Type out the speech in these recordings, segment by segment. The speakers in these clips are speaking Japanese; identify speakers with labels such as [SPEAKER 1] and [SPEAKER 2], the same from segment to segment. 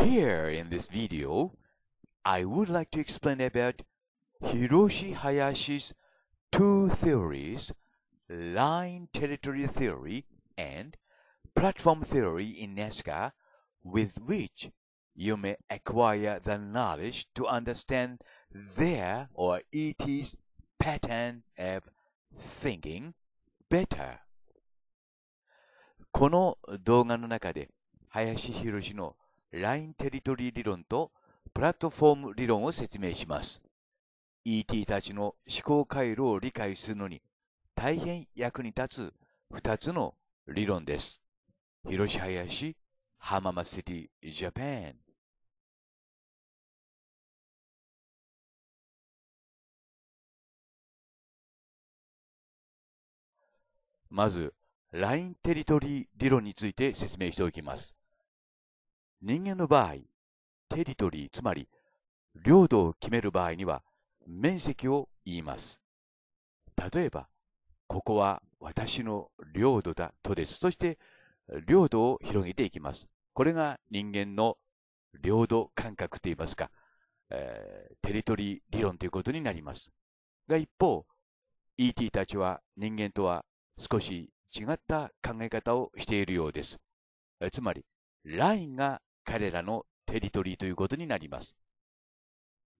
[SPEAKER 1] Here in this video, I would like to explain about
[SPEAKER 2] Hiroshi Hayashi's two theories, line territory theory and platform theory in Nesca, with which you may acquire the knowledge to understand their or ET's pattern of thinking better. この動画の中で林博士のラインテリトリー理論とプラットフォーム理論を説明します。ET たちの思考回路を理解するのに大変役に立
[SPEAKER 1] つ2つの理論です。広林浜松シティジャパンまず、ラインテリトリー理論について説明しておきます。
[SPEAKER 2] 人間の場合、テリトリー、つまり領土を決める場合には面積を言います。例えば、ここは私の領土だとです。そして、領土を広げていきます。これが人間の領土感覚といいますか、えー、テリトリー理論ということになります。が一方、ET たちは人間とは少し違った考え方をしているようです。つまり、ラインが彼らのテリトリーということになります。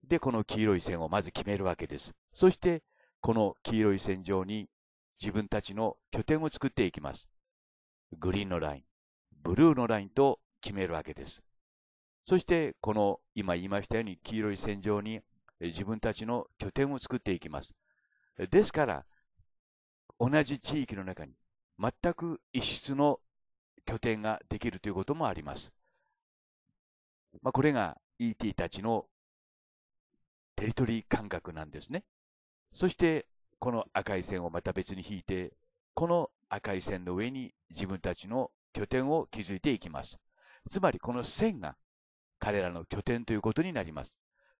[SPEAKER 2] で、この黄色い線をまず決めるわけです。そして、この黄色い線上に自分たちの拠点を作っていきます。グリーンのライン、ブルーのラインと決めるわけです。そして、この今言いましたように黄色い線上に自分たちの拠点を作っていきます。ですから、同じ地域の中に全く一室の拠点ができるということもあります。
[SPEAKER 1] まあ、これが ET たちのテリトリー感覚なんですね。そして、この赤い線をまた別に引いて、この
[SPEAKER 2] 赤い線の上に自分たちの拠点を築いていきます。つまりこの線が彼らの拠点ということになります。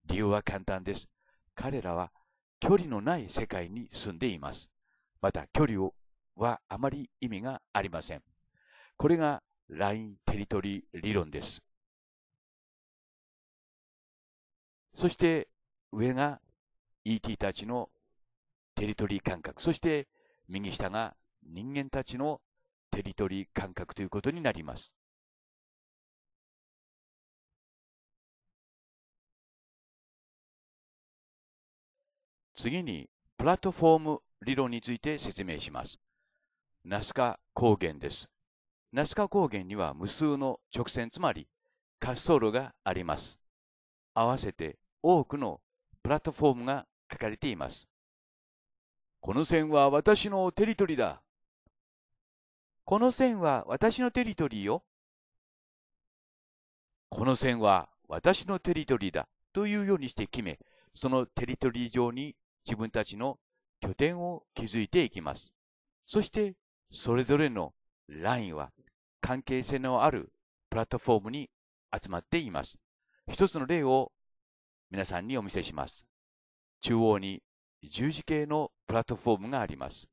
[SPEAKER 2] 理由は簡単です。彼らは距離のない世界に住んでいます。また距離をは
[SPEAKER 1] あまり意味がありません。これがラインテリトリー理論です。そして上が ET たちのテリトリー感覚、そして右下が人間たちのテリトリー感覚ということになります。次にプラットフォーム理論について説明します。
[SPEAKER 2] ナスカ高原です。ナスカ高原には無数の直線、つまり滑走路があります。合わせて多くのプラットフォーム
[SPEAKER 1] が書かれています。この線は私のテリトリーだ。この線は私のテリトリーよ。
[SPEAKER 2] この線は私のテリトリーだというようにして決め、そのテリトリー上に自分たちの拠点を築いていきます。そして、それぞれのラインは関係性のあるプラットフォームに
[SPEAKER 1] 集まっています。一つの例を皆さんにお見せします。中央に十字形のプラットフォームがあります。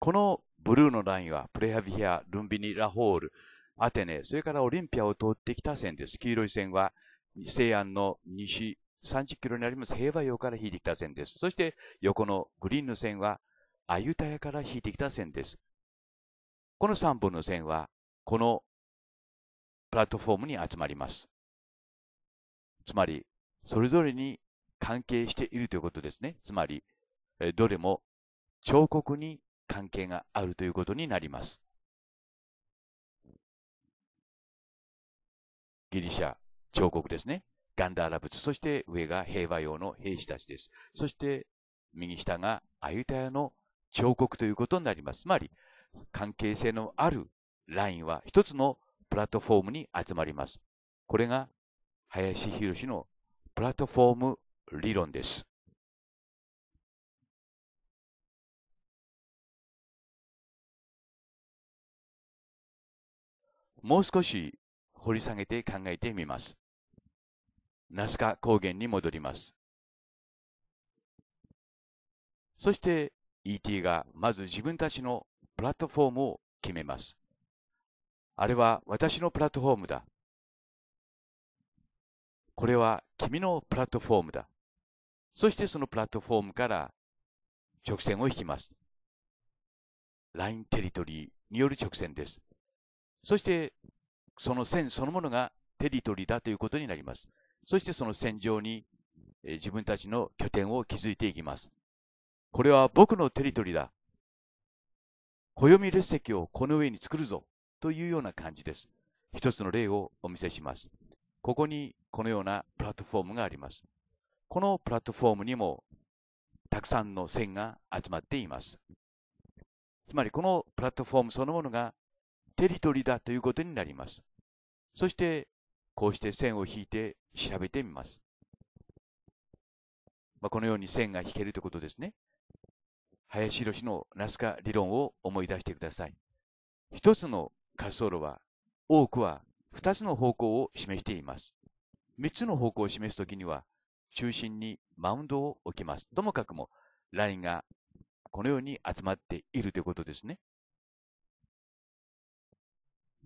[SPEAKER 1] このブルーのラインはプレハビヘア、ルンビニ、ラホー
[SPEAKER 2] ル、アテネ、それからオリンピアを通ってきた線です。黄色い線は西安の西30キロにあります平和洋から引いてきた線です。そして横のグリーンの線
[SPEAKER 1] はアユタヤから引いてきた線です。この3本の線はこのプラットフォームに集まります。つまり、それぞれに関係しているということですね。つまり、どれも彫刻に関係があるということになります。ギリシャ彫刻ですね。ガンダーラ
[SPEAKER 2] 仏、そして上が平和用の兵士たちです。そして右下がアユタヤの彫刻ということになります。つまり、関係性のあるラインは一つのプラットフォームに集まります。これが林博士の
[SPEAKER 1] プラットフォーム理論です。もう少し掘り下げて考えてみます。ナスカ高原に戻ります。そして ET がまず自分たちのプラットフォームを決めます。
[SPEAKER 2] あれは私のプラットフォームだ。これは君のプラットフォームだ。そしてそのプラットフォームから直線を引きます。ラインテリトリーによる直線です。そして、その線そのものがテリトリーだということになります。そしてその線上に、え自分たちの拠点を築いていきます。これは僕のテリトリーだ。暦列席をこの上に作るぞというような感じです。一つの例をお見せします。ここにこのようなプラットフォームがあります。このプラットフォームにもたくさんの線が集まっています。つまりこのプラットフォームそのものがテリトリだということになります。そしてこうして線を引いて調べてみます。まあ、このように線が引けるということですね。林博士のナスカ理論を思い出してください。一つの滑走路は多くは2つの方向を示しています。3つの方向を示すときには、中心にマウンドを置きます。ともかくも、ラインがこのように集まっているということですね。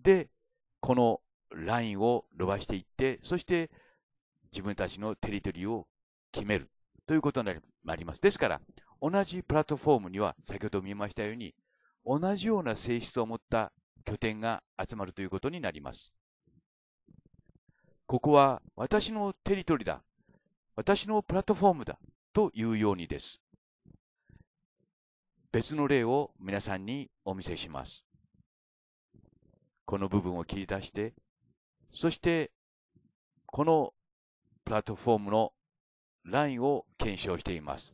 [SPEAKER 2] で、このラインを伸ばしていって、そして自分たちのテリトリーを決めるということになります。ですから、同じプラットフォームには先ほど見ましたように、同じような性質を持った拠点が集まるということになります。ここは私のテリトリだ。私のプラットフォームだ。というようにです。別の例を皆さんにお見せします。この部分を切り出して、そしてこのプラット
[SPEAKER 1] フォームのラインを検証しています。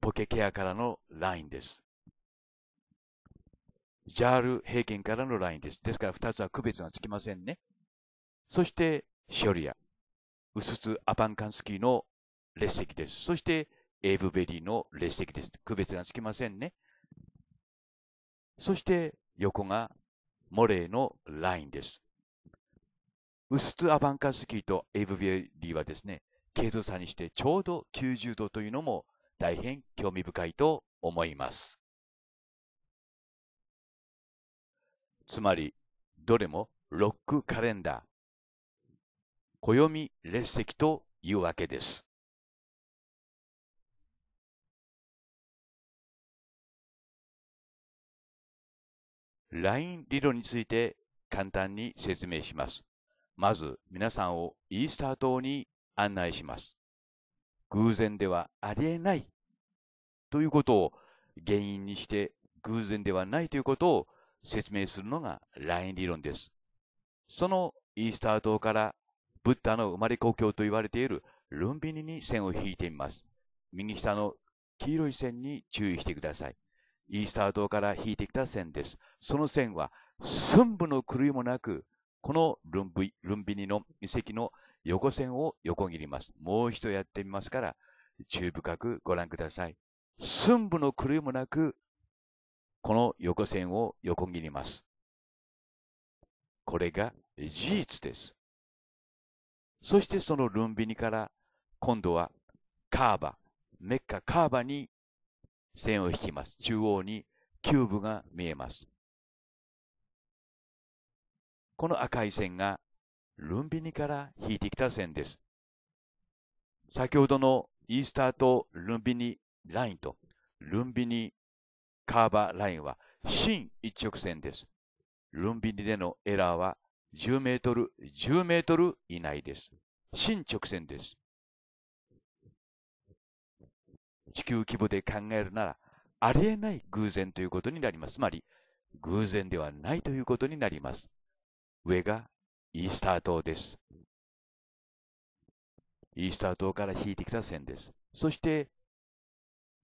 [SPEAKER 1] ポケケアからのラインです。
[SPEAKER 2] ャール平均からのラインです。ですから2つは区別がつきませんね。そして、ショリア、ウスツ・アパンカンスキーの列席です。そして、エイブベリーの列席です。区別がつきませんね。そして、横がモレーのラインです。ウスツ・アバンカンスキーとエイブベリーはですね、軽度差にしてちょうど90度と
[SPEAKER 1] いうのも大変興味深いと思います。つまり、どれもロックカレンダー、暦列席というわけです。LINE 理論について簡単に説明します。ま
[SPEAKER 2] ず皆さんをイースター島に案内します。偶然ではありえないということを原因にして偶然ではないということを説明するのがライン理論です。そのイースター島からブッダの生まれ故郷と言われているルンビニに線を引いてみます。右下の黄色い線に注意してください。イースター島から引いてきた線です。その線は寸部の狂いもなく、このルンビルンビニの遺跡の横線を横切ります。もう一度やってみますから、注意深くご覧ください。寸部の狂いもなくこの横線を横切ります。これが事実です。そしてそのルンビニから今度はカーバ、
[SPEAKER 1] メッカカーバに線を引きます。中央にキューブが見えます。この赤い線がルンビニから引いてきた線です。先ほどのイースターと
[SPEAKER 2] ルンビニラインとルンビニカーバーラインは真一直線です。ルンビニでのエラーは10メートル、10メートル以内です。真直線です。地球規模で考えるなら、ありえない偶然ということになります。つまり、偶然ではないということになります。上がイースター島です。イースター島から引いてきた線です。そして、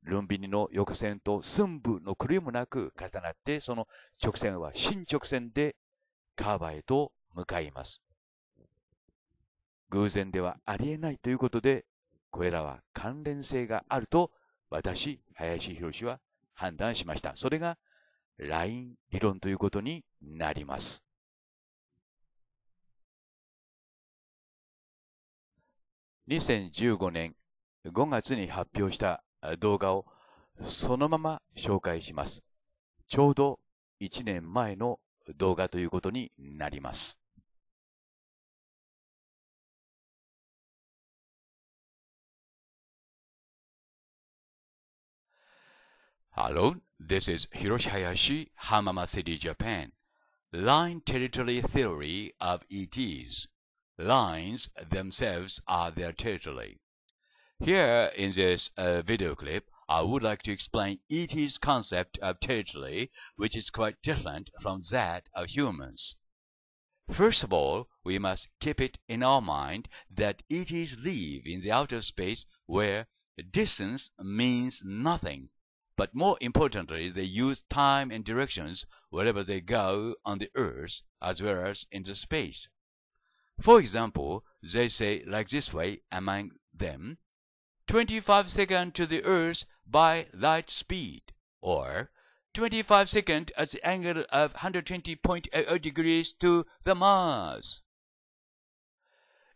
[SPEAKER 2] ルンビニの横線と寸部の狂いもなく重なって、その直線は新直線でカーバへと向かいます。偶然ではありえないということで、これらは関連性があると私、林博は判断しました。それがライ
[SPEAKER 1] ン理論ということになります。2015年5月に発
[SPEAKER 2] 表した動画をそのまま紹介します。ちょうど
[SPEAKER 1] 1年前の動画ということになります。Hello, this is Hiroshi Hayashi,
[SPEAKER 2] Hamama City, Japan. Line territory theory of ETs. Lines themselves are their territory. Here in this uh, video clip, I would like to explain ET's concept of territory, which is quite different from that of humans. First of all, we must keep it in our mind that ETs live in the outer space where distance means nothing, but more importantly, they use time and directions wherever they go on the Earth as well as in the space. For example, they say like this way among them, 25 second to the Earth by light speed, or 25 second at the angle of 120.8 degrees to the Mars.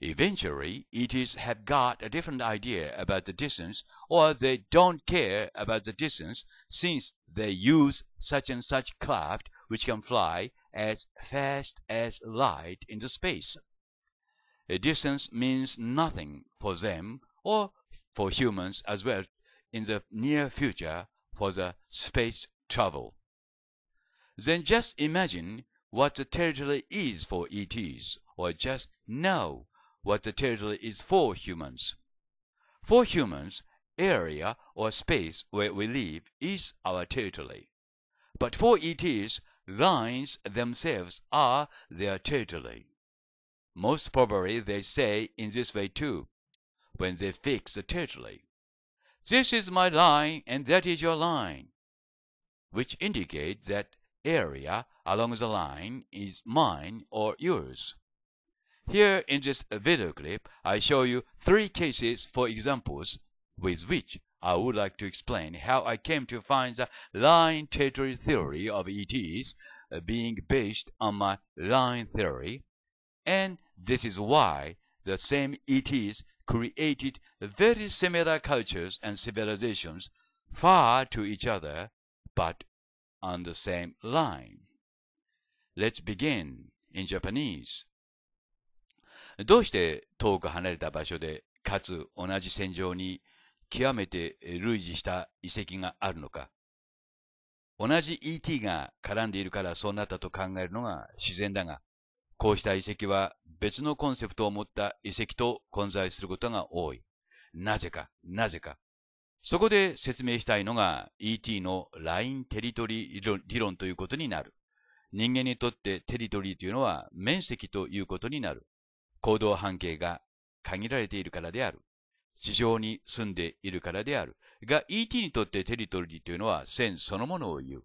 [SPEAKER 2] Eventually, ETs have got a different idea about the distance, or they don't care about the distance since they use such and such craft which can fly as fast as light into space. A distance means nothing for them or for humans as well in the near future for the space travel. Then just imagine what the territory is for ETs, or just know what the territory is for humans. For humans, area or space where we live is our territory. But for ETs, lines themselves are their territory. Most probably they say in this way too when they fix a territory. This is my line and that is your line, which indicates that area along the line is mine or yours. Here in this video clip, I show you three cases for examples with which I would like to explain how I came to find the line territory theory of ETs uh, being based on my line theory, and this is why the same ETs created very similar cultures and civilizations far to each other, but on the same line. Let's begin in Japanese. どうして遠く離れた場所で、かつ同じ戦場に極めて類似した遺跡があるのか。同じ ET が絡んでいるからそうなったと考えるのが自然だが、こうした遺跡は別のコンセプトを持った遺跡と混在することが多い。なぜか、なぜか。そこで説明したいのが ET のラインテリトリー理論ということになる。人間にとってテリトリーというのは面積ということになる。行動半径が限られているからである。地上に住んでいるからである。が ET にとってテリトリーというのは線そのものを言う。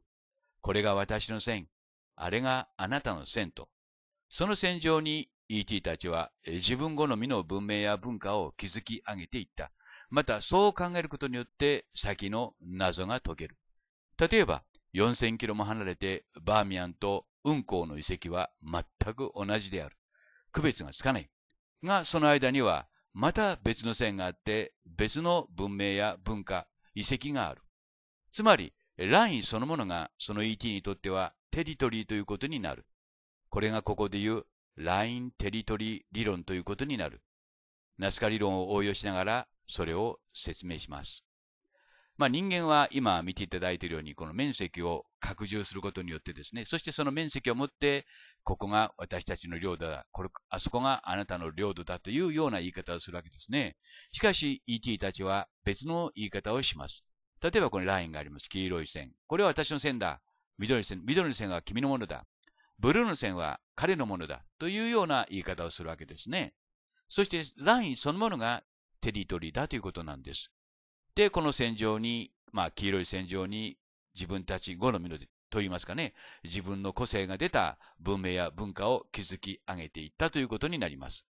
[SPEAKER 2] これが私の線。あれがあなたの線と。その戦場に ET たちは自分好みの文明や文化を築き上げていった。また、そう考えることによって先の謎が解ける。例えば、4000キロも離れてバーミヤンとコウの遺跡は全く同じである。区別がつかない。が、その間には、また別の線があって、別の文明や文化、遺跡がある。つまり、ラインそのものがその ET にとってはテリトリーということになる。これがここで言うラインテリトリー理論ということになる。ナスカ理論を応用しながらそれを説明します。まあ、人間は今見ていただいているように、この面積を拡充することによってですね、そしてその面積をもって、ここが私たちの領土だ、これ、あそこがあなたの領土だというような言い方をするわけですね。しかし ET たちは別の言い方をします。例えばこのラインがあります。黄色い線。これは私の線だ。緑の線。緑の線は君のものだ。ブルーの線は彼のものだというような言い方をするわけですね。そしてラインそのものがテリトリーだということなんです。で、この線上に、まあ、黄色い線上に自分たち好みのと言いますかね、自分の個性が出た文明や文化を築き上げていったということになります。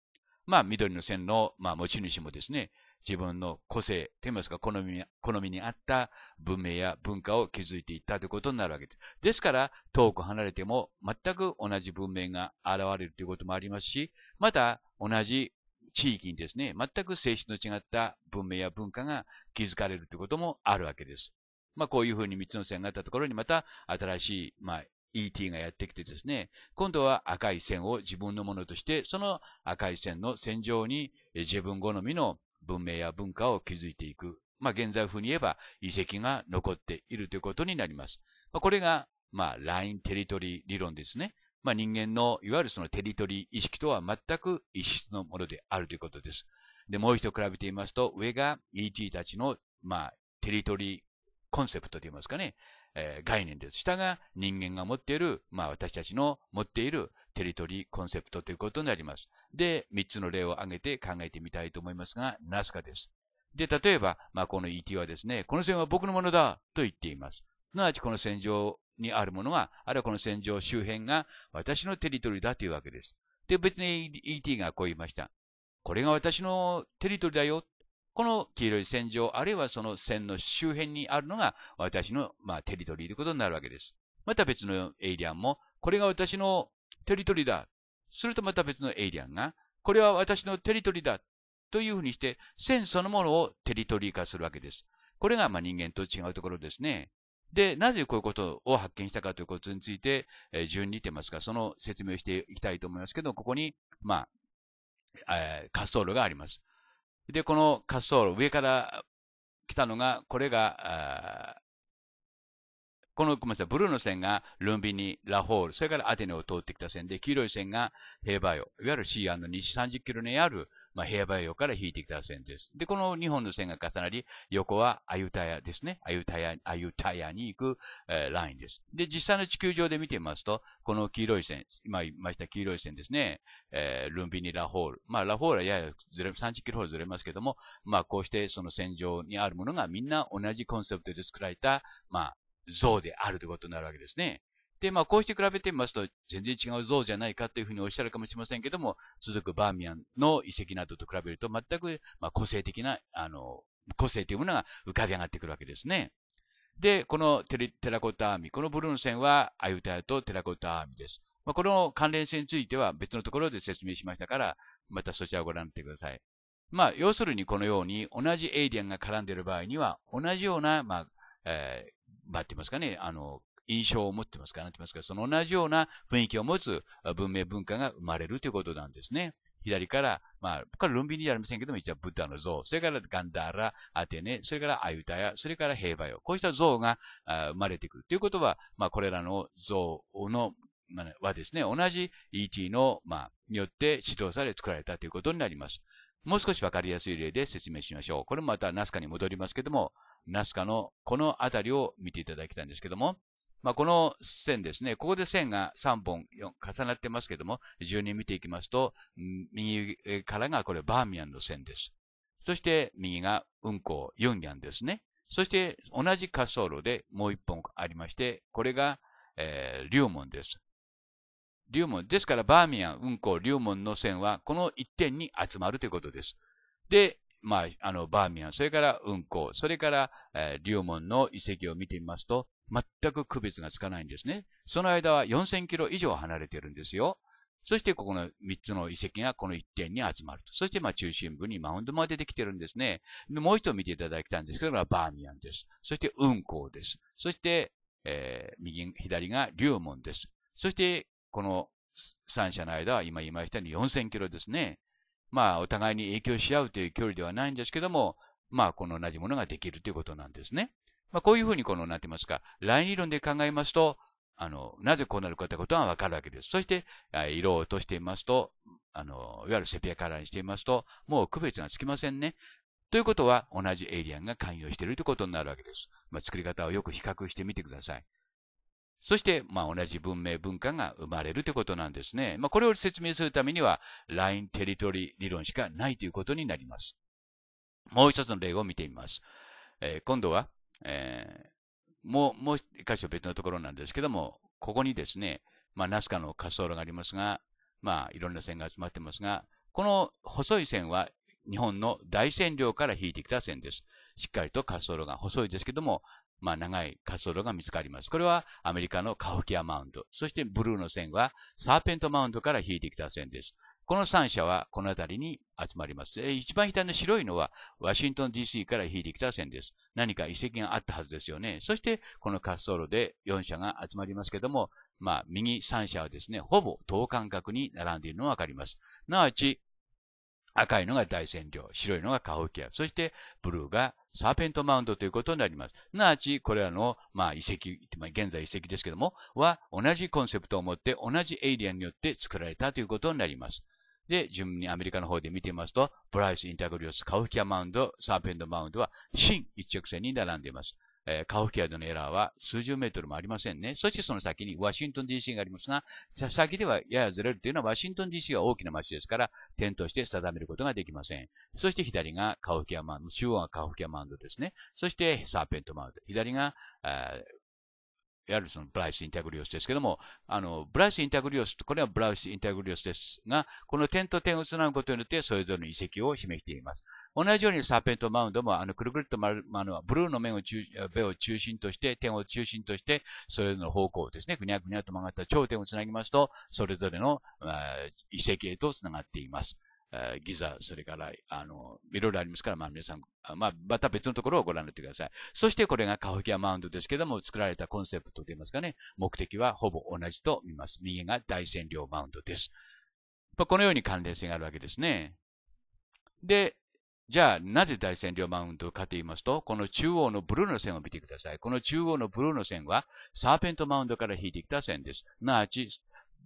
[SPEAKER 2] まあ、緑の線の、まあ、持ち主もですね、自分の個性、といいますか、好み好みに合った文明や文化を築いていったということになるわけです。ですから、遠く離れても全く同じ文明が現れるということもありますし、また同じ地域にですね、全く性質の違った文明や文化が築かれるということもあるわけです。まあ、こういうふうに三つの線があったところにまた新しい、まあ、ET がやってきてですね、今度は赤い線を自分のものとして、その赤い線の線上に自分好みの文明や文化を築いていく。まあ、現在風に言えば遺跡が残っているということになります。まあ、これが、まあ、ラインテリトリー理論ですね。まあ、人間のいわゆるそのテリトリー意識とは全く異質のものであるということです。で、もう一度比べてみますと、上が ET たちの、まあ、テリトリーコンセプトと言いますかね、えー、概念です。下が人間が持っている、まあ私たちの持っている、テリトリー、コンセプトということになります。で、3つの例を挙げて考えてみたいと思いますが、ナスカです。で、例えば、まあ、この ET はですね、この線は僕のものだと言っています。すなわちこの線上にあるものが、あるいはこの線上周辺が私のテリトリーだというわけです。で、別に ET がこう言いました。これが私のテリトリーだよ。この黄色い線上、あるいはその線の周辺にあるのが私の、まあ、テリトリーということになるわけです。また別のエイリアンも、これが私のテリトリだ。するとまた別のエイリアンが、これは私のテリトリだ。というふうにして、線そのものをテリトリー化するわけです。これがま人間と違うところですね。で、なぜこういうことを発見したかということについて、えー、順にてますか、その説明をしていきたいと思いますけど、ここに、まあ、えー、滑走路があります。で、この滑走路、上から来たのが、これが、この、ごめんなさい、ブルーの線がルンビニ、ラホール、それからアテネを通ってきた線で、黄色い線がヘーバイオ、いわゆるシーアンの西30キロにある、まあ、ヘバイオから引いてきた線です。で、この2本の線が重なり、横はアユタヤですね。アユタヤ、アユタヤに行く、えー、ラインです。で、実際の地球上で見てみますと、この黄色い線、今言いました黄色い線ですね、えー、ルンビニ、ラホール。まあ、ラホールはややずれ、30キロほどずれますけども、まあ、こうしてその線上にあるものがみんな同じコンセプトで作られた、まあ、像であるということになるわけですね。で、まあ、こうして比べてみますと、全然違う像じゃないかというふうにおっしゃるかもしれませんけども、続くバーミヤンの遺跡などと比べると、全く、まあ、個性的な、あの、個性というものが浮かび上がってくるわけですね。で、このテラコッタアーミー、このブルーの線はアユタヤとテラコッタアーミーです。まあ、この関連性については別のところで説明しましたから、またそちらをご覧になってください。まあ、要するにこのように同じエイリアンが絡んでいる場合には、同じような、まあ、えー、って言いますかね、あの、印象を持ってますか、なて言いますか、その同じような雰囲気を持つ文明文化が生まれるということなんですね。左から、まあ、これ論理にありませんけども、一応ブッダの像、それからガンダーラ、アテネ、それからアユタヤ、それから平和よ。こうした像が生まれてくる。ということは、まあ、これらの像の、まあ、はですね、同じ ET の、まあ、によって指導され作られたということになります。もう少しわかりやすい例で説明しましょう。これもまたナスカに戻りますけども、ナスカのこの辺りを見ていただきたいんですけども、まあ、この線ですね、ここで線が3本重なってますけども、順に見ていきますと、右からがこれバーミヤンの線です。そして右が運行、ユンャンですね。そして同じ滑走路でもう一本ありまして、これが、えー、モンです。リュウモン。ですから、バーミヤン、運ウモンの線は、この一点に集まるということです。で、まあ、あの、バーミヤン、それから運行、それから、えー、モンの遺跡を見てみますと、全く区別がつかないんですね。その間は4000キロ以上離れてるんですよ。そしてここの3つの遺跡がこの1点に集まると。そしてまあ中心部にマウンドまでできてるんですね。もう一度見ていただきたいんですけど、バーミヤンです。そして運行です。そして、えー、右、左がリモンです。そして、この3社の間は今言いましたように4000キロですね。まあ、お互いに影響し合うという距離ではないんですけども、まあ、この同じものができるということなんですね。まあ、こういうふうにこの、なんて言いますか、ライン理論で考えますと、あの、なぜこうなるかということがわかるわけです。そして、色を落としていますと、あの、いわゆるセピアカラーにしていますと、もう区別がつきませんね。ということは、同じエイリアンが関与しているということになるわけです。まあ、作り方をよく比較してみてください。そして、まあ、同じ文明文化が生まれるということなんですね。まあ、これを説明するためには、ラインテリトリー理論しかないということになります。もう一つの例を見てみます。えー、今度は、えー、もう、もう一箇所別のところなんですけども、ここにですね、まあ、ナスカの滑走路がありますが、まあ、いろんな線が集まってますが、この細い線は日本の大線量から引いてきた線です。しっかりと滑走路が細いですけども、まあ、長い滑走路が見つかります。これはアメリカのカホキアマウンド。そしてブルーの線はサーペントマウンドから引いてきた線です。この3社はこの辺りに集まります。一番左の白いのはワシントン DC から引いてきた線です。何か遺跡があったはずですよね。そしてこの滑走路で4社が集まりますけども、まあ、右3社はですね、ほぼ等間隔に並んでいるのがわかります。なおち、赤いのが大仙領、白いのがカホキア、そしてブルーがサーペントマウンドということになります。すなわち、これらの、まあ、遺跡、まあ、現在遺跡ですけども、は同じコンセプトを持って、同じエイリアンによって作られたということになります。で、順にアメリカの方で見てみますと、プライス・インタグリオス、カホキアマウンド、サーペントマウンドは、真一直線に並んでいます。えー、カオフキアでのエラーは数十メートルもありませんね。そしてその先にワシントン DC がありますが、先ではややずれるというのはワシントン DC は大きな街ですから、点として定めることができません。そして左がカオフキアマウンド、中央がカオフキアマウンドですね。そしてサーペントマウンド。左が、えーいわゆるそのブライス・インタグリオスですけども、あの、ブライス・インタグリオス、これはブライス・インタグリオスですが、この点と点をつなぐことによって、それぞれの遺跡を示しています。同じようにサーペント・マウンドも、あの、くるくるっと丸、あの、ブルーの面を中、目を中心として、点を中心として、それぞれの方向ですね、ぐにゃぐにゃと曲がった頂点をつなぎますと、それぞれの、遺跡へとつながっています。ギザ、それから、あの、いろいろありますから、まあ皆さん、まあ、また別のところをご覧になってください。そしてこれがカホキアマウンドですけども、作られたコンセプトといいますかね、目的はほぼ同じと見ます。右が大占領マウンドです。このように関連性があるわけですね。で、じゃあ、なぜ大線量マウンドかと言いますと、この中央のブルーの線を見てください。この中央のブルーの線は、サーペントマウンドから引いてきた線です。なあち、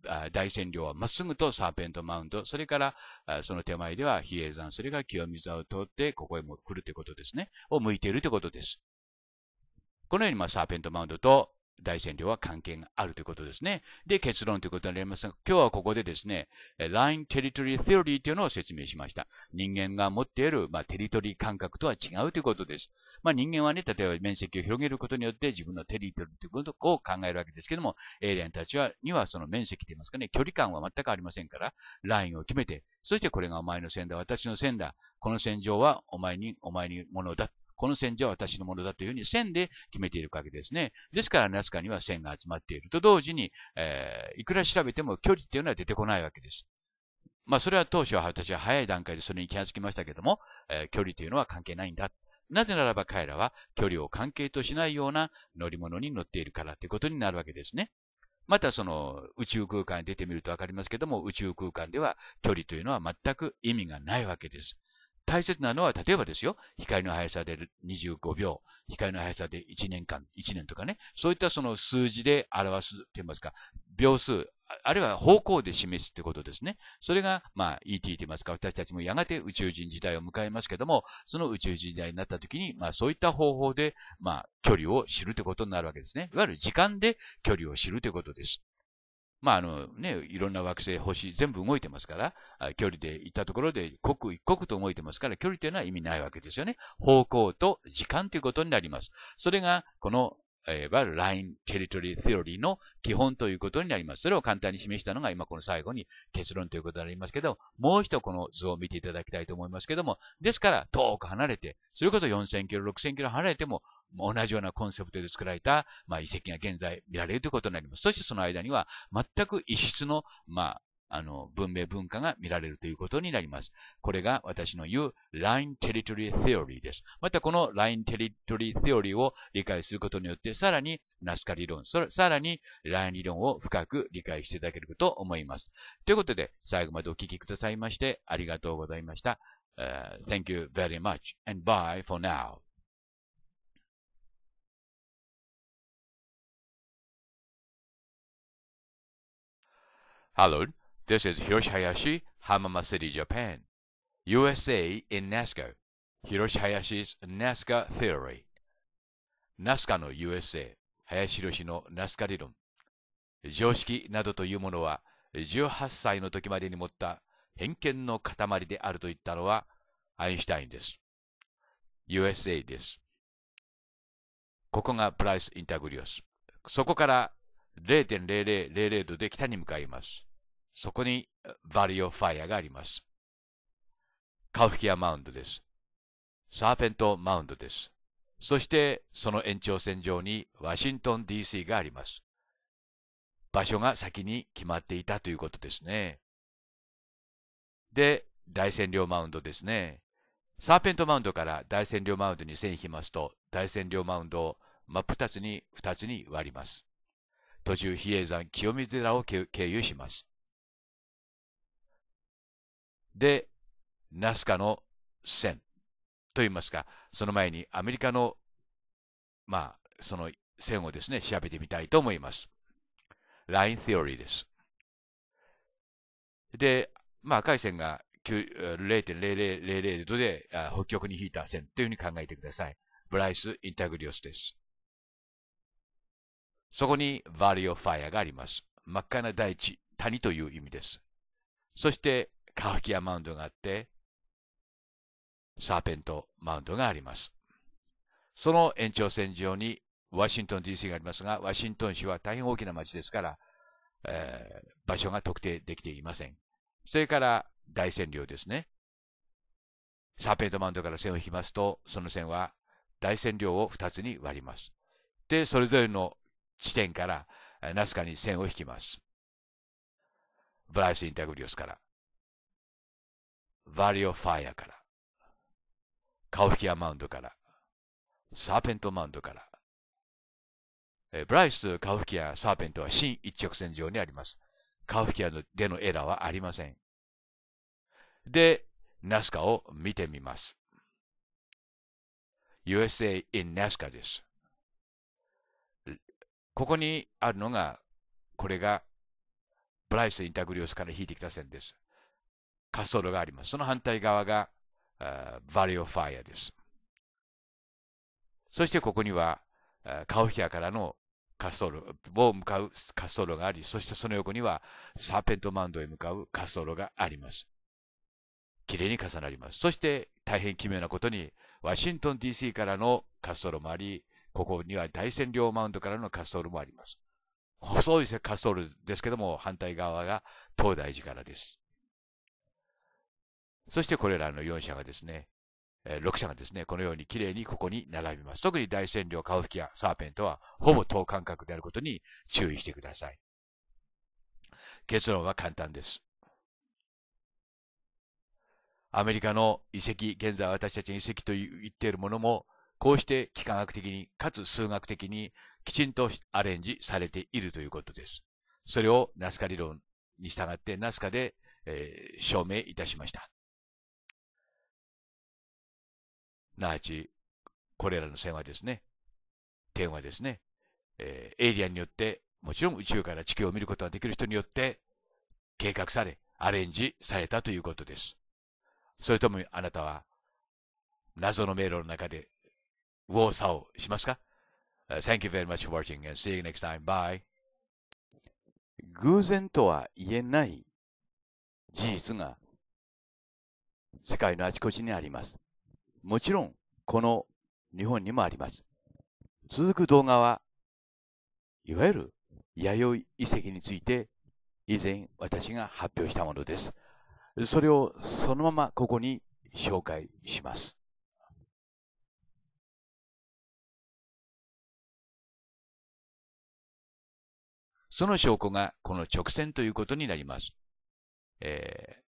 [SPEAKER 2] 大占領はまっすぐとサーペントマウンド、それからその手前では比叡山、それが清水沢を通ってここへも来るということですね。を向いているということです。このようにまあサーペントマウンドと大線量は関係があるということですね。で、結論ということになりますが、今日はここでですね、Line Territory Theory というのを説明しました。人間が持っている、まあ、テリトリー感覚とは違うということです。まあ、人間はね、例えば面積を広げることによって自分のテリトリーということを考えるわけですけども、エイリアンたちは、にはその面積といいますかね、距離感は全くありませんから、ラインを決めて、そしてこれがお前の線だ、私の線だ、この線上はお前に、お前にものだ、この線じゃ私のものだというふうに線で決めているわけですね。ですから、ナスカには線が集まっていると同時に、えー、いくら調べても距離っていうのは出てこないわけです。まあ、それは当初は私は早い段階でそれに気がつきましたけども、えー、距離というのは関係ないんだ。なぜならば彼らは距離を関係としないような乗り物に乗っているからということになるわけですね。またその宇宙空間に出てみるとわかりますけども、宇宙空間では距離というのは全く意味がないわけです。大切なのは、例えばですよ、光の速さで25秒、光の速さで1年間、1年とかね、そういったその数字で表すって言いますか、秒数、あるいは方向で示すってことですね。それが、まあ、ET と言いますか、私たちもやがて宇宙人時代を迎えますけども、その宇宙人時代になった時に、まあ、そういった方法で、まあ、距離を知るということになるわけですね。いわゆる時間で距離を知るということです。まあ、あのね、いろんな惑星、星、全部動いてますから、距離で行ったところで刻一刻と動いてますから、距離というのは意味ないわけですよね。方向と時間ということになります。それが、このいわゆるラインテリトリー・テオリーの基本ということになります。それを簡単に示したのが今この最後に結論ということになりますけど、もう一度この図を見ていただきたいと思いますけども、ですから遠く離れて、それこそ4000キロ、6000キロ離れても、同じようなコンセプトで作られた、まあ、遺跡が現在見られるということになります。そしてその間には、全く異質の、まあ、あの、文明文化が見られるということになります。これが私の言う Line Territory Theory です。またこの Line Territory Theory を理解することによって、さらにナスカ理論、さらに Line 理論を深く理解していただけると思います。ということで、最後までお聞きくださいまして、ありがとう
[SPEAKER 1] ございました。Uh, thank you very much and bye for now. Hello. This is Hiroshi Hayashi, Hamama City, Japan.
[SPEAKER 2] USA in Nazca. Hiroshi Hayashi's Nazca Theory. ナスカの USA、林博のナ c a 理論。常識などというものは、18歳の時までに持った偏見の塊であると言ったのは、アインシュタインです。USA です。ここがプライス・インタグリオス。そこから0.0000度で北に向かいます。そこにバリオファイアがあります。カフキアマウンドです。サーペントマウンドです。そしてその延長線上にワシントン DC があります。場所が先に決まっていたということですね。で、大占領マウンドですね。サーペントマウンドから大占領マウンドに線引きますと、大占領マウンドを真っ二つに2つに割ります。途中、比叡山清水寺を経由します。で、ナスカの線と言いますか、その前にアメリカの、まあ、その線をですね、調べてみたいと思います。Line Theory です。で、まあ、赤い線が0.0000度で北極に引いた線というふうに考えてください。ブライス・インタグリオスです。そこに Valley of Fire があります。真っ赤な大地、谷という意味です。そしてカワキアマウンドがあって、サーペントマウンドがあります。その延長線上にワシントン DC がありますが、ワシントン市は大変大きな町ですから、えー、場所が特定できていません。それから大線量ですね。サーペントマウンドから線を引きますと、その線は大線量を2つに割ります。で、それぞれの地点からナスカに線を引きま
[SPEAKER 1] す。ブライス・インタグリオスから。バリオファイアから、カウフィアマウンドから、サーペ
[SPEAKER 2] ントマウンドから、えブライス、カウフキア、サーペントは新一直線上にあります。カウフキアでのエラーはありません。で、ナスカを見てみます。USA in NASCA です。ここにあるのが、これがブライス・インタグリオスから引いてきた線です。滑走路があります。その反対側が、バリオファイアです。そしてここには、カオヒアからの滑走路を向かう滑走路があり、そしてその横にはサーペントマウンドへ向かう滑走路があります。綺麗に重なります。そして大変奇妙なことに、ワシントン DC からの滑走路もあり、ここには大仙陵マウンドからの滑走路もあります。細い滑走路ですけども、反対側が東大寺からです。そしてこれらの4社がですね、6社がですね、このように綺麗にここに並びます。特に大線量、カウフキやサーペントはほぼ等間隔であることに注意してください。結論は簡単です。アメリカの遺跡、現在私たち遺跡と言っているものも、こうして幾何学的に、かつ数学的にきちんとアレンジされているということです。そ
[SPEAKER 1] れをナスカ理論に従ってナスカで、えー、証明いたしました。なあち、これらの線はですね、点はですね、えー、エイリアンによって、もちろん宇宙から地球を見るこ
[SPEAKER 2] とができる人によって、計画され、アレンジされたということです。それともあなたは、謎の迷路の中で、右往左往しますか、uh, ?Thank you very much for watching and see you next time. Bye. 偶然とは言えない事実が世界のあちこちにあります。もちろん、この日本にもあります。続く動画は、いわゆる弥生遺跡について以前私が発表したものです。それをそのまま
[SPEAKER 1] ここに紹介します。その証拠がこの直線ということになります。えー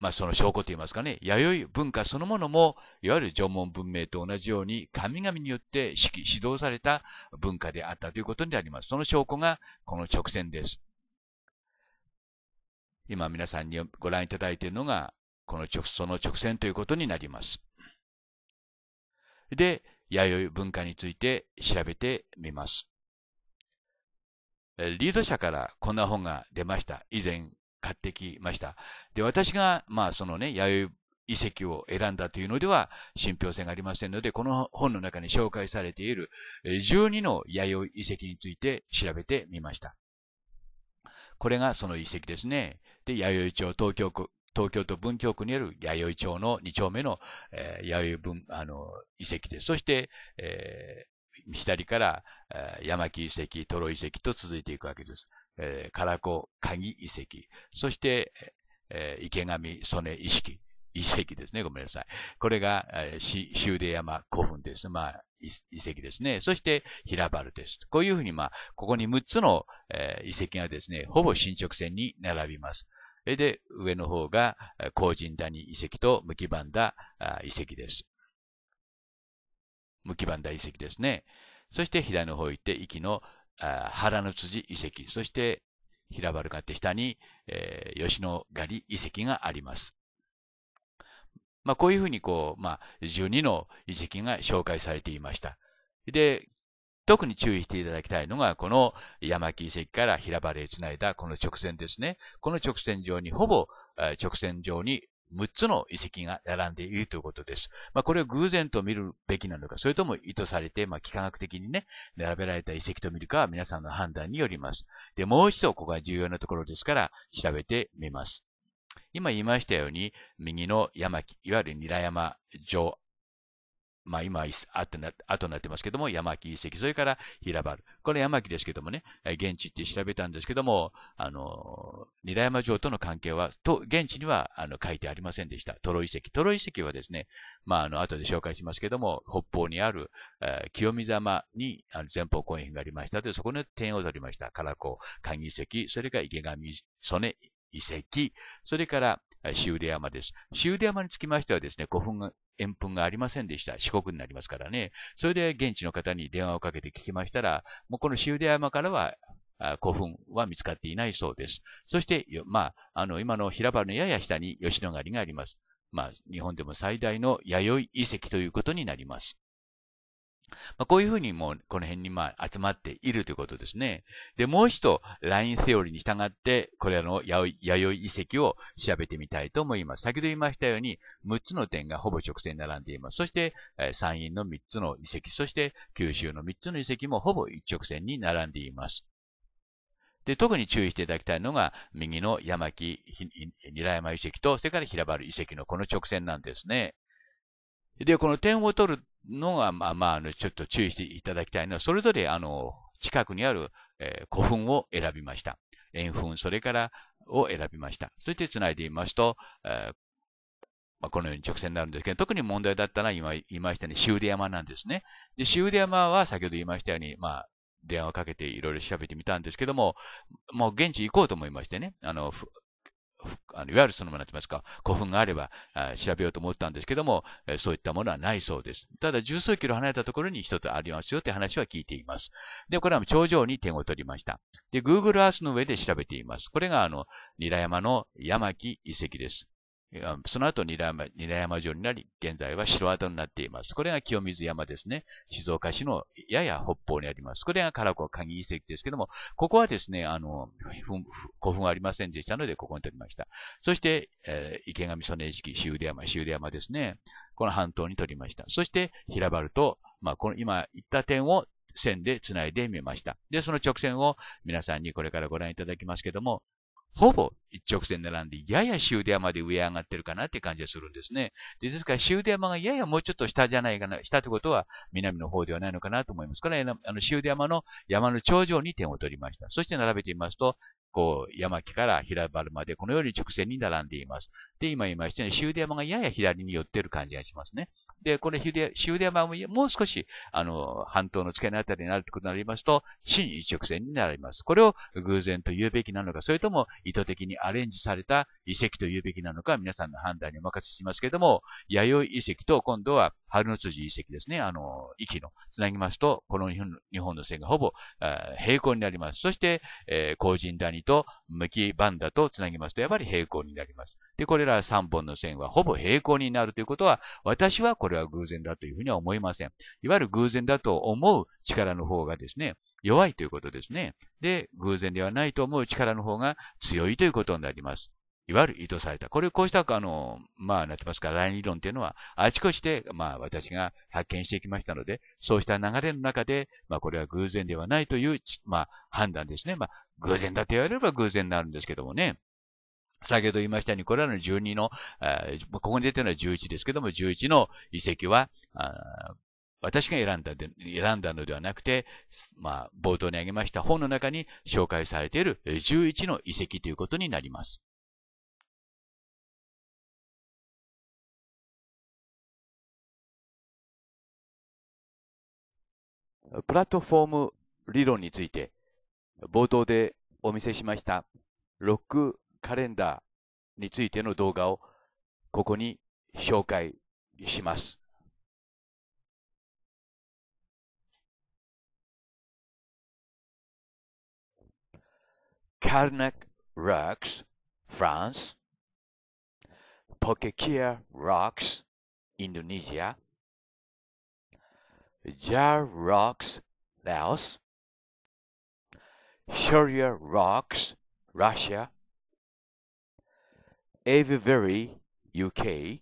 [SPEAKER 1] まあ、その証拠
[SPEAKER 2] と言いますかね、弥生文化そのものも、いわゆる縄文文明と同じように、神々によって指揮、指導された文化であったということになります。その証拠が、この直線です。今皆さんにご覧いただいているのが、この直、その直線ということになります。で、弥生文化について調べてみます。リード社からこんな本が出ました。以前買ってきました。で、私が、まあ、そのね、弥生遺跡を選んだというのでは信憑性がありませんので、この本の中に紹介されている12の弥生遺跡について調べてみました。これがその遺跡ですね。で、弥生町東京区、東京都文京区にある弥生町の2丁目の、えー、弥生文、あの、遺跡です。そして、え左から、え山木遺跡、トロ遺跡と続いていくわけです。えラコ、カ鍵遺跡、そして、え池上、曽根遺跡、遺跡ですね。ごめんなさい。これが、えー、修山古墳です。まあ、遺跡ですね。そして、平原です。こういうふうに、まあ、ここに6つの、え遺跡がですね、ほぼ進捗線に並びます。で、上の方が、高人谷遺跡と無基盤だ遺跡です。無基盤大遺跡ですね。そして左の方行って、壱岐の原の辻遺跡、そして平原があって下に、えー、吉野ヶ里遺跡があります。まあ、こういうふうにこう、まあ、12の遺跡が紹介されていました。で、特に注意していただきたいのが、この山木遺跡から平原へつないだこの直線ですね。この直線上に、ほぼ直線上に6つの遺跡が並んでいるということです。まあ、これを偶然と見るべきなのか、それとも意図されて、まあ、幾何学的にね、並べられた遺跡と見るかは皆さんの判断によります。で、もう一度、ここが重要なところですから、調べてみます。今言いましたように、右の山木、いわゆるニラ山城まあ今、後な後になってますけども、山木遺跡、それから平原。これ山木ですけどもね、現地って調べたんですけども、あの、韮山城との関係は、と、現地にはあの書いてありませんでした。トロ遺跡。トロ遺跡はですね、まああの、後で紹介しますけども、北方にある、えー、清見山にあの前方公園がありましたで、そこの点を取りました。唐子、鍵遺跡、それから池上曽根遺跡、それから、終電山です。終電山につきましてはですね、古墳が、円墳がありませんでした。四国になりますからね。それで現地の方に電話をかけて聞きましたら、もうこの終電山からは、古墳は見つかっていないそうです。そして、まあ、あの、今の平原のやや下に吉野ヶ里があります。まあ、日本でも最大の弥生遺跡ということになります。まあ、こういうふうにもうこの辺にまあ集まっているということですね。で、もう一度、ラインセオリーに従って、これらの弥生遺跡を調べてみたいと思います。先ほど言いましたように、6つの点がほぼ直線に並んでいます。そして、え山陰の3つの遺跡、そして九州の3つの遺跡もほぼ一直線に並んでいます。で、特に注意していただきたいのが、右の山木、韮山遺跡と、それから平原遺跡のこの直線なんですね。で、この点を取るのが、まあまあ、ちょっと注意していただきたいのは、それぞれ、あの、近くにある、えー、古墳を選びました。円墳、それからを選びました。そして繋いでみますと、えー、まあ、このように直線になるんですけど、特に問題だったのは今言いましたように、修出山なんですね。で、修出山は先ほど言いましたように、まあ、電話をかけていろいろ調べてみたんですけども、もう現地行こうと思いましてね、あの、あのいわゆるその、なんていますか、古墳があればあ調べようと思ったんですけども、えそういったものはないそうです。ただ、十数キロ離れたところに一つありますよって話は聞いています。で、これは頂上に点を取りました。で、Google Earth の上で調べています。これが、あの、ニラ山の山木遺跡です。その後韮山、山城になり、現在は城跡になっています。これが清水山ですね。静岡市のやや北方にあります。これが唐子鍵遺跡ですけども、ここはですね、あの、古墳ありませんでしたので、ここに取りました。そして、えー、池上曽根式、修出山、修出山ですね。この半島に取りました。そして、平原と、まあ、この今言った点を線で繋いでみました。で、その直線を皆さんにこれからご覧いただきますけども、ほぼ一直線並んで、やや終電まで上上がってるかなって感じがするんですね。でですから、終電山がややもうちょっと下じゃないかな、下ってことは南の方ではないのかなと思いますから、あの終電山の山の頂上に点を取りました。そして並べてみますと、こう、山木から平原までこのように直線に並んでいます。で、今言いましたように、終電山がやや左に寄ってる感じがしますね。で、この終電山ももう少し、あの、半島の付け根あたりになるとてことになりますと、新一直線になります。これを偶然と言うべきなのか、それとも意図的にアレンジされた遺跡と言うべきなのか、皆さんの判断にお任せしますけれども、弥生遺跡と今度は春の辻遺跡ですね、あの、息の、つなぎますと、この日本日本の線がほぼ平行になります。そして、えー、高人谷と向きバンダとつなぎますと、やっぱり平行になります。で、これら3本の線はほぼ平行になるということは、私はこれは偶然だというふうには思いません。いわゆる偶然だと思う力の方がですね、弱いということですね。で、偶然ではないと思う力の方が強いということになります。いわゆる意図された。これ、こうした、あの、まあ、なってますかライン理論っていうのは、あちこちで、まあ、私が発見してきましたので、そうした流れの中で、まあ、これは偶然ではないという、まあ、判断ですね。まあ、偶然だと言われれば偶然になるんですけどもね。先ほど言いましたように、これらの12の、えここに出てるのは11ですけども、11の遺跡は、私が選んだで、選んだのではなくて、まあ、冒頭に挙げました本の中に紹介されている
[SPEAKER 1] 11の遺跡ということになります。プラットフォーム理論について、冒頭でお見せしました、ロックカレンダーについての動画をここに紹介します。Karnak Rocks, France. Pokekia Rocks, Indonesia. Jar Rocks, Laos. Sharia Rocks,
[SPEAKER 2] Russia. a v e r y UK,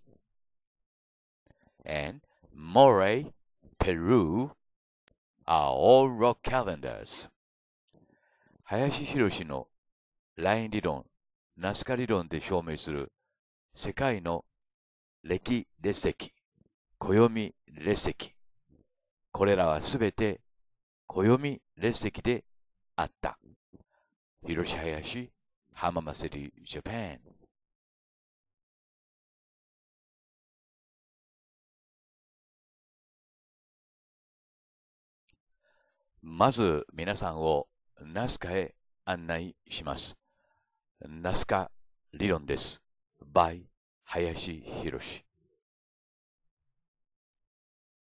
[SPEAKER 2] and Moray, Peru are all rock calendars. 林博のライン理論、ナスカ理論で証明する世界の歴列席、暦列席。これらは
[SPEAKER 1] すべて暦列席であった。広し林浜祭りジャパン。まず皆さんをナスカへ案内します。ナスカ理論です。by 林博士。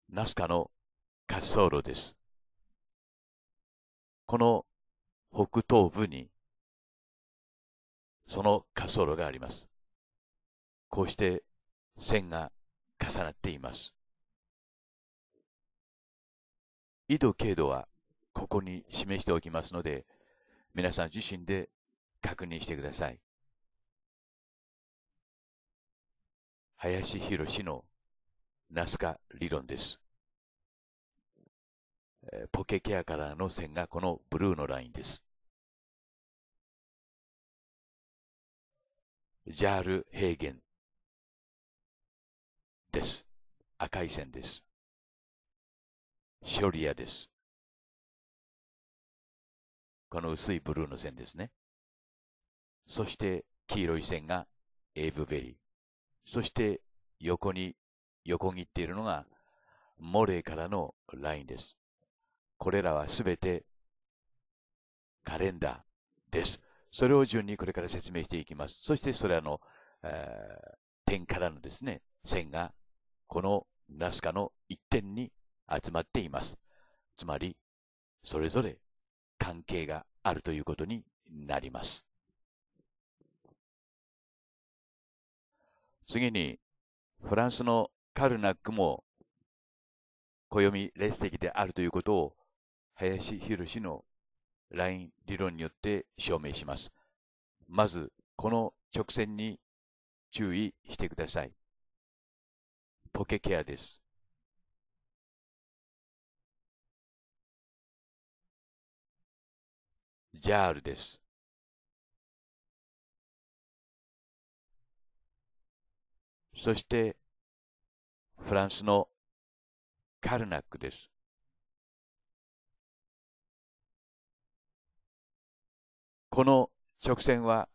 [SPEAKER 1] ナスカの滑走路です。この北東部にその滑走路があります。こうして線が重なっています。緯度経度はここに示しておきますので、皆さん自身で確認してください。林博士のナスカ理論です。ポケケアからの線がこのブルーのラインです。ジャール平原です。赤い線です。ショリアです。この薄いブルーの線ですね。そして黄色い線がエイブベリー。そして
[SPEAKER 2] 横に横切っているのがモレーからのラインです。これらはすべてカレンダーです。それを順にこれから説明していきます。そしてそれあの、えー、点からのですね、線がこのナスカの一点に集まっています。
[SPEAKER 1] つまり、それぞれ関係があるということになります。次に、フランスのカルナックも暦列席である
[SPEAKER 2] ということを林博のライン理論によって証明しま
[SPEAKER 1] す。まず、この直線に注意してください。ポケケアです。ジャールです。そして、フランスのカルナックです。この直線は、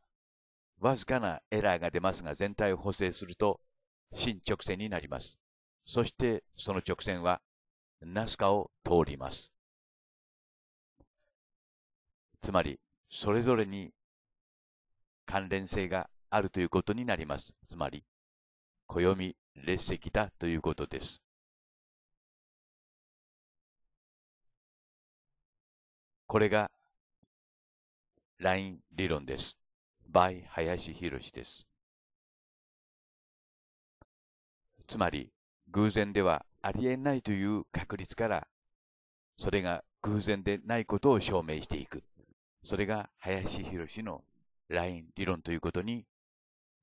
[SPEAKER 1] わずかなエラーが出ますが、全体を補正すると、新直線になります。そして、その直線は、ナスカを通ります。つまり、それぞれに関連性があるということになります。つまり、暦列席だということです。これが、ライン理論です。by 林博です。つまり、偶然ではありえないという確率から、
[SPEAKER 2] それが偶然でないことを証明していく。それが林博士
[SPEAKER 1] のライン理論ということに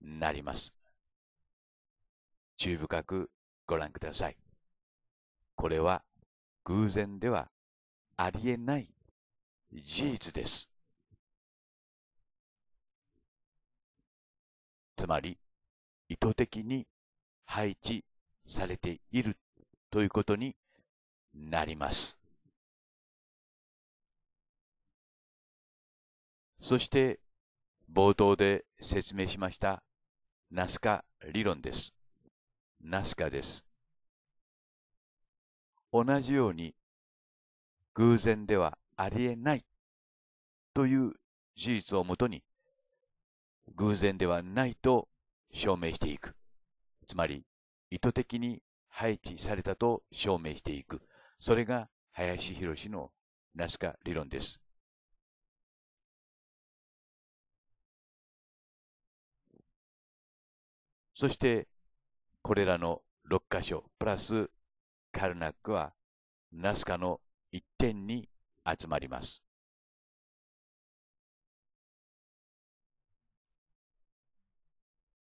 [SPEAKER 1] なります。注意深くご覧ください。これは偶然ではありえない事実です。つまり、意図的に配置されているということになります。そして、冒頭で説明しました、ナスカ理論です。ナスカです。同じように、偶然ではありえないという事実をもとに、偶然ではないと証明していく。つまり、意図的に配置されたと証明していく。それが林博士のナスカ理論です。そして、これらの6箇所、プラスカルナックはナスカの一点に集まります。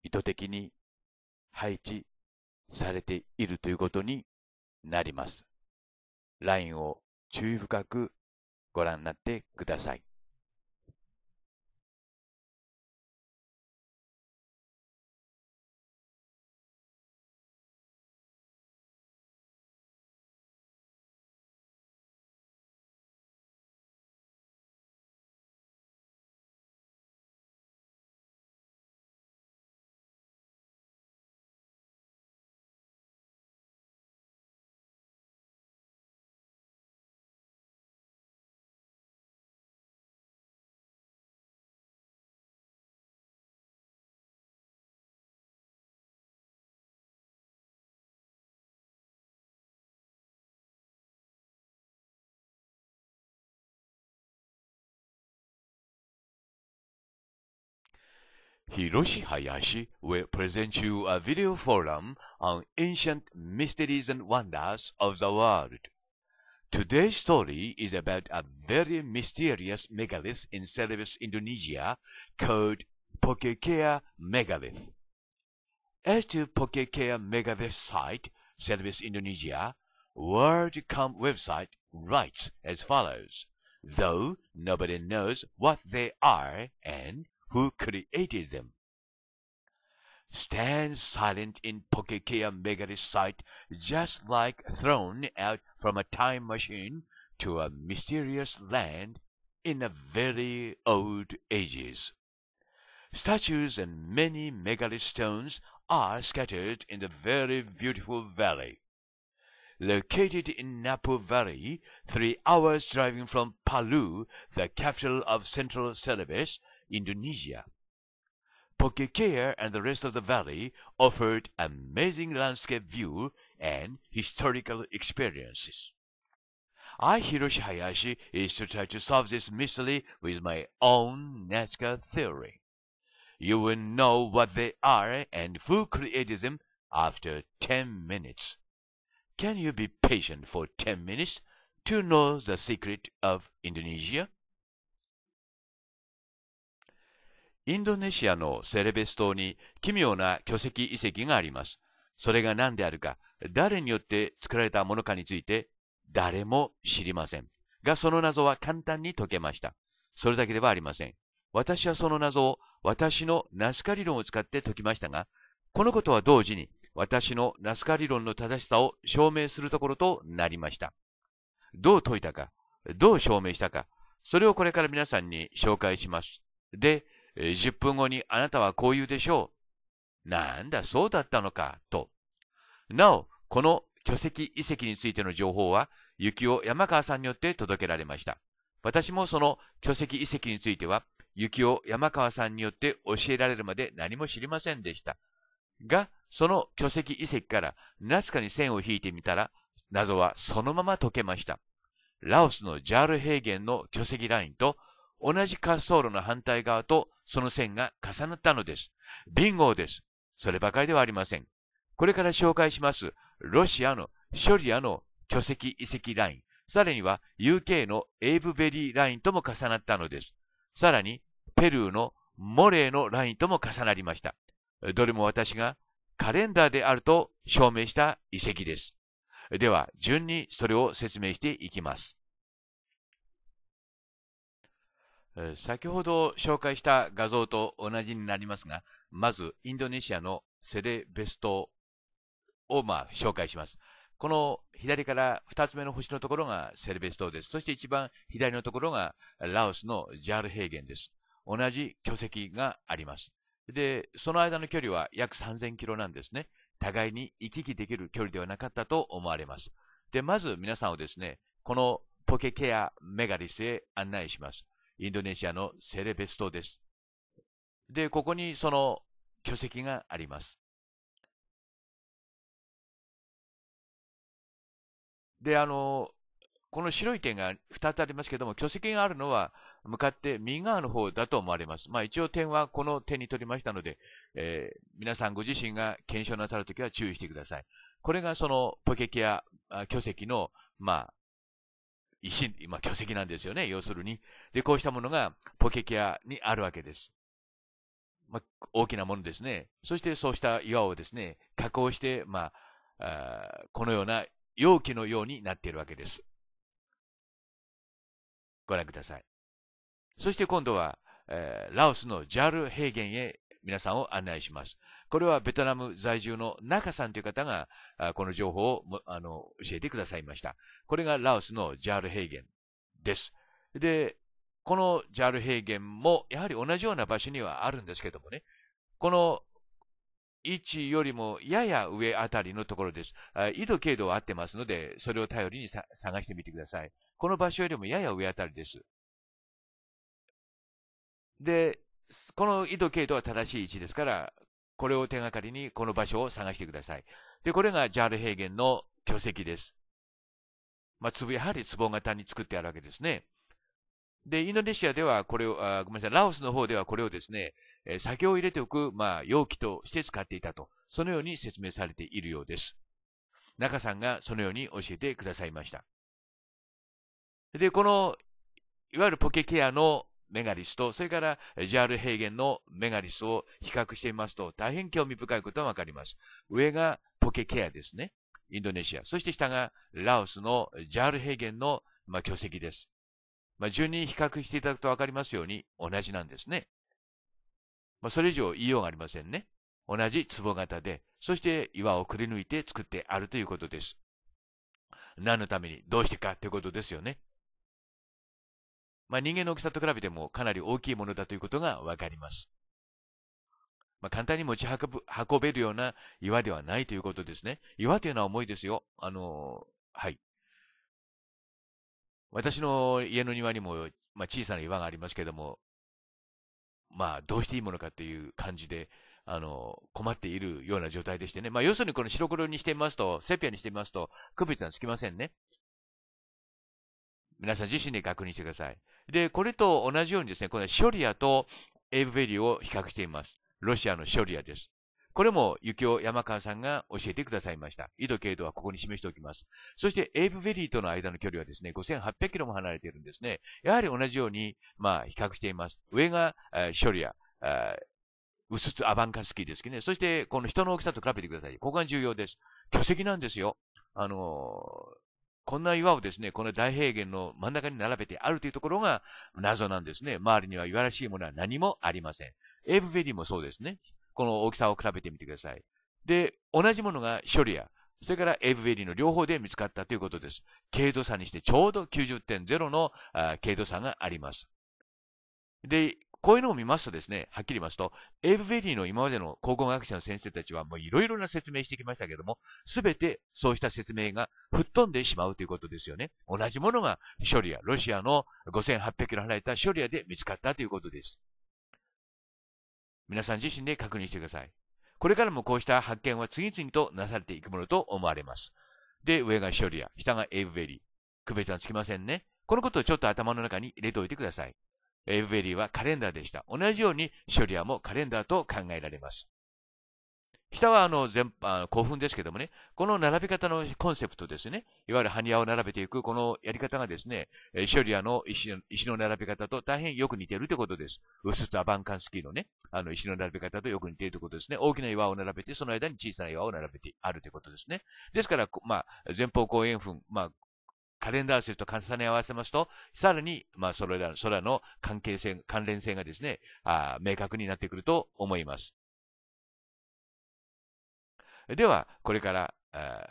[SPEAKER 1] 意図的に配置されているということになります。ラインを注意深くご覧になってください。Hiroshi Hayashi will present you a video forum
[SPEAKER 2] on ancient mysteries and wonders of the world. Today's story is about a very mysterious megalith in Celebes, Indonesia called Pokekea Megalith. As to Pokekea Megalith site, Celebes, Indonesia, WorldCom website writes as follows, though nobody knows what they are and who created them. Stand silent in Pokekea Megari's sight, just like thrown out from a time machine to a mysterious land in a very old ages. Statues and many megalith stones are scattered in the very beautiful valley. Located in Napo Valley, three hours driving from Palu, the capital of Central Celebes, Indonesia. Pokekea and the rest of the valley offered amazing landscape view and historical experiences. I, Hiroshi Hayashi, is to try to solve this mystery with my own Nazca theory. You will know what they are and who created them after 10 minutes. Can you be patient for 10 minutes to know the secret of Indonesia? インドネシアのセレベス島に奇妙な巨石遺跡があります。それが何であるか、誰によって作られたものかについて、誰も知りません。が、その謎は簡単に解けました。それだけではありません。私はその謎を私のナスカ理論を使って解きましたが、このことは同時に私のナスカ理論の正しさを証明するところとなりました。どう解いたか、どう証明したか、それをこれから皆さんに紹介します。で、10分後にあなたはこう言うでしょう。なんだ、そうだったのか、と。なお、この巨石遺跡についての情報は、幸雄山川さんによって届けられました。私もその巨石遺跡については、幸雄山川さんによって教えられるまで何も知りませんでした。が、その巨石遺跡からナスカに線を引いてみたら、謎はそのまま解けました。ラオスのジャール平原の巨石ラインと同じ滑走路の反対側とその線が重なったのです。ビンゴーです。そればかりではありません。これから紹介します、ロシアのショリアの巨石遺跡ライン、さらには UK のエイブベリーラインとも重なったのです。さらに、ペルーのモレーのラインとも重なりました。どれも私がカレンダーであると証明した遺跡です。では、順にそれを説明していきます。先ほど紹介した画像と同じになりますが、まずインドネシアのセレベストをまあ紹介します。この左から2つ目の星のところがセレベストです。そして一番左のところがラオスのジャール平原です。同じ巨石があります。で、その間の距離は約3000キロなんですね。互いに行き来できる距離ではなかったと思われます。で、まず皆さんをですね、このポケケアメガリスへ案内します。インドネシアのセレベス島です。
[SPEAKER 1] で、ここにその巨石があります。で、あの、この白い点が2つありますけども、巨石があるのは向かって右側の方だと思われます。
[SPEAKER 2] まあ一応点はこの点に取りましたので、えー、皆さんご自身が検証なさるときは注意してください。これがそのポケキア巨石の、まあ、石、まあ、巨石なんですよね、要するに。で、こうしたものがポケキアにあるわけです。まあ、大きなものですね。そしてそうした岩をですね、加工して、まあ、あこのような容器のようになっているわけです。ご覧ください。そして今度は、えー、ラオスのジャル平原へ皆さんを案内します。これはベトナム在住の中さんという方が、この情報をあの教えてくださいました。これがラオスのジャール平原です。で、このジャール平原もやはり同じような場所にはあるんですけどもね、この位置よりもやや上あたりのところです。緯度経度は合ってますので、それを頼りに探してみてください。この場所よりもやや上あたりです。で、この緯度経度は正しい位置ですから、これを手がかりにこの場所を探してください。で、これがジャール平原の巨石です。まあ、つぶ、やはり壺型に作ってあるわけですね。で、インドネシアではこれを、あごめんなさい、ラオスの方ではこれをですね、え酒を入れておく、まあ、容器として使っていたと、そのように説明されているようです。中さんがそのように教えてくださいました。で、この、いわゆるポケケアのメガリスと、それからジャール平原のメガリスを比較してみますと、大変興味深いことがわかります。上がポケケアですね。インドネシア。そして下がラオスのジャール平原の、まあ、巨石です。まあ、順に比較していただくとわかりますように、同じなんですね。まあ、それ以上言いようがありませんね。同じ壺型で、そして岩をくり抜いて作ってあるということです。何のために、どうしてかということですよね。まあ、人間の大きさと比べてもかなり大きいものだということがわかります。まあ、簡単に持ち運べるような岩ではないということですね。岩というのは重いですよ。あの、はい。私の家の庭にも、まあ、小さな岩がありますけども、まあ、どうしていいものかっていう感じで、あの、困っているような状態でしてね。まあ、要するにこの白黒にしてみますと、セピアにしてみますと、区別がつきませんね。皆さん自身で確認してください。で、これと同じようにですね、このショリアとエイブベリーを比較しています。ロシアのショリアです。これも、幸雄山川さんが教えてくださいました。緯度経度はここに示しておきます。そして、エイブベリーとの間の距離はですね、5800キロも離れているんですね。やはり同じように、まあ、比較しています。上が、ショリア、薄つアバンカスキーですけね。そして、この人の大きさと比べてください。ここが重要です。巨石なんですよ。あのこんな岩をですね、この大平原の真ん中に並べてあるというところが謎なんですね。周りには岩らしいものは何もありません。エブベリーもそうですね。この大きさを比べてみてください。で、同じものが処理や、それからエブベリーの両方で見つかったということです。軽度差にしてちょうど90.0の軽度差があります。で、こういうのを見ますとですね、はっきり言いますと、エイブ・ベリーの今までの考古学者の先生たちはもういろいろな説明してきましたけども、すべてそうした説明が吹っ飛んでしまうということですよね。同じものがショリア、ロシアの5800キロ離れたショリアで見つかったということです。皆さん自身で確認してください。これからもこうした発見は次々となされていくものと思われます。で、上がショリア、下がエイブベリー。区別はつきませんね。このことをちょっと頭の中に入れておいてください。エブベリーはカレンダーでした。同じようにショリアもカレンダーと考えられます。下はあの全あの興奮ですけどもね、この並び方のコンセプトですね、いわゆるハニヤを並べていくこのやり方がですね、ショリアの石の並び方と大変よく似ているということです。ウスとアバンカンスキーのね、あの石の並び方とよく似ているということですね。大きな岩を並べて、その間に小さな岩を並べてあるということですね。ですから、まあ、前方後円墳、まあ、カレンダー数と重ね合わせますと、さらに、まあ、それら、それらの関係性、関連性がですね、あ明確になってくると思います。では、これから、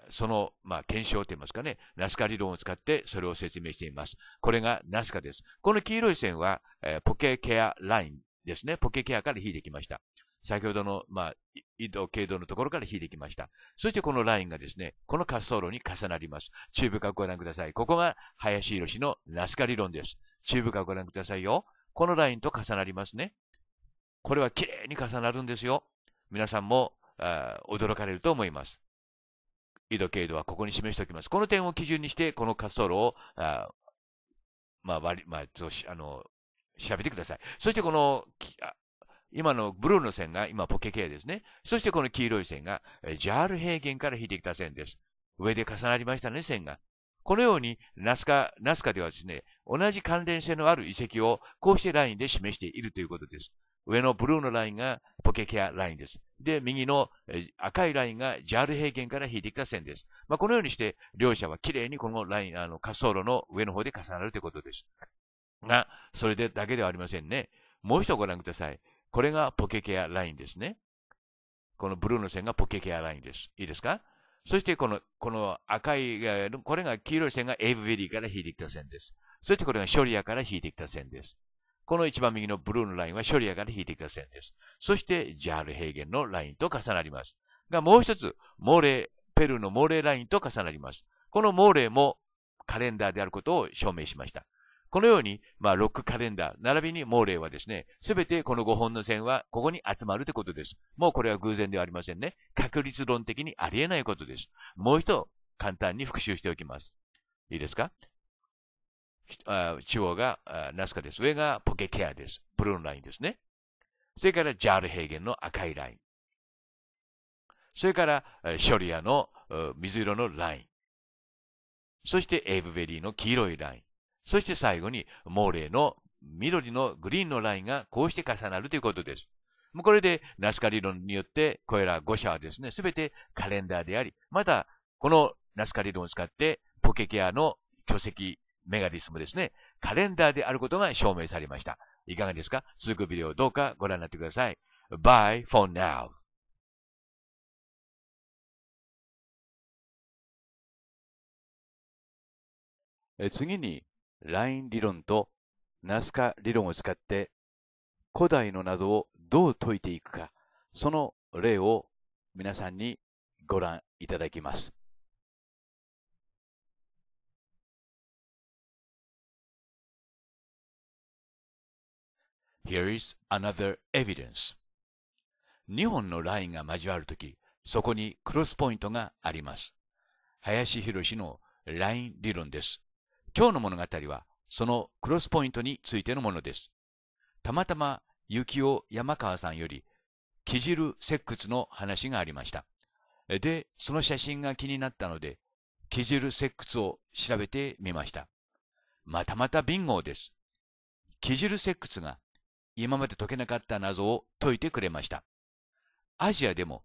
[SPEAKER 2] その、まあ、検証といいますかね、ナスカ理論を使ってそれを説明しています。これがナスカです。この黄色い線は、えー、ポケケアラインですね。ポケケアから引いてきました。先ほどの、まあ、緯度、経度のところから引いてきました。そしてこのラインがですね、この滑走路に重なります。中部ーご覧ください。ここが林博のナスカ理論です。中部ーご覧くださいよ。このラインと重なりますね。これは綺麗に重なるんですよ。皆さんも驚かれると思います。緯度、経度はここに示しておきます。この点を基準にして、この滑走路を、あまあ、割り、まあ、あの、調べてください。そしてこの、今のブルーの線が今ポケアですね。そしてこの黄色い線がジャール平原から引いてきた線です。上で重なりましたね、線が。このようにナスカ、ナスカではですね、同じ関連性のある遺跡をこうしてラインで示しているということです。上のブルーのラインがポケケアラインです。で、右の赤いラインがジャール平原から引いてきた線です。まあ、このようにして、両者はきれいにこのライン、あの、滑走路の上の方で重なるということです。が、それでだけではありませんね。もう一度ご覧ください。これがポケケアラインですね。このブルーの線がポケケアラインです。いいですかそしてこの、この赤い、これが黄色い線がエイブベリーから引いてきた線です。そしてこれがショリアから引いてきた線です。この一番右のブルーのラインはショリアから引いてきた線です。そしてジャール平原のラインと重なります。が、もう一つ、モーレー、ペルーのモーレーラインと重なります。このモーレーもカレンダーであることを証明しました。このように、まあ、ロックカレンダー、並びにモーレはですね、すべてこの5本の線はここに集まるということです。もうこれは偶然ではありませんね。確率論的にありえないことです。もう一度、簡単に復習しておきます。いいですか中央がナスカです。上がポケケアです。ブルーのラインですね。それからジャール平原の赤いライン。それからショリアの水色のライン。そしてエイブベリーの黄色いライン。そして最後に、モーレーの緑のグリーンのラインがこうして重なるということです。これで、ナスカ理論によって、これら5社はですね、すべてカレンダーであり、また、このナスカ理論を使って、ポケケアの巨石、メガディスもですね、カレンダーであることが証明されました。いかがですか続くビデオをどうか
[SPEAKER 1] ご覧になってください。Bye for now. 次に、ライン理論とナスカ理論を使って古代の謎をどう解いていくか、その例を皆さんにご覧いただきます。Here is another evidence. 2本のラインが交わるとき、そこにクロスポイ
[SPEAKER 2] ントがあります。林博のライン理論です。今日の物語は、そのクロスポイントについてのものです。たまたま、幸男山川さんより、キジル石窟の話がありました。で、その写真が気になったので、キジル石窟を調べてみました。またまたビンゴです。キジル石窟が今まで解けなかった謎を解いてくれました。アジアでも、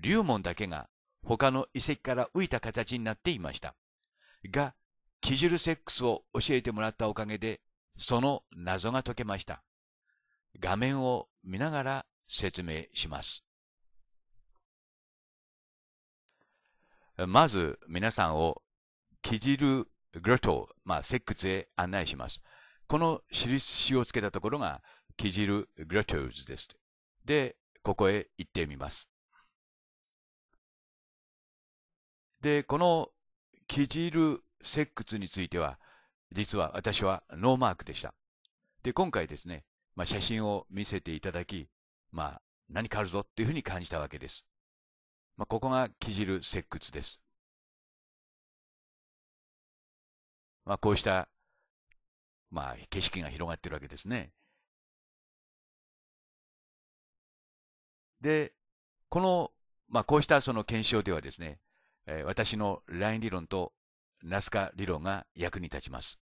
[SPEAKER 2] 龍門だけが他の遺跡から浮いた形になっていました。が、キジルセックスを教えてもらったおかげで、その謎が解けました。画面を見ながら説明します。まず皆さんをキジルグロト、まあ、セックスへ案内します。この印をつけたところがキジルグロトーズ
[SPEAKER 1] です。で、ここへ行ってみます。で、このキジル石窟については、
[SPEAKER 2] 実は私はノーマークでした。で、今回ですね、まあ、写真を見せていただ
[SPEAKER 1] き、まあ、何かあるぞっていうふうに感じたわけです。まあ、ここがキ木汁石窟です。まあ、こうした、まあ、景色が広がってるわけですね。で、この、まあ、こうしたその検証ではですね、えー、私のライン理論とナスカ理論が役に立ちます。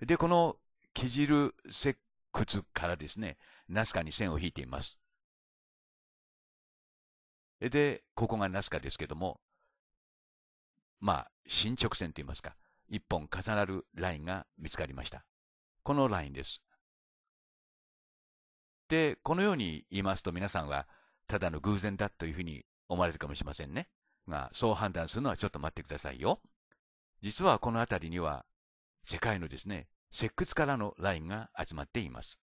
[SPEAKER 1] で、このキジル石窟からですね、ナスカに線を引いています。で、ここがナスカですけども、まあ、進
[SPEAKER 2] 直線といいますか、一本重なるラインが見つかりました。このラインです。で、このように言いますと皆さんは、ただの偶然だというふうに思われるかもしれませんね。がそう判断するのはちょっと待ってくださいよ。実はこのあたりには、世界のですね、石窟からのラインが集まっています。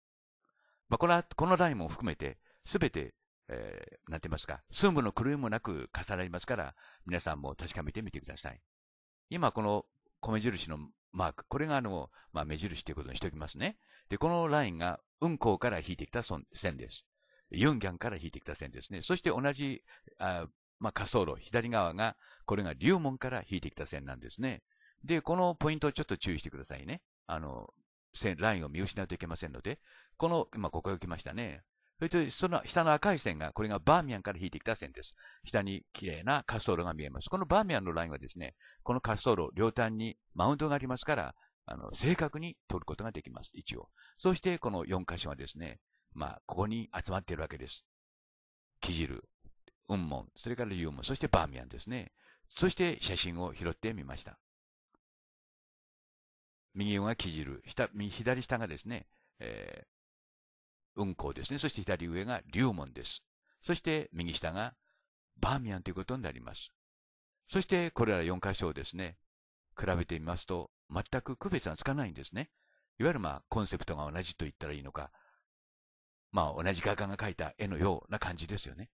[SPEAKER 2] まあ、これは、このラインも含めて、すべて、えー、なんて言いますか、寸部の狂いもなく重なりますから、皆さんも確かめてみてください。今、この米印のマーク、これがあの、まあ、目印ということにしておきますね。で、このラインが、運行から引いてきた線です。ユンギャンから引いてきた線ですね。そして同じあまあ、滑走路、左側が、これが龍門から引いてきた線なんですね。で、このポイントをちょっと注意してくださいね。あの、線、ラインを見失うといけませんので、この、まあ、ここへ来ましたね。それと、その下の赤い線が、これがバーミヤンから引いてきた線です。下に綺麗な滑走路が見えます。このバーミヤンのラインはですね、この滑走路、両端にマウントがありますから、あの、正確に取ることができます。一応。そして、この4箇所はですね、まあ、ここに集まっているわけです。雲門、それからリュウ門、そしてバーミヤンですね。そして写真を拾ってみました。右上がキジル、下左下がですね、えー、雲光ですね。そして左上が龍門です。そして右下がバーミヤンということになります。そしてこれら4箇所をですね、比べてみますと全く区別がつかないんですね。いわゆるまあコンセプトが同じと言ったらいいのか、まあ同じ画家が描いた絵のような感じですよね。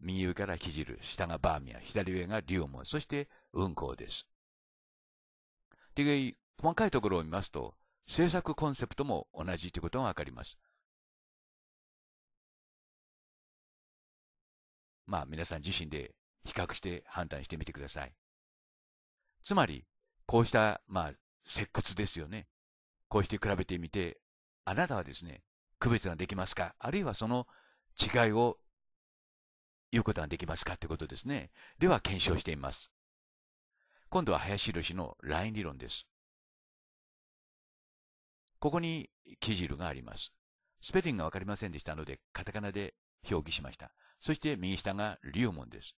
[SPEAKER 2] 右上から聖、下がバーミヤ、ン、左上がリモウ、そして運行で
[SPEAKER 1] す。で、細かいところを見ますと、制作コンセプトも同じということがわかります。まあ皆さん自身で比較して判断してみてください。
[SPEAKER 2] つまり、こうした、まあ、石窟ですよね。こうして比べてみて、あなたはですね、区別ができますかあるいはその違いを
[SPEAKER 1] 言うことができますかってことですね。では検証してみます。今度は林博のライン理論です。ここに
[SPEAKER 2] 記汁があります。スペリングがわかりませんでしたので、カタカナで表記しました。そして右下が龍門です。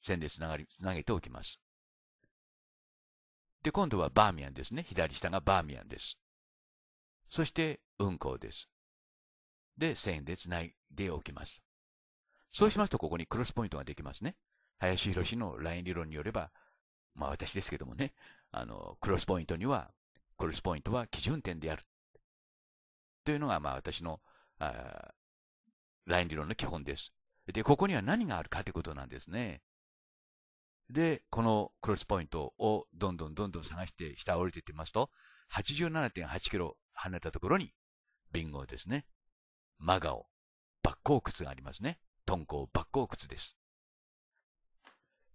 [SPEAKER 2] 線でつながり、つなげておきます。
[SPEAKER 1] で、今度はバーミヤンですね。左下がバーミヤンです。そして、運行です。で、線でつないでおきます。
[SPEAKER 2] そうしますと、ここにクロスポイントができますね。林博士のライン理論によれば、まあ私ですけどもね、あの、クロスポイントには、クロスポイントは基準点である。
[SPEAKER 1] というのが、まあ私の、ライン理論の基本です。で、ここには何があるかということなんですね。で、この
[SPEAKER 2] クロスポイントをどんどんどんどん探して下降りていってますと、87.8キロ離れたところに、ビンゴですね。マガオ、バッコウクツがありますね。敦煌抜鉱窟です。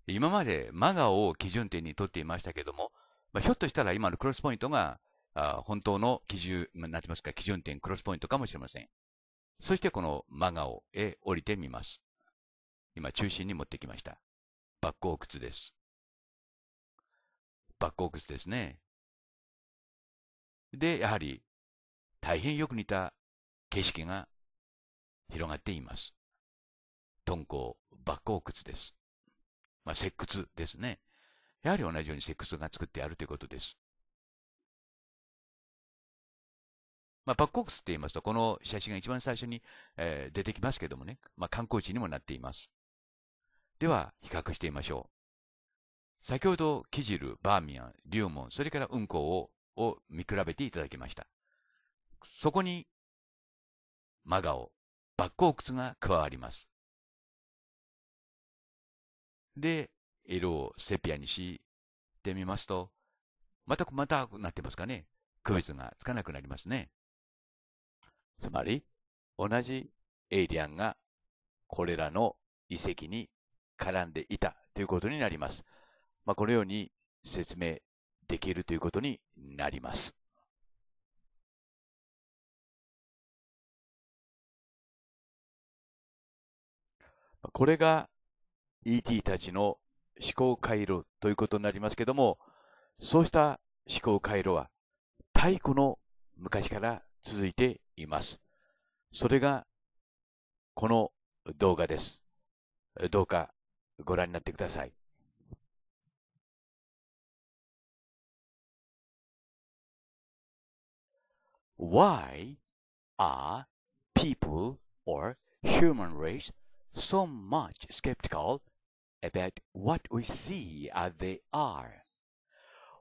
[SPEAKER 2] 今までマガオを基準点にとっていましたけども、まあ、ひょっとしたら今のクロスポイントが、あ本当の基準、なんてますか、基準点クロスポイントかもしれません。そしてこのマガオへ降り
[SPEAKER 1] てみます。今中心に持ってきました。抜鉱靴です。抜鉱靴ですね。で、やはり大変よく似た景色が広がっています。鈍行、抜行窟です。まあ、石窟ですね。やはり同じように石窟が作ってあるということです。
[SPEAKER 2] まあ、バッコクスって言いますと、この写真が一番最初に、えー、出てきますけどもね、まあ、観光地にもなっています。では、比較してみましょう。先ほど、キジル、バーミヤン、龍門、それから運行を、を見比べていただきました。
[SPEAKER 1] そこに、マガオ、バッコークスが加わります。で、色をセピアにしてみますと、また、また、なってますかね。区別がつかなくな
[SPEAKER 2] りますね。つまり、同じエイリアンがこれらの遺跡に絡んでいたということになります。まあ、こ
[SPEAKER 1] のように説明できるということになります。これが ET たちの思考回路という
[SPEAKER 2] ことになりますけども、そうした思考回路は太古の昔から続いています。それがこの
[SPEAKER 1] 動画です。どうかご覧になってください。Why are people or human race
[SPEAKER 2] so much skeptical about what we see as they are.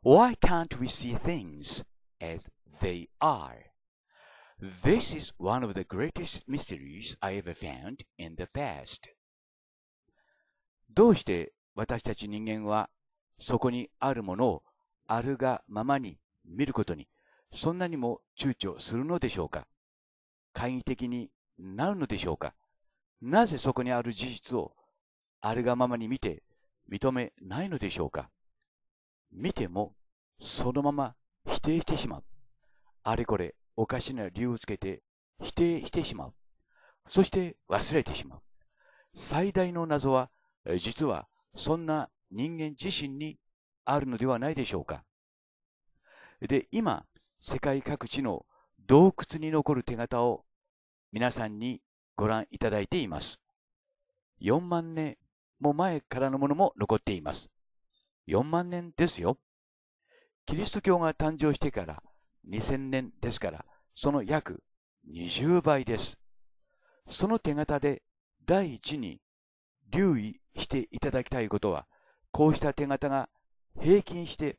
[SPEAKER 2] Why can't we see things as they are? This is one of the greatest mysteries I ever found in the past. どうして私たち人間はそこにあるものをあるがままに見ることにそんなにも躊躇するのでしょうか懐疑的になるのでしょうかなぜそこにある事実をあるがままに見て認めないのでしょうか見てもそのまま否定してしまう。あれこれおかしな理由をつけて否定してしまう。そして忘れてしまう。最大の謎は実はそんな人間自身にあるのではないでしょうか。で、今、世界各地の洞窟に残る手形を皆さんにご覧いただいています。4万年も前からのものも残っています。4万年ですよ。キリスト教が誕生してから2000年ですから、その約20倍です。その手形で第一に留意していただきたいことは、こうした手形が平均して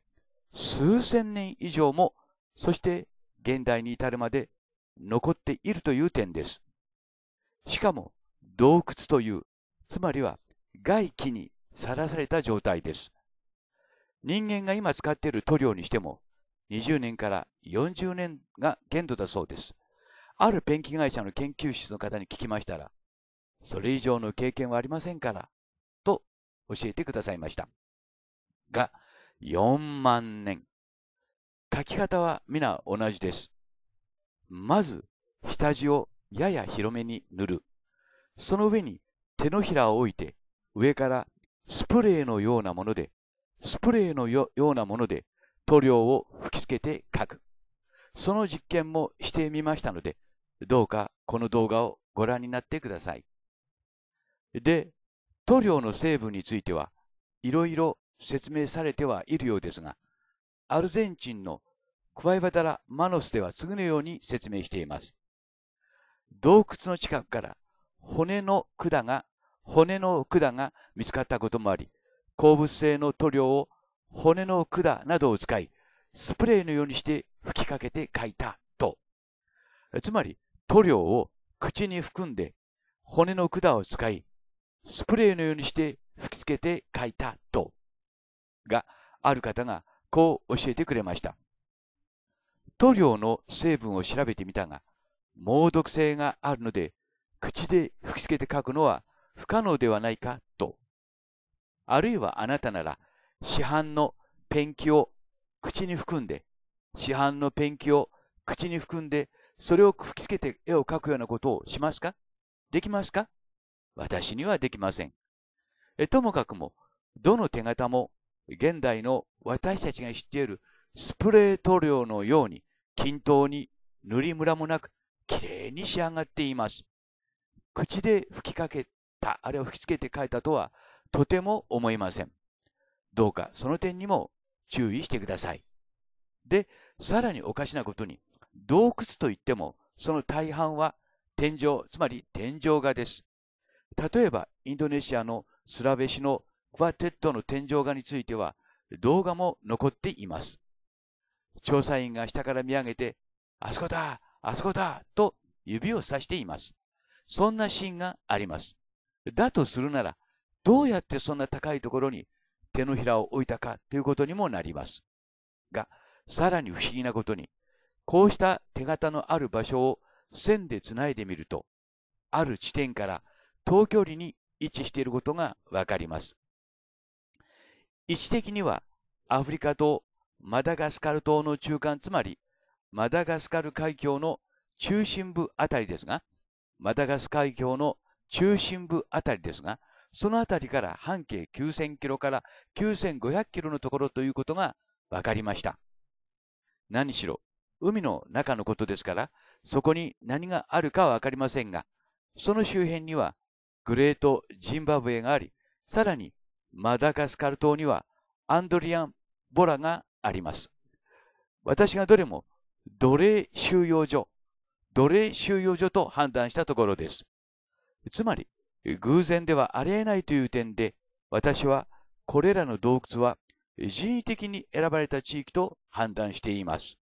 [SPEAKER 2] 数千年以上も、そして現代に至るまで残っているという点です。しかも洞窟という、つまりは外気にさらされた状態です。人間が今使っている塗料にしても、20年から40年が限度だそうです。あるペンキ会社の研究室の方に聞きましたら、それ以上の経験はありませんから、と教えてくださいました。が、4万年。書き方は皆同じです。まず、下地をやや広めに塗る。その上に手のひらを置いて上からスプレーのようなもので、スプレーのようなもので塗料を吹きつけて書く。その実験もしてみましたので、どうかこの動画をご覧になってください。で、塗料の成分については、いろいろ説明されてはいるようですが、アルゼンチンのクワイバタラ・マノスでは次のように説明しています。洞窟の近くから骨の管が骨の管が見つかったこともあり、鉱物性の塗料を骨の管などを使い、スプレーのようにして吹きかけて描いたと。つまり、塗料を口に含んで、骨の管を使い、スプレーのようにして吹きつけて描いたと。が、ある方がこう教えてくれました。塗料の成分を調べてみたが、猛毒性があるので、口で吹きつけて書くのは不可能ではないかと。あるいはあなたなら市販のペンキを口に含んで、市販のペンキを口に含んで、それを吹きつけて絵を描くようなことをしますかできますか私にはできません。ともかくも、どの手形も現代の私たちが知っているスプレー塗料のように均等に塗りムラもなくきれいに仕上がっています。口で吹きかけた、あれを吹き付けて書いたとは、とても思いません。どうかその点にも注意してください。で、さらにおかしなことに、洞窟といっても、その大半は天井、つまり天井画です。例えば、インドネシアのスラベシのクワテッドの天井画については、動画も残っています。調査員が下から見上げて、あそこだあそこだと指をさしています。そんなシーンがあります。だとするなら、どうやってそんな高いところに手のひらを置いたかということにもなります。が、さらに不思議なことに、こうした手形のある場所を線でつないでみると、ある地点から遠距離に位置していることがわかります。位置的にはアフリカとマダガスカル島の中間、つまりマダガスカル海峡の中心部あたりですが、マダガス海峡の中心部あたりですが、そのあたりから半径9000キロから9500キロのところということが分かりました。何しろ、海の中のことですから、そこに何があるかは分かりませんが、その周辺にはグレート・ジンバブエがあり、さらにマダガスカル島にはアンドリアン・ボラがあります。私がどれも奴隷収容所、奴隷収容所と判断したところです。つまり、偶然ではありえないという点で、私はこれらの洞窟は人為的に選ばれた地域と判断しています。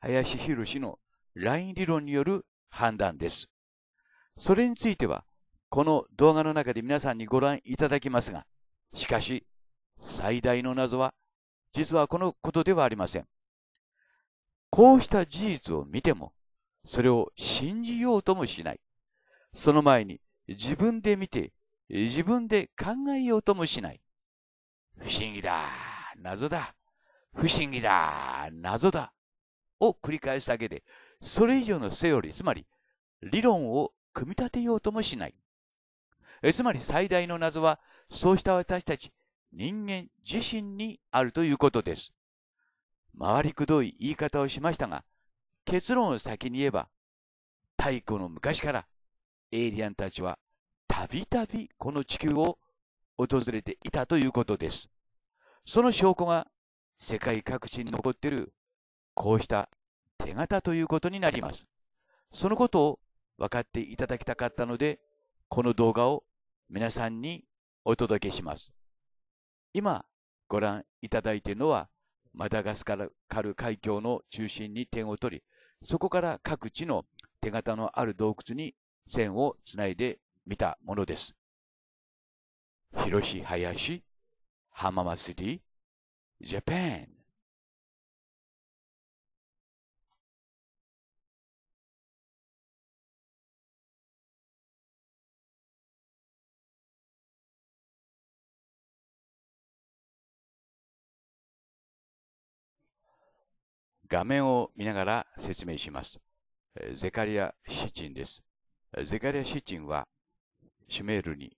[SPEAKER 2] 林博氏のライン理論による判断です。それについては、この動画の中で皆さんにご覧いただきますが、しかし、最大の謎は、実はこのことではありません。こうした事実を見ても、それを信じようともしない。その前に、自分で見て、自分で考えようともしない。不思議だ、謎だ、不思議だ、謎だ、を繰り返すだけで、それ以上のセオリー、つまり理論を組み立てようともしない。つまり最大の謎は、そうした私たち人間自身にあるということです。回りくどい言い方をしましたが、結論を先に言えば、太古の昔からエイリアンたちはたびたびこの地球を訪れていたということです。その証拠が世界各地に残っているこうした手形ということになります。そのことを分かっていただきたかったので、この動画を皆さんにお届けします。今、ご覧いただいているのは、マダガスカル海峡の中心に点を取り、そこから各地の手形のある洞窟に線をつないでみたもので
[SPEAKER 1] す。広し林、浜松市、ジャパン。画面を見ながら説明します。
[SPEAKER 2] ゼカリア・シチンです。ゼカリア・シッチンは、シュメールに、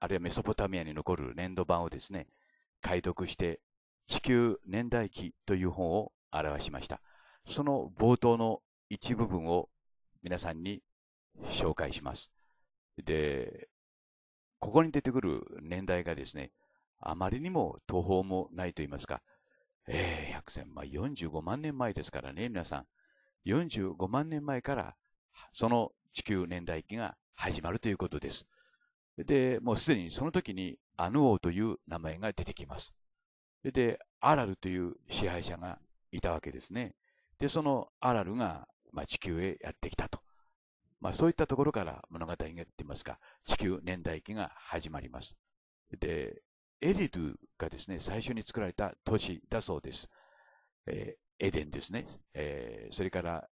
[SPEAKER 2] あるいはメソポタミアに残る粘土版をですね、解読して、地球年代記という本を表しました。その冒頭の一部分を皆さんに紹介します。で、ここに出てくる年代がですね、あまりにも途方もないと言いますか、えー、100千、45万年前ですからね、皆さん。45万年前からその地球年代記が始まるということです。で、もうすでにその時にアヌ王という名前が出てきます。で、アラルという支配者がいたわけですね。で、そのアラルが、まあ、地球へやってきたと。まあ、そういったところから物語が出ってますが、地球年代記が始まります。で、エディドゥがですね、最初に作られた都市だそうです。えー、エデンですね、えー、それから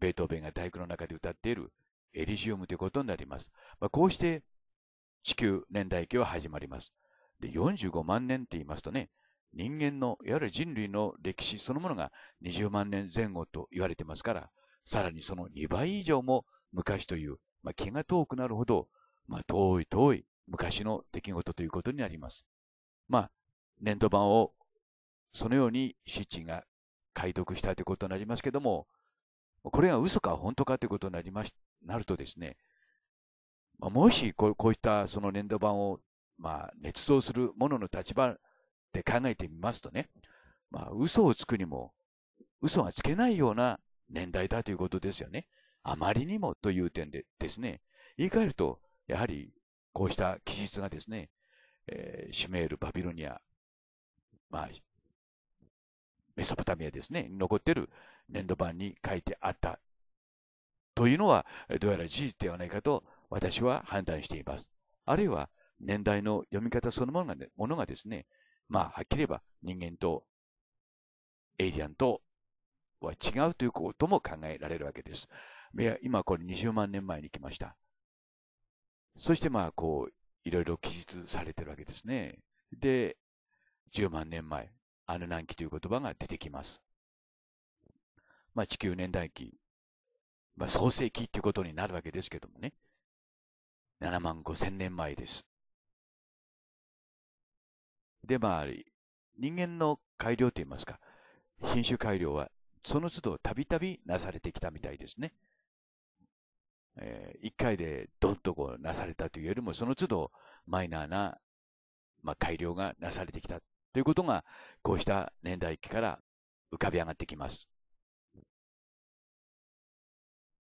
[SPEAKER 2] ベートーベンが大工の中で歌っているエリジウムということになります。まあ、こうして地球年代記は始まります。で、45万年って言いますとね、人間の、いわゆる人類の歴史そのものが20万年前後と言われてますから、さらにその2倍以上も昔という、まあ、気が遠くなるほど、まあ、遠い遠い昔の出来事ということになります。まあ、年土版をそのようにシッチが解読したということになりますけども、これが嘘か本当かということになりまし、なるとですね、まあ、もしこうこういったその粘土板を、まあ、捏造する者の立場で考えてみますとね、まあ、嘘をつくにも、嘘がつけないような年代だということですよね。あまりにもという点でですね、言い換えると、やはりこうした記述がですね、えー、シュメール、バビロニア、まあ、メソポタミアですね、残っている粘土板に書いてあったというのは、どうやら事実ではないかと私は判断しています。あるいは、年代の読み方そのものが,、ね、ものがですね、まあ、はっきり言えば人間とエイリアンとは違うということも考えられるわけです。いや今これ20万年前に来ました。そしてまあこう、いろいろ記述されてるわけですね。で、10万年前、
[SPEAKER 1] アヌナンキという言葉が出てきます。まあ、地球年代記、まあ、創世記っていうことになるわけですけどもね。7万5千年前です。で、まあ、人間の
[SPEAKER 2] 改良といいますか、品種改良は、その都度たびたびなされてきたみたいですね。えー、回でどんとこうなされたというよりも、その都
[SPEAKER 1] 度マイナーな、まあ、改良がなされてきたということが、こうした年代記から浮かび上がってきます。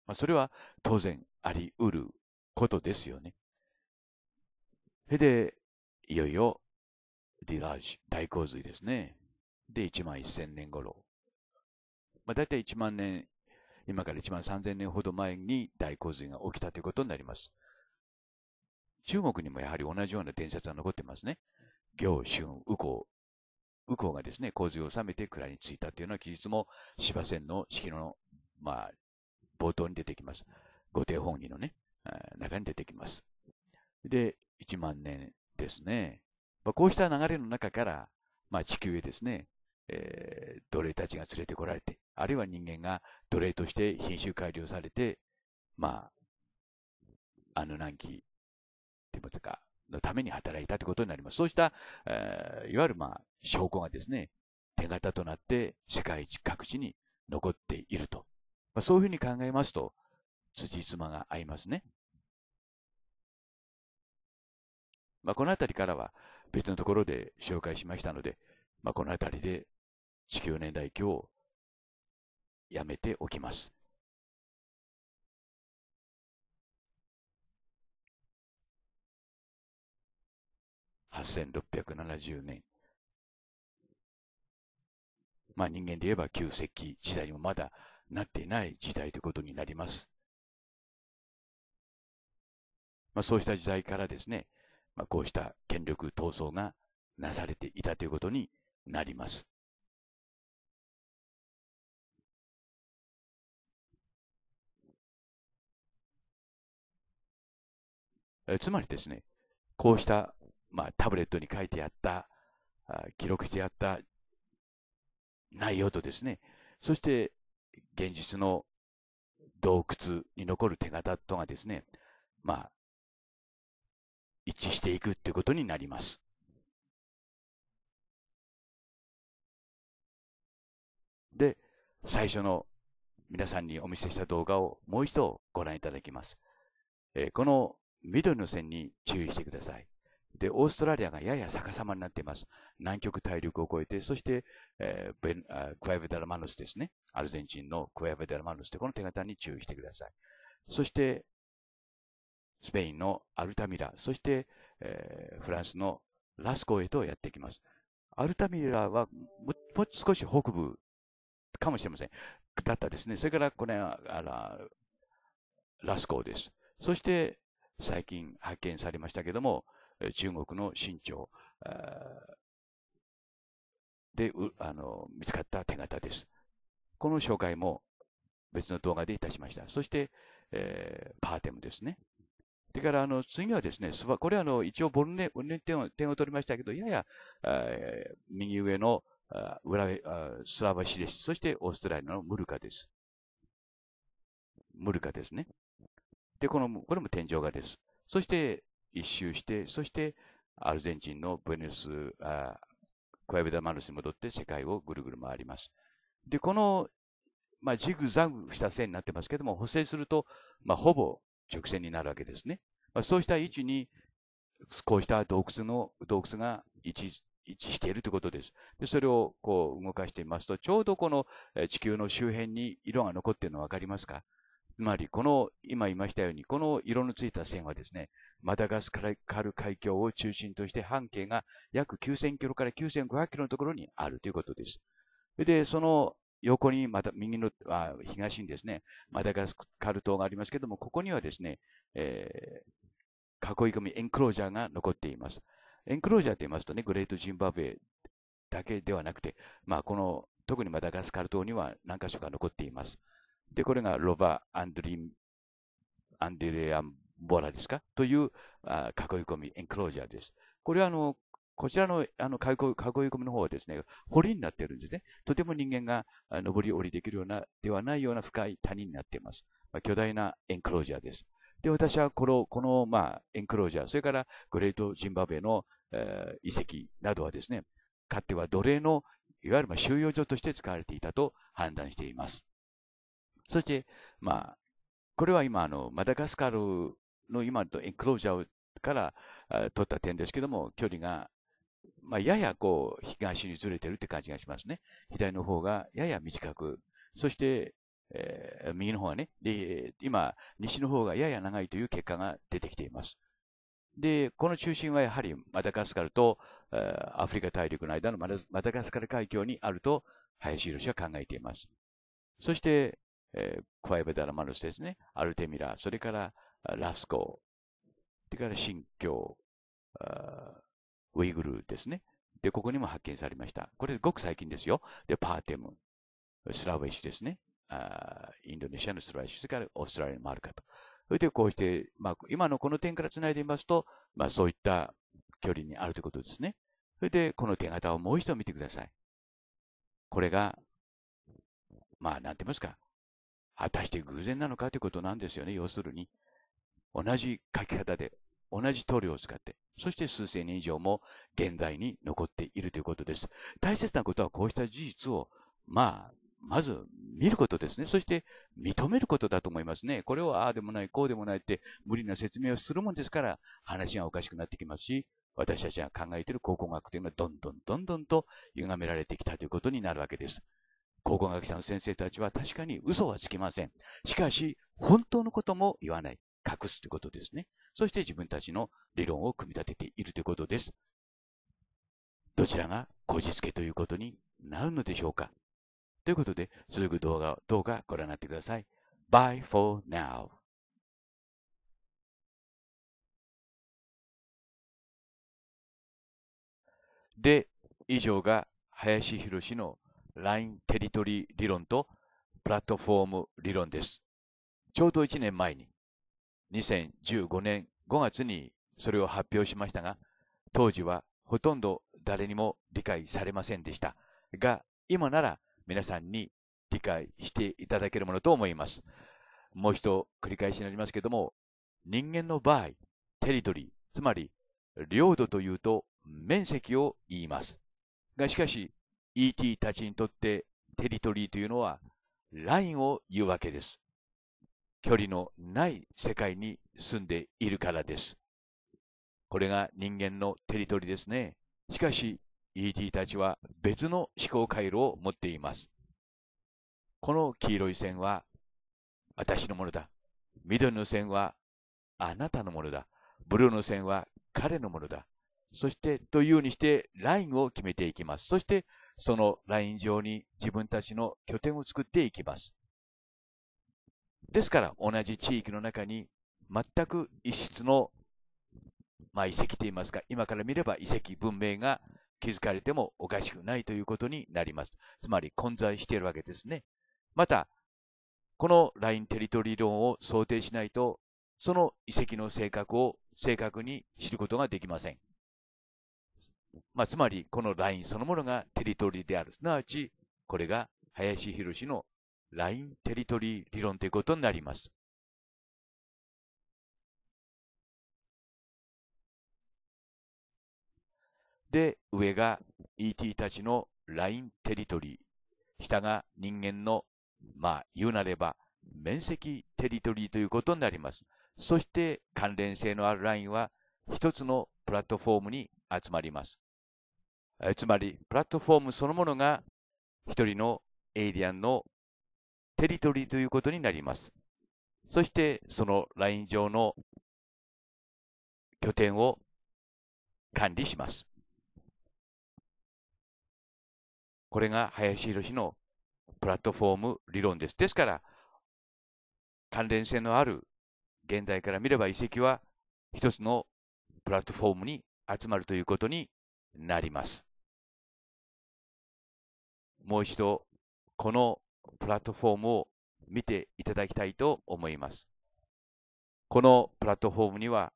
[SPEAKER 1] まあ、それは当然あり得ることですよね。それで、いよいよ、ディラージ、大洪水ですね。
[SPEAKER 2] で、1万1000年頃。まあ、大体1万年、今から1万3000年ほど前に大洪水が起きたということになります。中国にもやはり同じような伝説が残ってますね。行、春、右行。右行がですね、洪水を収めて蔵に着いたというのは、記述も、芝線の式の、まあ、冒頭に出てきます。ご定本義のね、中に出てきます。で、1万年ですね。まあ、こうした流れの中から、まあ、地球へですね、えー、奴隷たちが連れてこられて、あるいは人間が奴隷として品種改良され
[SPEAKER 1] て、まあ、アヌナンキっ
[SPEAKER 2] てことか、のために働いたということになります。そうした、えー、いわゆる、まあ、証拠がですね、手形となって世界各地に残っているとまあ、そういうふうに考えますと、辻褄が合いますね。まあ、この辺りからは別のところで紹介しましたので、まあ、この辺
[SPEAKER 1] りで地球年代記をやめておきます。8670年。まあ人間で言えば旧石器時代にもまだなっていない時代ということになります。まあ、そうした時代からですね、まあ、こうした権力闘争がなされていたということになります。えつまりですね、こうした、まあ、タブレットに書いてあったあ、記録してあった内容とですね、そして現実の洞窟に残る手形とがですね、まあ、一致していくということになります。で、最初の皆さんにお見せした
[SPEAKER 2] 動画をもう一度ご覧いただきます。えー、この緑の線に注意してください。で、オーストラリアがやや逆さまになっています。南極大陸を越えて、そして、えー、クワイブダラマノスですね。アルゼンチンのクエアベデラマルステコの手形に注意してください。そして、スペインのアルタミラ、そして、えー、フランスのラスコへとやってきます。アルタミラはもう少し北部かもしれません。だったですね。それから、これは、あら、ラスコです。そして、最近発見されましたけども、中国の新朝で、あの、見つかった手形です。この紹介も別の動画でいたしました。そして、えー、パーテムですね。それから、あの、次はですね、これはあの、一応ボルネ、ボルネ点を、点を取りましたけど、やや、えー、右上の、あ裏スラバシです。そして、オーストラリアのムルカです。ムルカですね。で、この、これも天井画です。そして、一周して、そして、アルゼンチンのベネス、あクワベダマルスに戻って世界をぐるぐる回ります。で、この、まあ、ジグザグした線になってますけども、補正すると、まあ、ほぼ直線になるわけですね。まあ、そうした位置に、こうした洞窟の、洞窟が位置、位置しているということです。で、それをこう動かしてみますと、ちょうどこの地球の周辺に色が残っているの分かりますかつまり、この、今言いましたように、この色のついた線はですね、マダガスカル海峡を中心として半径が約9000キロから9500キロのところにあるということです。で、その横に、また右の、あ東にですね、マダガスカル島がありますけども、ここにはですね、えー、囲い込み、エンクロージャーが残っています。エンクロージャーと言いますとね、グレートジンバブエだけではなくて、まあ、この、特にマダガスカル島には何箇所か残っています。で、これがロバ・アンドリン、アンデレアン・ボラですかというあ囲い込み、エンクロージャーです。これはあの、こちらのあの囲い込みの方はですね、堀になっているんですね。とても人間が上り下りできるような、ではないような深い谷になっています。まあ、巨大なエンクロージャーです。で、私はこの、この、まあ、エンクロージャー、それからグレートジンバブエの、えー、遺跡などはですね、かつては奴隷の、いわゆるまあ収容所として使われていたと判断しています。そして、まあ、これは今、あの、マダガスカルの今のエンクロージャーから取った点ですけども、距離がまあ、ややこう、東にずれてるって感じがしますね。左の方がやや短く、そして、えー、右の方がね、で、今、西の方がやや長いという結果が出てきています。で、この中心はやはりマダガスカルと、えー、アフリカ大陸の間のマダガスカル海峡にあると、林博士は考えています。そして、えー、クワイベダラマルスですね、アルテミラ、それからラスコ、それから新疆、あウイグルですね。で、ここにも発見されました。これごく最近ですよ。で、パーテム、スラウェシですね。あインドネシアのスラウェシ、それからオーストラリアもあるかと。それで、こうして、まあ、今のこの点から繋いでみますと、まあ、そういった距離にあるということですね。それで、この手形をもう一度見てください。これが、まあ、なんて言いますか。果たして偶然なのかということなんですよね。要するに、同じ書き方で同じ塗料を使って、そして数千年以上も現代に残っているということです。大切なことはこうした事実を、まあ、まず見ることですね。そして認めることだと思いますね。これをああでもない、こうでもないって無理な説明をするもんですから話がおかしくなってきますし、私たちが考えている考古学というのはどんどんどんどんと歪められてきたということになるわけです。考古学者の先生たちは確かに嘘はつきません。しかし、本当のことも言わない。隠すということですね。そして自分たちの理論を組み立てているということです。どちらがこじつけということに
[SPEAKER 1] なるのでしょうかということで、続く動画をどうかご覧になってください。Bye for now. で、以上が林
[SPEAKER 2] 博の LINE テリトリー理論とプラットフォーム理論です。ちょうど1年前に2015年5月にそれを発表しましたが、当時はほとんど誰にも理解されませんでした。が、今なら皆さんに理解していただけるものと思います。もう一度繰り返しになりますけども、人間の場合、テリトリー、つまり領土というと面積を言います。が、しかし ET たちにとってテリトリーというのはラインを言うわけです。距離のない世界に住んでいるからです。これが人間のテリトリーですね。しかし、ET たちは別の思考回路を持っています。この黄色い線は私のものだ。緑の線はあなたのものだ。ブルーの線は彼のものだ。そして、というようにしてラインを決めていきます。そして、そのライン上に自分たちの拠点を作っていきます。ですから、同じ地域の中に全く一室の、まあ、遺跡といいますか、今から見れば遺跡、文明が築かれてもおかしくないということになります。つまり混在しているわけですね。また、このラインテリトリー論を想定しないと、その遺跡の性格を正確に知ることができません。まあ、つまり、このラインそのものがテリトリーである。
[SPEAKER 1] すなわち、これが林博のラインテリトリー理論ということになります。で、上が ET たちのライン
[SPEAKER 2] テリトリー、下が人間の、まあ言うなれば面積テリトリーということになります。そして関連性のあるラインは一つのプラットフォームに集まります。つまり、プラットフォームそのものが
[SPEAKER 1] 一人のエイリアンのテリトリーということになります。そして、そのライン上の拠点を管理します。これが林博のプラットフォーム理論です。ですから、関連性のある現在から見れば遺跡は一つのプラットフォームに集まるということになります。もう一度、このプラットフォームを見ていただきたいと思います。このプラットフォームには、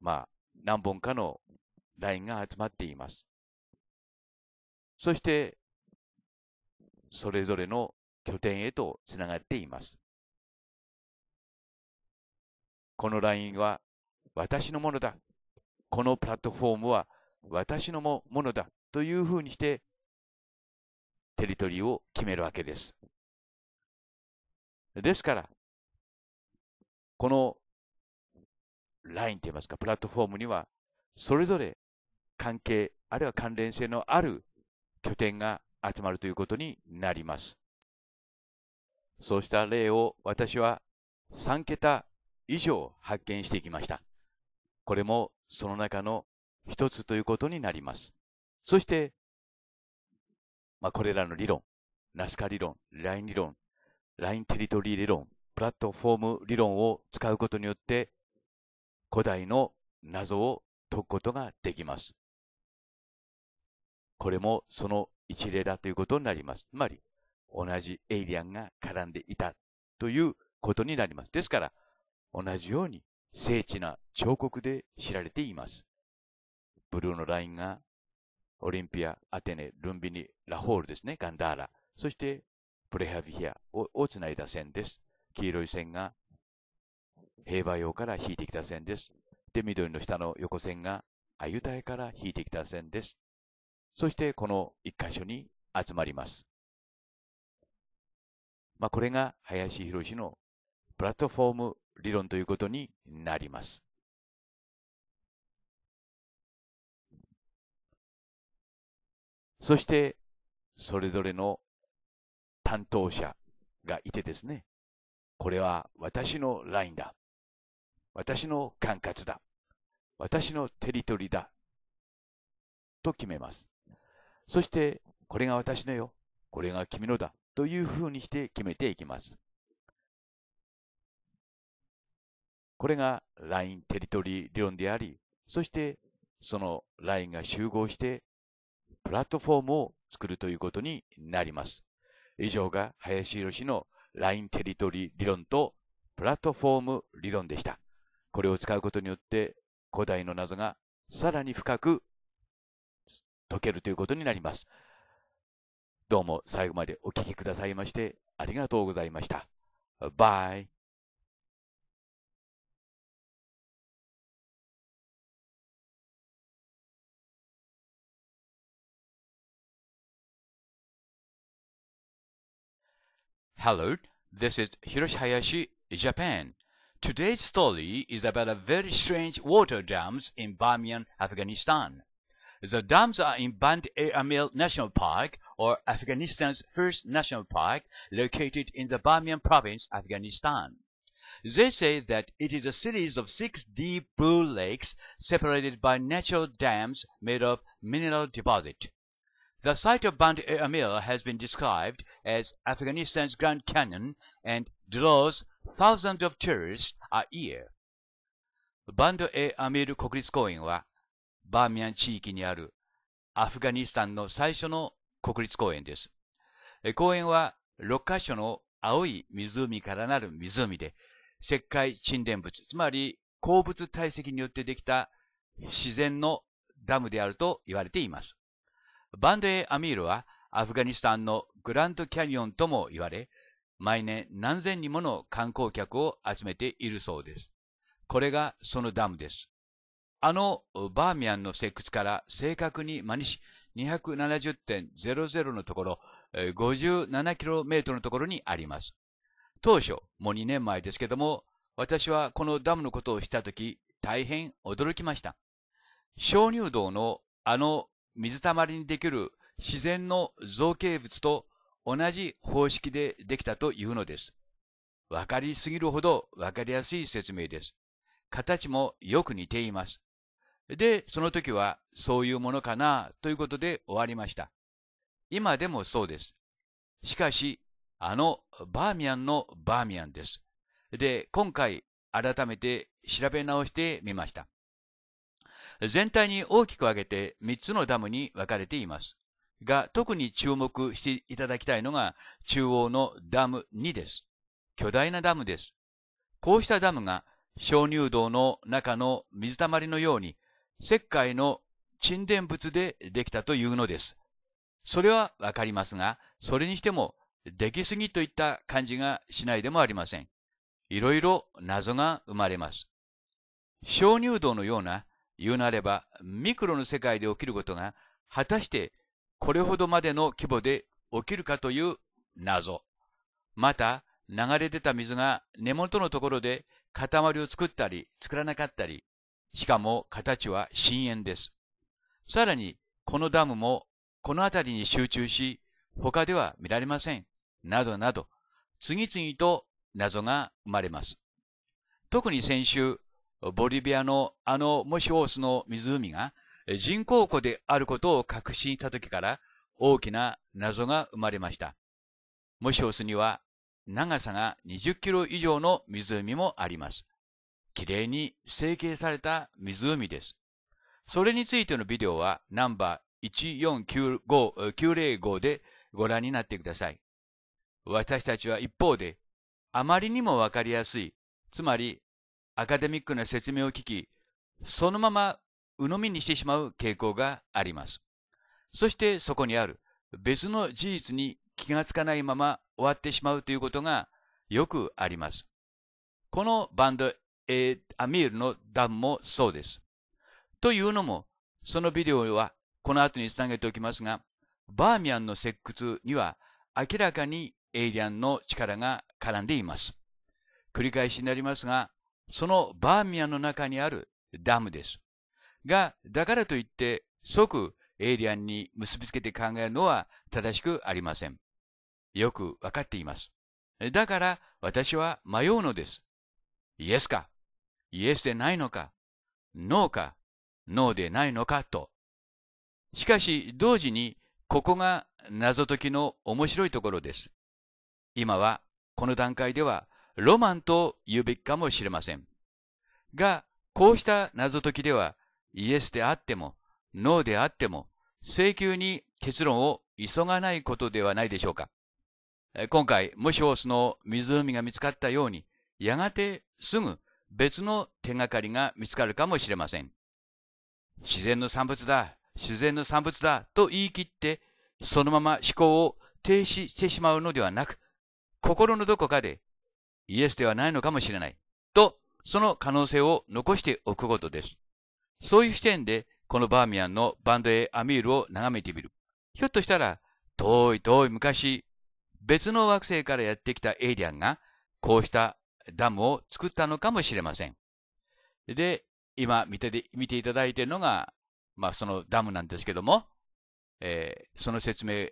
[SPEAKER 1] まあ、何本かのラインが集まっています。そして、それぞれの拠点へとつながっています。このラインは私のものだ。このプラットフォームは私のものだ。というふうにしてテリトリーを決めるわけです。ですから、このラインといいますか、プラットフォームには、
[SPEAKER 2] それぞれ関係、あるいは関連性のある拠点が集まるということになります。そうした例を私は3桁以上発見していきました。これもその中の一つということになります。そしてまあ、これらの理論、ナスカ理論、ライン理論、ラインテリトリー理論、プラッ
[SPEAKER 1] トフォーム理論を使うことによって、古代の謎を解くことができます。これもその一例
[SPEAKER 2] だということになります。つまり、同じエイリアンが絡んでいたということになります。ですから、同じように精緻な彫刻で知られています。ブルーのラインがオリンピア、アテネ、ルンビニ、ラホールですね、ガンダーラ、そしてプレハビヒアををつないだ線です。黄色い線が平和用から引いてきた線です。で、緑の下の横線がアユタヤから引いてきた線です。そしてこの一箇所に
[SPEAKER 1] 集まります。まあ、これが林博のプラットフォーム理論ということになります。そして、それぞれの担当者がいてですね、これ
[SPEAKER 2] は私のラインだ。私の管轄だ。私のテリトリーだ。と決めます。そして、これが私のよ。これが君のだ。というふうにして決めていきます。これがラインテリトリー理論であり、そしてそのラインが集合してプラットフォームを作るということになります。以上が林博の LINE テリトリー理論とプラットフォーム理論でした。これを使うことによって古代の謎がさらに深く解けるということになります。
[SPEAKER 1] どうも最後までお聴きくださいましてありがとうございました。バイ。Hello, this is Hiroshi Hayashi,
[SPEAKER 2] Japan. Today's story is about a very strange water dams in Bamiyan, Afghanistan. The dams are in Band e Amil National Park, or Afghanistan's first national park, located in the Bamiyan province, Afghanistan. They say that it is a series of six deep blue lakes separated by natural dams made of mineral deposit. The site of Band e Amir has been described as Afghanistan's Grand Canyon and draws thousands of tourists a year. バンド・エ・アミール国立公園は、バーミヤン地域にあるアフガニスタンの最初の国立公園です。公園は6カ所の青い湖からなる湖で、石灰沈殿物、つまり鉱物堆積によってできた自然のダムであると言われています。バンデー・アミールはアフガニスタンのグランドキャニオンとも言われ、毎年何千人もの観光客を集めているそうです。これがそのダムです。あのバーミヤンの石窟から正確に真西270.00のところ、57km のところにあります。当初、もう2年前ですけども、私はこのダムのことを知ったとき、大変驚きました。鍾乳洞のあの水たまりにできる自然の造形物と同じ方式でできたというのです。わかりすぎるほどわかりやすい説明です。形もよく似ています。で、その時はそういうものかなということで終わりました。今でもそうです。しかし、あのバーミヤンのバーミヤンです。で、今回改めて調べ直してみました。全体に大きく分けて3つのダムに分かれています。が、特に注目していただきたいのが、中央のダム2です。巨大なダムです。こうしたダムが、鍾乳洞の中の水たまりのように、石灰の沈殿物でできたというのです。それはわかりますが、それにしても、出来すぎといった感じがしないでもありません。いろいろ謎が生まれます。鍾乳洞のような言うなれば、ミクロの世界で起きることが、果たしてこれほどまでの規模で起きるかという謎。また、流れ出た水が根元のところで塊を作ったり作らなかったり、しかも形は深淵です。さらに、このダムもこの辺りに集中し、他では見られません。などなど、次々と謎が生まれます。特に先週、ボリビアのあのモシオースの湖が人工湖であることを確信した時から大きな謎が生まれました。モシオスには長さが20キロ以上の湖もあります。きれいに成形された湖です。それについてのビデオはナンバー14905でご覧になってください。私たちは一方で、あまりにもわかりやすい、つまりアカデミックな説明を聞き、そのまま鵜呑みにしてしまう傾向があります。そしてそこにある別の事実に気がつかないまま終わってしまうということがよくあります。このバンド、えー、アミールのダムもそうです。というのも、そのビデオはこの後につなげておきますが、バーミヤンの石窟には明らかにエイリアンの力が絡んでいます。繰り返しになりますが、そのバーミヤンの中にあるダムです。が、だからといって即エイリアンに結びつけて考えるのは正しくありません。よくわかっています。だから私は迷うのです。イエスかイエスでないのかノーかノーでないのかと。しかし同時にここが謎解きの面白いところです。今はこの段階ではロマンと言うべきかもしれません。が、こうした謎解きでは、イエスであっても、ノーであっても、請求に結論を急がないことではないでしょうか。今回、もしオスの湖が見つかったように、やがてすぐ別の手がかりが見つかるかもしれません。自然の産物だ、自然の産物だと言い切って、そのまま思考を停止してしまうのではなく、心のどこかでイエスではないのかもしれない。と、その可能性を残しておくことです。そういう視点で、このバーミヤンのバンドエアミールを眺めてみる。ひょっとしたら、遠い遠い昔、別の惑星からやってきたエイリアンが、こうしたダムを作ったのかもしれません。で、今見て見ていただいているの
[SPEAKER 1] が、まあ、そのダムなんですけども、えー、その説明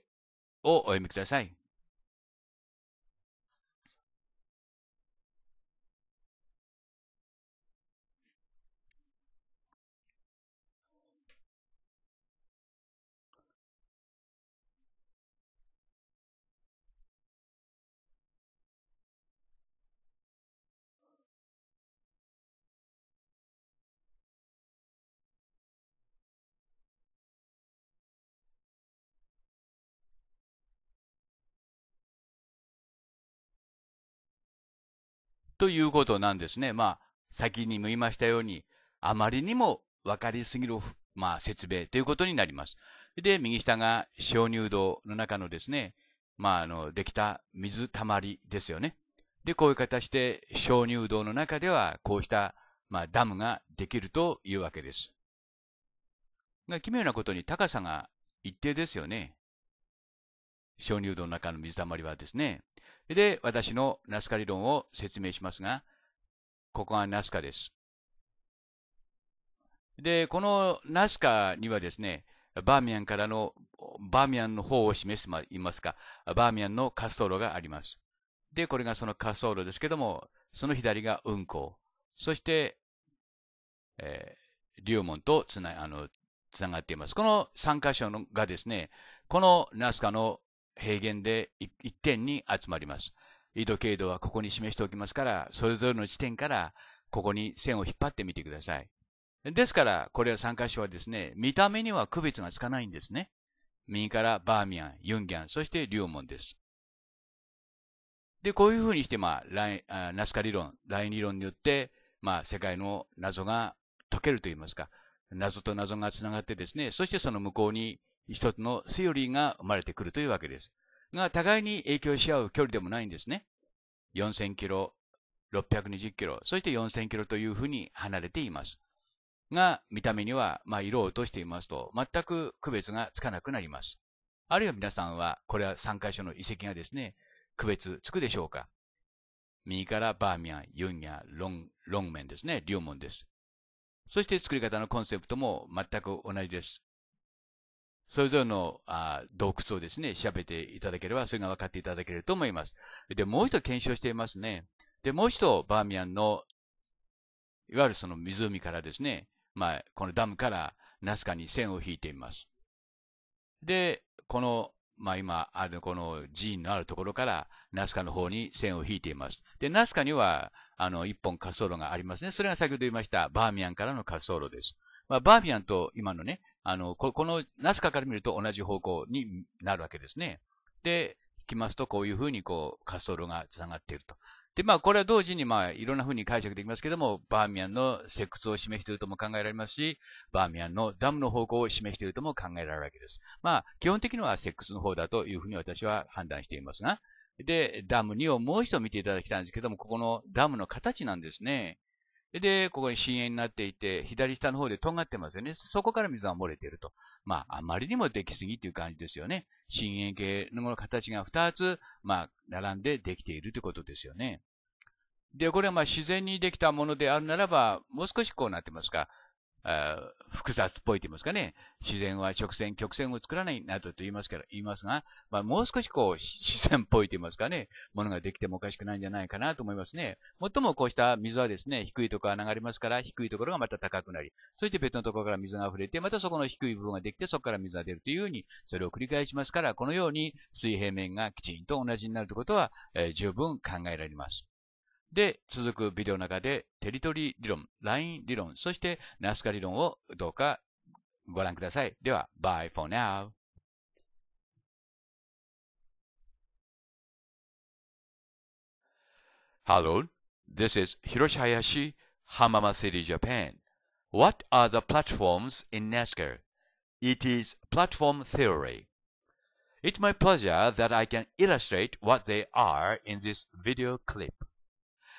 [SPEAKER 1] をお読みください。ということなんですね。まあ、先にも言いましたように、あまりにも分かりす
[SPEAKER 2] ぎる、まあ、説明ということになります。で、右下が鍾乳洞の中のですね、まあ、あの、できた水たまりですよね。で、こういう形で鍾乳洞の中では、こうした、まあ、ダムができるというわけです。が、奇妙なことに高さが一定ですよね。鍾乳洞の中の水たまりはですね。で、私のナスカ理論を説明しますが、ここがナスカです。で、このナスカにはですね、バーミヤンからの、バーミヤンの方を示すま、いますか、バーミヤンの滑走路があります。で、これがその滑走路ですけども、その左が運行。そして、えー、龍門とつな、あの、つながっています。この3箇所のがですね、このナスカの平原で一点に集まります。緯度経度はここに示しておきますから、それぞれの地点からここに線を引っ張ってみてください。ですから、これは3箇所はですね、見た目には区別がつかないんですね。右からバーミアン、ユンギャン、そしてリュウモンです。で、こういうふうにして、まあ、ナスカ理論、ライン理論によって、まあ、世界の謎が解けると言いますか、謎と謎がつながってですね、そしてその向こうに一つのセオリーが生まれてくるというわけです。が、互いに影響し合う距離でもないんですね。4000キロ、620キロ、そして4000キロというふうに離れています。が、見た目には、まあ、色を落としていますと、全く区別がつかなくなります。あるいは皆さんは、これは3箇所の遺跡がですね、区別つくでしょうか右からバーミヤン、ユンヤ、ロン、ロンメンですね、リュウモンです。そして作り方のコンセプトも全く同じです。それぞれのあ洞窟をですね、調べていただければ、それが分かっていただけると思います。で、もう一度検証していますね。で、もう一度、バーミヤンの、いわゆるその湖からですね、まあ、このダムからナスカに線を引いています。で、この、まあ今、あの、この寺院のあるところからナスカの方に線を引いています。で、ナスカには、あの、一本滑走路がありますね。それが先ほど言いました、バーミヤンからの滑走路です。まあ、バーミヤンと今のね、あの、ここのナスカから見ると同じ方向になるわけですね。で、引きますと、こういうふうにこう、滑走路が繋がっていると。で、まあ、これは同時に、まあ、いろんなふうに解釈できますけども、バーミヤンの石窟を示しているとも考えられますし、バーミヤンのダムの方向を示しているとも考えられるわけです。まあ、基本的には石窟の方だというふうに私は判断していますが、で、ダム2をもう一度見ていただきたいんですけども、ここのダムの形なんですね。で、ここに深淵になっていて、左下の方で尖ってますよね。そこから水が漏れていると。まあ、あまりにもできすぎという感じですよね。深淵系の形が2つ、まあ、並んでできているということですよね。で、これはまあ自然にできたものであるならば、もう少しこうなってますが、複雑っぽいと言いますかね、自然は直線、曲線を作らないなどと言いますから、言いますが、まあ、もう少しこう、自然っぽいと言いますかね、ものができてもおかしくないんじゃないかなと思いますね。もっともこうした水はですね、低いところが流れますから、低いところがまた高くなり、そして別のところから水が溢れて、またそこの低い部分ができて、そこから水が出るというように、それを繰り返しますから、このように水平面がきちんと同じになるということは、えー、十分考えられます。で、続くビデオの中で、テリトリー理論、ライン理論、そしてナスカ理論をどうか
[SPEAKER 1] ご覧ください。では、bye for now. Hello, this is Hiroshi Hayashi, Hamama City, Japan. What are the platforms
[SPEAKER 2] in NASCAR? It is platform theory. It's my pleasure that I can illustrate what they are in this video clip.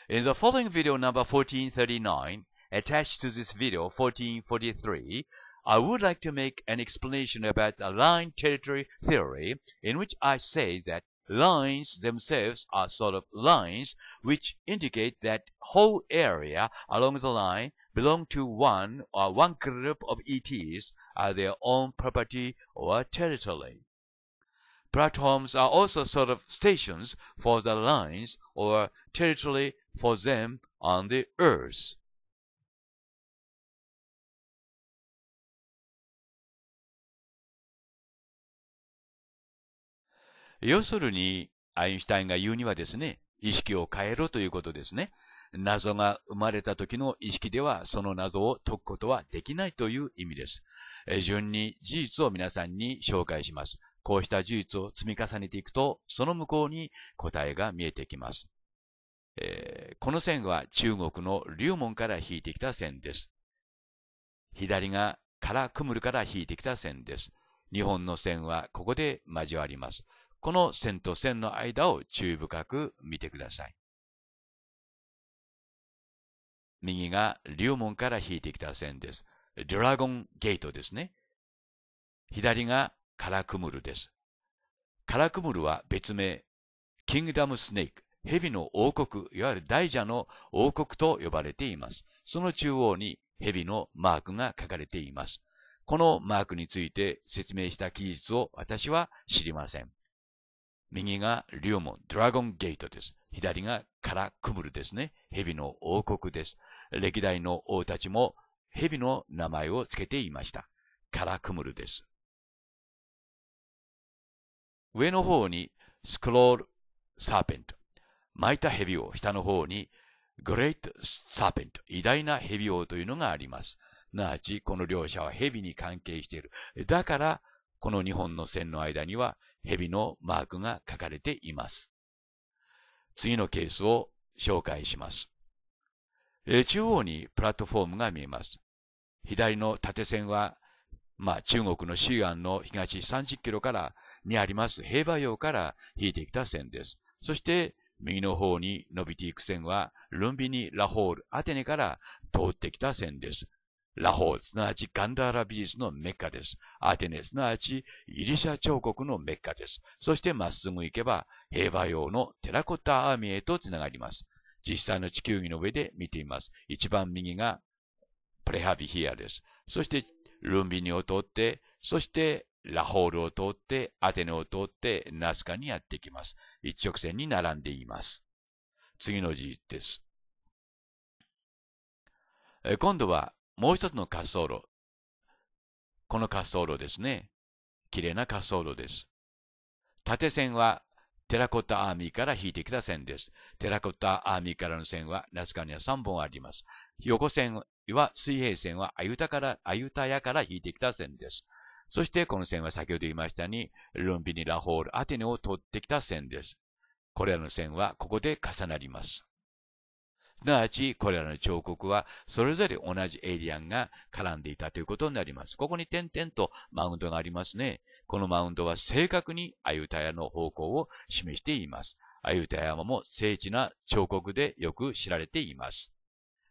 [SPEAKER 2] In the following video number 1439, attached to this video 1443, I would like to make an explanation about the line territory theory in which I say that lines themselves are sort of lines which indicate that whole area along the line belong to one or one group of ETs as their own property or territory. Platforms are also sort of stations for the lines or territory for them
[SPEAKER 1] on the earth.「要するに、アインシュタインが言うにはですね、意識を変えろということですね。
[SPEAKER 2] 謎が生まれた時の意識ではその謎を解くことはできないという意味です。順に事実を皆さんに紹介します。こうした事実を積み重ねていくと、その向こうに答えが見えてきます。えー、この線は中国の龍門から引いてきた線です。左がカラクムルから引いてきた線です。日本の線はここで交わります。この線と線の間を注意深く見てください。右が龍門から引いてきた線です。ドラゴンゲートですね。左がカラクムルです。カラクムルは別名、キングダムスネーク、蛇の王国、いわゆる大蛇の王国と呼ばれています。その中央に蛇のマークが書かれています。このマークについて説明した記述を私は知りません。右が龍門、ドラゴンゲートです。左がカラクムルですね。蛇の王国です。歴代の王たちも蛇の名前を付けていました。カラクムルです。上の方にスクロールサーペント、巻いた蛇を下の方にグレートサーペント、偉大な蛇王というのがあります。なあち、この両者は蛇に関係している。だから、この2本の線の間には蛇のマークが書かれています。次のケースを紹介します。中央にプラットフォームが見えます。左の縦線は、まあ、中国の西安の東30キロからにあります平和洋から引いてきた線です。そして、右の方に伸びていく線は、ルンビニ・ラホール・アテネから通ってきた線です。ラホール、すなわちガンダーラ美術のメッカです。アテネ、すなわちギリシャ彫刻のメッカです。そしてまっすぐ行けば、平和洋のテラコッタアーミーへと繋がります。実際の地球儀の上で見ています。一番右がプレハビヒアです。そして、ルンビニを通って、そしてラホールを通って、アテネを通って、ナスカにやってきます。一直線に並んでいます。次の事実です。
[SPEAKER 1] 今度は、もう一つの滑走路。この滑走路ですね。綺麗な滑走路です。縦
[SPEAKER 2] 線は、テラコッタアーミーから引いてきた線です。テラコッタアーミーからの線は、ナスカには3本あります。横線は、水平線はアユタから、アユタヤから引いてきた線です。そしてこの線は先ほど言いましたに、ルンビニ、ラホール、アテネを取ってきた線です。これらの線はここで重なります。すなわち、これらの彫刻は、それぞれ同じエイリアンが絡んでいたということになります。ここに点々とマウンドがありますね。このマウンドは正確にアユタヤの方向を示しています。アユタヤも精緻な彫刻でよく知られています。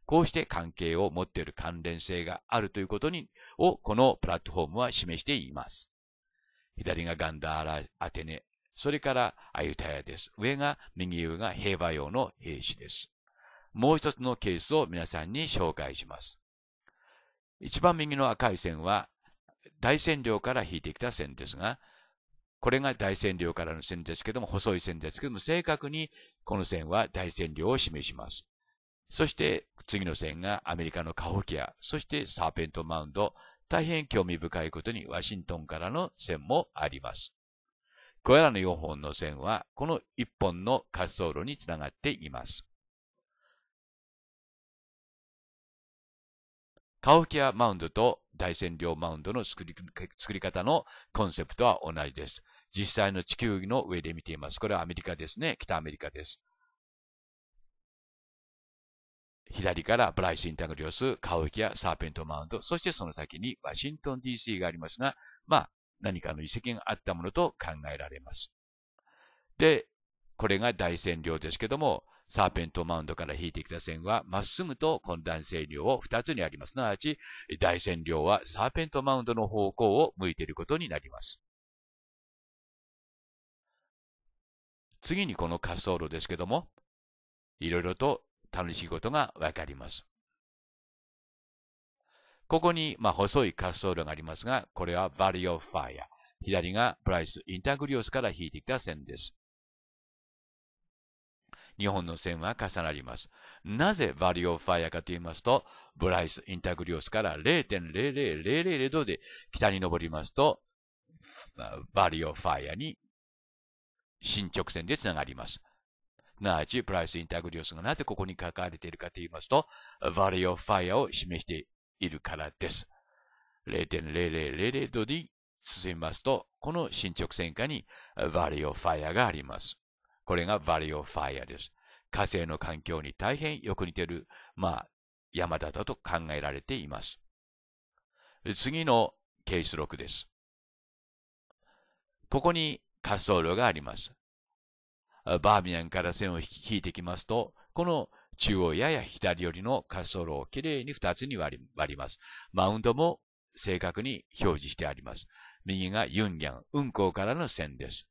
[SPEAKER 2] こうして関係を持っている関連性があるということに、をこのプラットフォームは示しています。左がガンダーラ・アテネ、それからアユタヤです。上が、右上が平和用の兵士です。もう一つのケースを皆さんに紹介します。一番右の赤い線は、大線量から引いてきた線ですが、これが大線量からの線ですけども、細い線ですけども、正確にこの線は大線量を示します。そして次の線がアメリカのカホキア、そしてサーペントマウンド、大変興味深いことにワシントンからの線もあります。これらの4本
[SPEAKER 1] の線はこの1本の滑走路につながっています。カオキアマウンドと大線量
[SPEAKER 2] マウンドの作り作り方のコンセプトは同じです。実際の地球儀の上で見ています。これはアメリカですね。北アメリカです。左からブライス・インタグリオス、カウキア、サーペント・マウンド、そしてその先にワシントン DC がありますが、まあ、何かの遺跡があったものと考えられます。で、これが大線量ですけども、サーペントマウンドから引いてきた線は、まっすぐと混乱線量を2つにあります。すなわち、大線量はサーペン
[SPEAKER 1] トマウンドの方向を向いていることになります。次にこの滑走路ですけども、いろいろと楽しい
[SPEAKER 2] ことがわかります。ここに、まあ、細い滑走路がありますが、これはバリオファイア。左がブライス・インタグリオスから引いてきた線です。日本の線は重なります。なぜバリオファイアかと言いますと、ブライス・インタグリオスから0.00000度で北に登りますと、バリオファイアに進直線でつながります。なちプライスインタグリオスがなぜここに書かれているかと言いますと、value of fire を示しているからです。0.0000度に進みますと、この進捗線下に value of fire があります。これが value of fire です。火星の環境に大変よく似ている、まあ、山だと考えられています。次のケース6です。ここに滑走路があります。バーミヤンから線を引いてきますと、この中央やや左寄りの滑走路をきれいに2つに割ります。マウンドも正確に表示してあります。右がユンギャン、運行からの線です。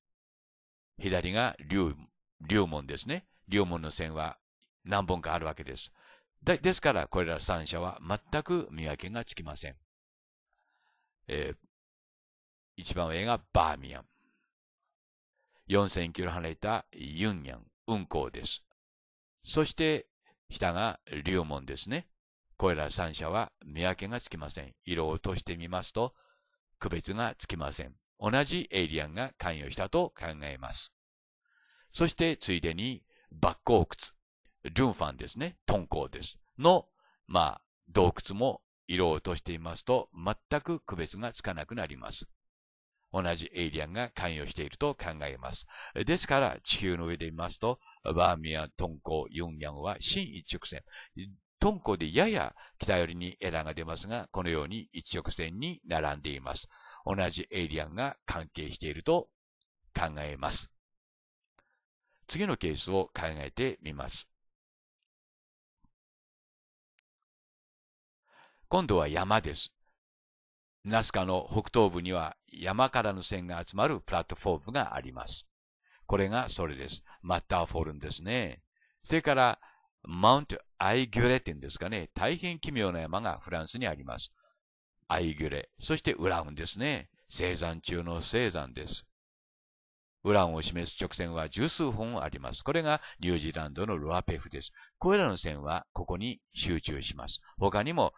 [SPEAKER 2] 左が龍、龍門ですね。龍門の線は何本かあるわけです。ですから、これら3社は全く見分けがつきません。
[SPEAKER 1] えー、一番上がバーミヤン。4000キロ離れたユンヤン、運行です。そして、下
[SPEAKER 2] がモ門ですね。これら三者は見分けがつきません。色を落としてみますと、区別がつきません。同じエイリアンが関与したと考えます。そして、ついでに、バッコウ窟、ルンファンですね、トンコウです。の、まあ、洞窟も色を落としていますと、全く区別がつかなくなります。同じエイリアンが関与していると考えます。ですから、地球の上で見ますと、バーミヤン、トンコ、ヨンヤンは新一直線。トンコでやや北寄りに枝が出ますが、このように一直線に並んでいます。同じエイリアンが関係していると考えます。
[SPEAKER 1] 次のケースを考えてみます。今度は山です。
[SPEAKER 2] ナスカの北東部には山からの線が集まるプラットフォームがあります。これがそれです。マッターフォルンですね。それから、マウント・アイギュレうんですかね。大変奇妙な山がフランスにあります。アイギュレ。そしてウラウンですね。生産中の生産です。ウランを示す直線は十数本あります。これがニュージーランドのルアペフです。これらの線はここに集中します。他にも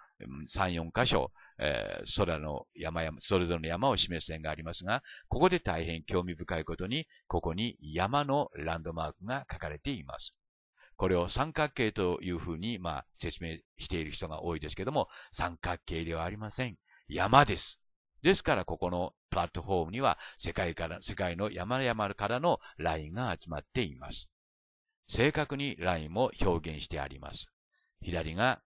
[SPEAKER 2] 3、4箇所、えー、空の山々、それぞれの山を示す線がありますが、ここで大変興味深いことに、ここに山のランドマークが書かれています。これを三角形というふうに、まあ、説明している人が多いですけども、三角形ではありません。山です。ですから、ここのプラットフォームには世界から、世界の山々からの LINE が集まっています。正確に LINE も表現してあります。左が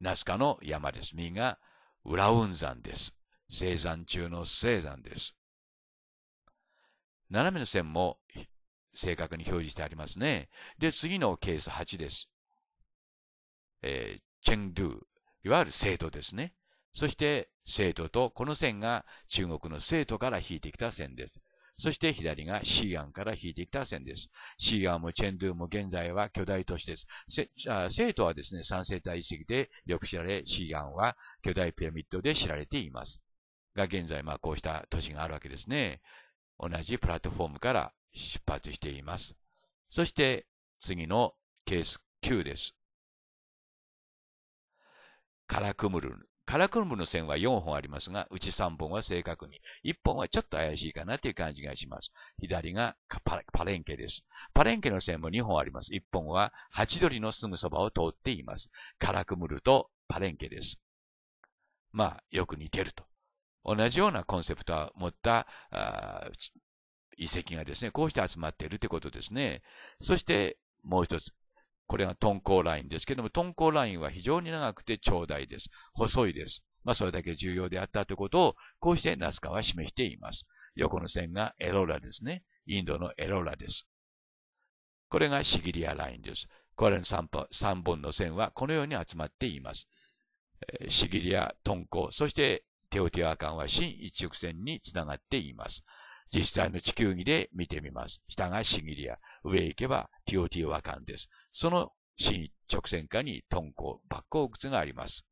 [SPEAKER 2] ナスカの山です。右がウ雲山です。生山中の生山です。斜めの線も正確に表示してありますね。で、次のケース8です。えー、チェンドゥ、いわゆる生徒ですね。そして生徒とこの線が中国の生徒から引いてきた線です。そして左がシーアンから引いてきた線です。シーアンもチェンドゥも現在は巨大都市です。生徒はですね、三世帯遺跡でよく知られ、シーアンは巨大ピラミッドで知られています。が現在、まあこうした都市があるわけですね。同じプラットフォームから出発しています。そして次のケース9です。カラクムルカラクルムの線は4本ありますが、うち3本は正確に、1本はちょっと怪しいかなという感じがします。左がパレンケです。パレンケの線も2本あります。1本はハチドリのすぐそばを通っています。カラクムルとパレンケです。まあ、よく似てると。同じようなコンセプトを持った遺跡がですね、こうして集まっているということですね。そして、もう一つ、これが豚甲ラインですけども、豚甲ラインは非常に長くて長大です。細いです。まあ、それだけ重要であったということを、こうしてナスカは示しています。横の線がエローラですね。インドのエローラです。これがシギリアラインです。これの 3, 3本の線はこのように集まっています。シギリア、トンコ、そしてテオティアカンは新一直線につながっています。実際の地球儀で見てみます。下がシギリア、上へ行けば TOT 和漢です。その新直線下に豚骨、バッコツがあります。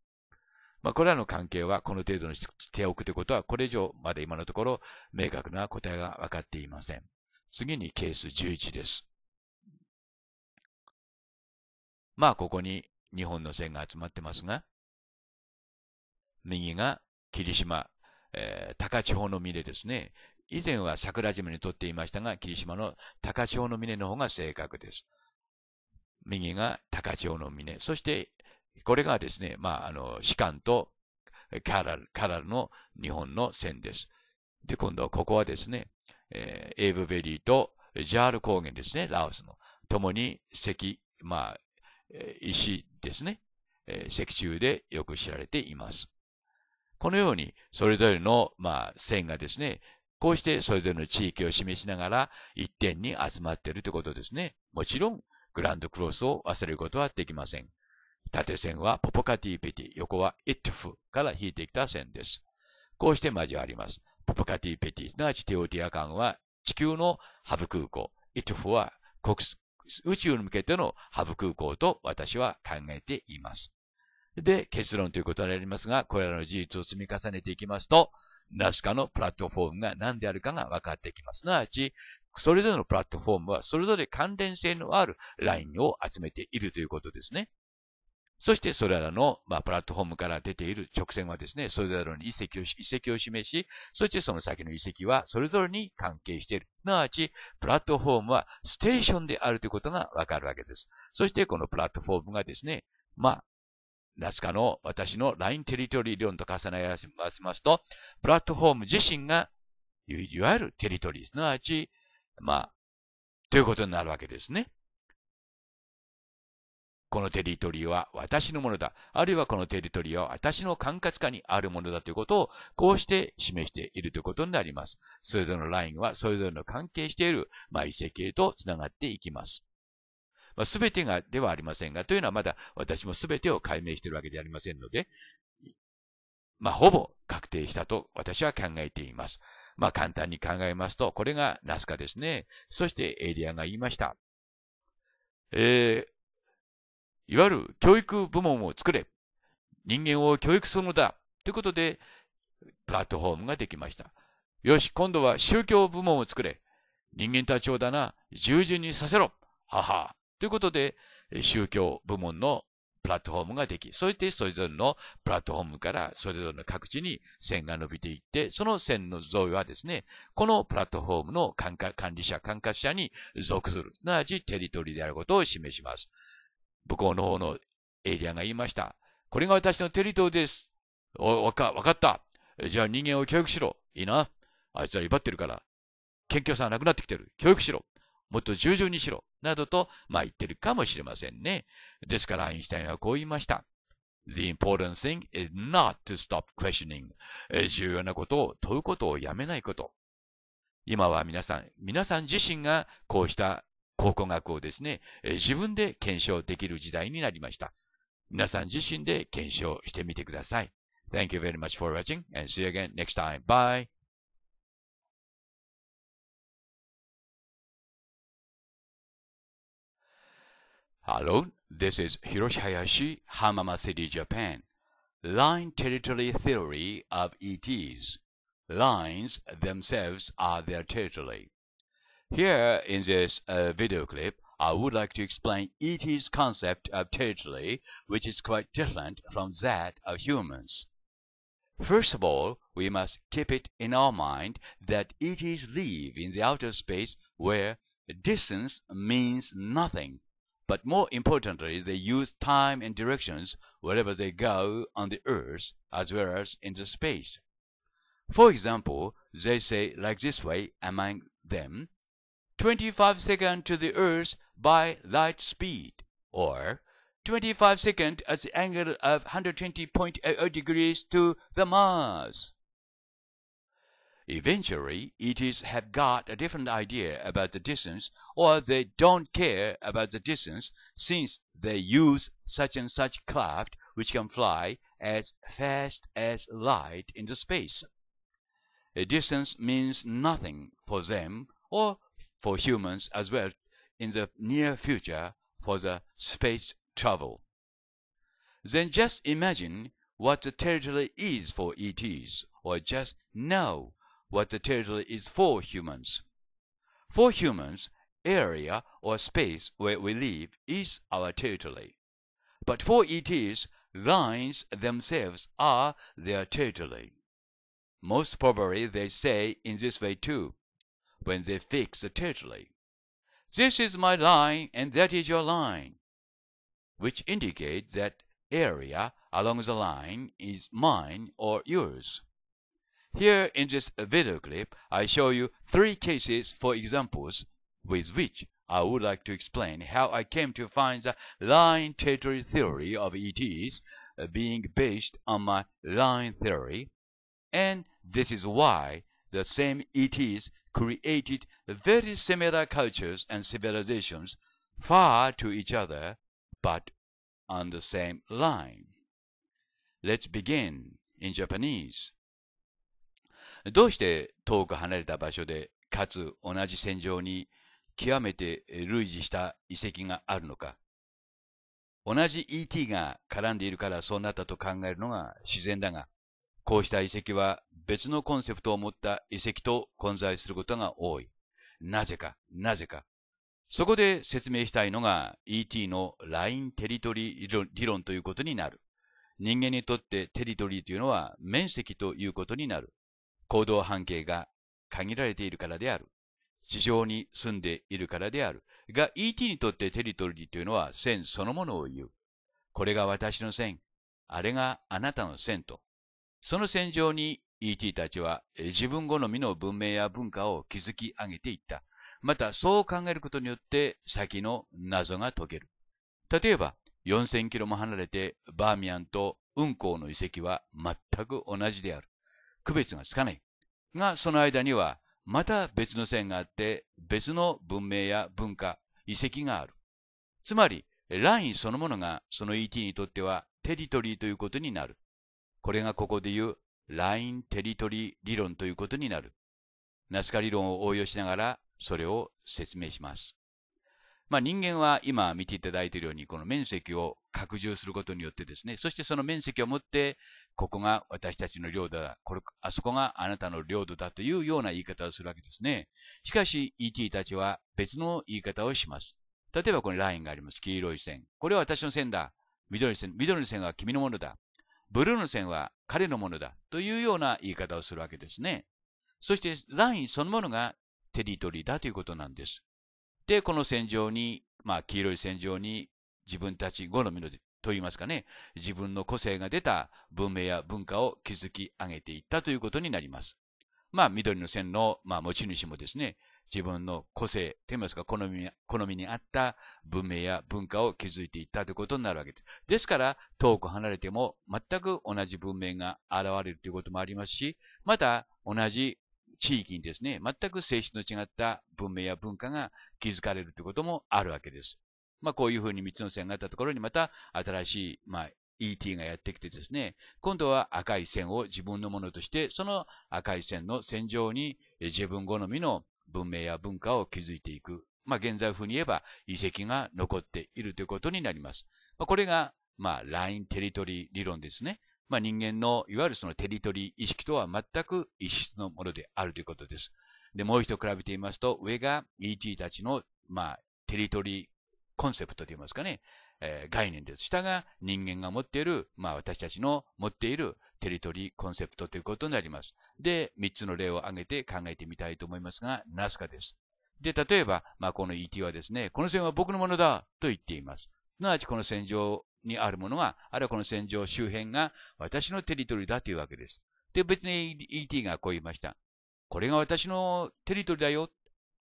[SPEAKER 2] まあ、これらの関係はこの程度にしておくということは、これ以上まで今のところ明確な答えが分かっていません。
[SPEAKER 1] 次にケース11です。まあ、ここに日本の線が集まってますが、右が
[SPEAKER 2] 霧島、えー、高千穂の峰ですね。以前は桜島にとっていましたが、霧島の高千穂の峰の方が正確です。右が高千穂の峰。そして、これがですね、まあ、あの、士官とカラル、カラルの日本の線です。で、今度、ここはですね、えー、エーブベリーとジャール高原ですね、ラオスの。共に石、まあ、石ですね、えー、石柱でよく知られています。このように、それぞれの、まあ、線がですね、こうしてそれぞれの地域を示しながら一点に集まっているということですね。もちろん、グランドクロスを忘れることはできません。縦線はポポカティペティ、横はイットフから引いてきた線です。こうして交わります。ポポカティペティ、すなわちテオティア間は地球のハブ空港、イットフは国宇宙に向けてのハブ空港と私は考えています。で、結論ということになりますが、これらの事実を積み重ねていきますと、ナスカのプラットフォームが何であるかが分かってきます。すなわち、それぞれのプラットフォームはそれぞれ関連性のあるラインを集めているということですね。そしてそれらの、まあ、プラットフォームから出ている直線はですね、それぞれの遺跡を、遺跡を示し、そしてその先の遺跡はそれぞれに関係している。すなわち、プラットフォームはステーションであるということがわかるわけです。そしてこのプラットフォームがですね、まあ、ナスカの私のラインテリトリー理論と重ね合わせ
[SPEAKER 1] ますと、プラットフォーム自身が、いわゆるテリトリー、すなわち、まあ、ということになるわけですね。このテ
[SPEAKER 2] リトリーは私のものだ。あるいはこのテリトリーは私の管轄下にあるものだということを、こうして示しているということになります。それぞれのラインはそれぞれの関係している、まあ、異性系と繋がっていきます。まあ、全てがではありませんが、というのはまだ私も全てを解明しているわけではありませんので、まあ、ほぼ確定したと私は考えています。まあ、簡単に考えますと、これがナスカですね。そしてエイリアンが言いました。えー、いわゆる教育部門を作れ。人間を教育するのだ。ということで、プラットフォームができました。よし、今度は宗教部門を作れ。人間たちをだな、従順にさせろ。はは。ということで、宗教部門のプラットフォームができ、そしてそれぞれのプラットフォームからそれぞれの各地に線が伸びていって、その線の像はですね、このプラットフォームの管理者、管轄者に属する、すなわちテリトリーであることを示します。向こうの方のエリアが言いました。これが私のテリトリーです。お、わか、わかった。じゃあ人間を教育しろ。いいな。あいつは威張ってるから。謙虚さがなくなってきてる。教育しろ。もっと従順にしろ、などと、まあ、言ってるかもしれませんね。ですから、アインシュタインはこう言いました。The important thing is not to stop questioning. 重要なことを問うことをやめないこと。今は皆さん、皆さん自身がこうした考古学をですね、自分で検証できる時代になり
[SPEAKER 1] ました。皆さん自身で検証してみてください。Thank you very much for watching and see you again next time. Bye! Hello, this is
[SPEAKER 2] Hiroshi Hayashi, City, Japan. Line territory theory of ETs. Lines themselves are their territory. Here in this uh, video clip, I would like to explain ET's concept of territory, which is quite different from that of humans. First of all, we must keep it in our mind that ETs live in the outer space where distance means nothing but more importantly, they use time and directions wherever they go on the Earth as well as in the space. For example, they say like this way among them, 25 seconds to the Earth by light speed, or 25 seconds at the angle of 120.8 degrees to the Mars. Eventually, ETs have got a different idea about the distance, or they don't care about the distance since they use such and such craft which can fly as fast as light into space. A distance means nothing for them or for humans as well in the near future for the space travel. Then just imagine what the territory is for ETs, or just know what the territory is for humans. For humans, area or space where we live is our territory. But for ETs, lines themselves are their territory. Most probably they say in this way too, when they fix the territory. This is my line and that is your line, which indicates that area along the line is mine or yours. Here in this video clip, I show you three cases for examples with which I would like to explain how I came to find the line territory theory of ETs uh, being based on my line theory, and this is why the same ETs created very similar cultures and civilizations far to each other but on the same line. Let's begin in Japanese. どうして遠く離れた場所で、かつ同じ戦場に極めて類似した遺跡があるのか。同じ ET が絡んでいるからそうなったと考えるのが自然だが、こうした遺跡は別のコンセプトを持った遺跡と混在することが多い。なぜか、なぜか。そこで説明したいのが ET のラインテリトリー理論ということになる。人間にとってテリトリーというのは面積ということになる。行動半径が限られているからである。地上に住んでいるからである。が、ET にとってテリトリーというのは線そのものを言う。これが私の線。あれがあなたの線と。その線上に ET たちは自分好みの文明や文化を築き上げていった。また、そう考えることによって先の謎が解ける。例えば、4000キロも離れてバーミヤンと運行の遺跡は全く同じである。区別がつかない。が、その間には、また別の線があって、別の文明や文化、遺跡がある。つまり、ラインそのものが、その ET にとっては、テリトリーということになる。これがここで言う、ラインテリトリー理論ということになる。ナスカ理論を応用しながら、それを説明します。まあ、人間は今見ていただいているように、この面積を拡充することによってですね、そしてその面積をもってここが私たちの領土だ。これ、あそこがあなたの領土だというような言い方をするわけですね。しかし、ET たちは別の言い方をします。例えばこのラインがあります。黄色い線。これは私の線だ。緑の線。緑の線は君のものだ。ブルーの線は彼のものだ。というような言い方をするわけですね。そして、ラインそのものがテリトリーだということなんです。で、この線上に、まあ、黄色い線上に自分たち好みのと言いますかね、自分の個性が出た文明や文化を築き上げていったということになります。まあ、緑の線の、まあ、持ち主もですね、自分の個性、といいますか、好み、好みに合った文明や文化を築いていったということになるわけです。ですから、遠く離れても全く同じ文明が現れるということもありますし、また同じ地域にですね、全く性質の違った文明や文化が築かれるということもあるわけです。まあ、こういうふうに3つの線があったところにまた新しい、まあ、ET がやってきてですね、今度は赤い線を自分のものとして、その赤い線の線上に自分好みの文明や文化を築いていく。まあ、現在風に言えば遺跡が残っているということになります。まあ、これが、まあ、ラインテリトリー理論ですね。まあ、人間のいわゆるそのテリトリー意識とは全く異質のものであるということです。で、もう一度比べてみますと、上が ET たちの、まあ、テリトリーコンセプトといいますかね、えー、概念です。下が人間が持っている、まあ私たちの持っているテリトリーコンセプトということになります。で、3つの例を挙げて考えてみたいと思いますが、ナスカです。で、例えば、まあこの ET はですね、この線は僕のものだと言っています。すなわちこの線上にあるものは、あるいはこの線上周辺が私のテリトリーだというわけです。で、別に ET がこう言いました。これが私のテリトリーだよ。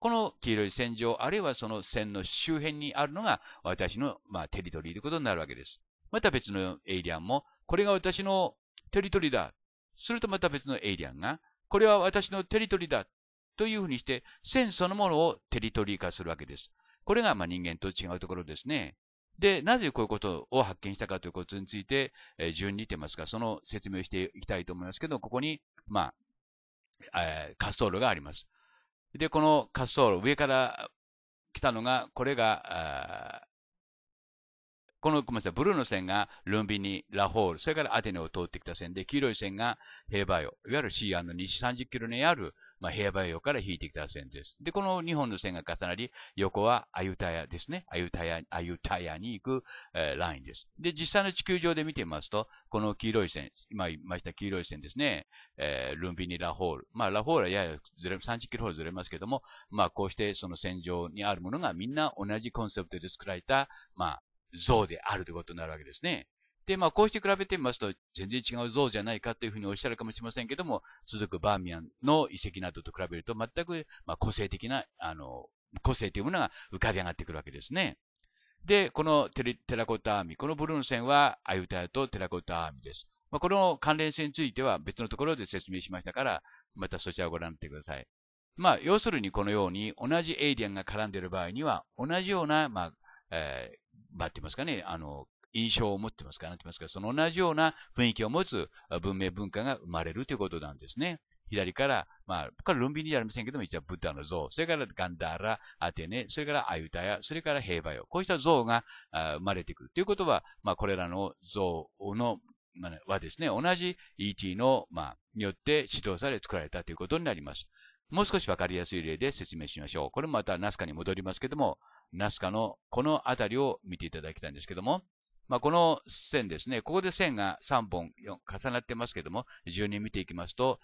[SPEAKER 2] この黄色い線上、あるいはその線の周辺にあるのが私の、まあ、テリトリーということになるわけです。また別のエイリアンも、これが私のテリトリーだ。するとまた別のエイリアンが、これは私のテリトリーだ。というふうにして、線そのものをテリトリー化するわけです。これがま人間と違うところですね。で、なぜこういうことを発見したかということについて、え順に言ってますか、その説明をしていきたいと思いますけど、ここに、まあ、えー、滑走路があります。で、この滑走路、上から来たのが、これが、この、ごめんなさい、ブルーの線がルンビニ、ラホール、それからアテネを通ってきた線で、黄色い線がヘーバいわゆるシーアンの西30キロにある、まあ、ヘバから引いてきた線です。で、この2本の線が重なり、横はアユタヤですね。アユタヤ、アユタヤに行く、えー、ラインです。で、実際の地球上で見てみますと、この黄色い線、今言いました黄色い線ですね、えー、ルンビニ、ラホール。まあ、ラホールはややずれ、30キロほどずれますけども、まあ、こうしてその線上にあるものがみんな同じコンセプトで作られた、まあ、像であるということになるわけですね。で、まあ、こうして比べてみますと、全然違う像じゃないかというふうにおっしゃるかもしれませんけども、続くバーミヤンの遺跡などと比べると、全く、まあ、個性的な、あの、個性というものが浮かび上がってくるわけですね。で、このテラコッタアーミこのブルーの線はアユタヤとテラコッタアーミです。まあ、この関連性については別のところで説明しましたから、またそちらをご覧になってください。まあ、要するにこのように同じエイリアンが絡んでいる場合には、同じような、まあ、えー、場って言いますかね、あの、印象を持ってますか、なんて言いますか、その同じような雰囲気を持つ文明文化が生まれるということなんですね。左から、まあ、これルンビニじゃありませんけども、一応ブッダの像、それからガンダーラ、アテネ、それからアユタヤ、それから平和よ。こうした像が生まれてくる。ということは、まあ、これらの像の、まあ、はですね、同じ ET の、まあ、によって指導され作られたということになります。もう少しわかりやすい例で説明しましょう。これもまたナスカに戻りますけども、ナスカのこの辺りを見ていただきたいんですけども、まあ、この線ですね、ここで線が3本重なってますけども、順に見ていきますと、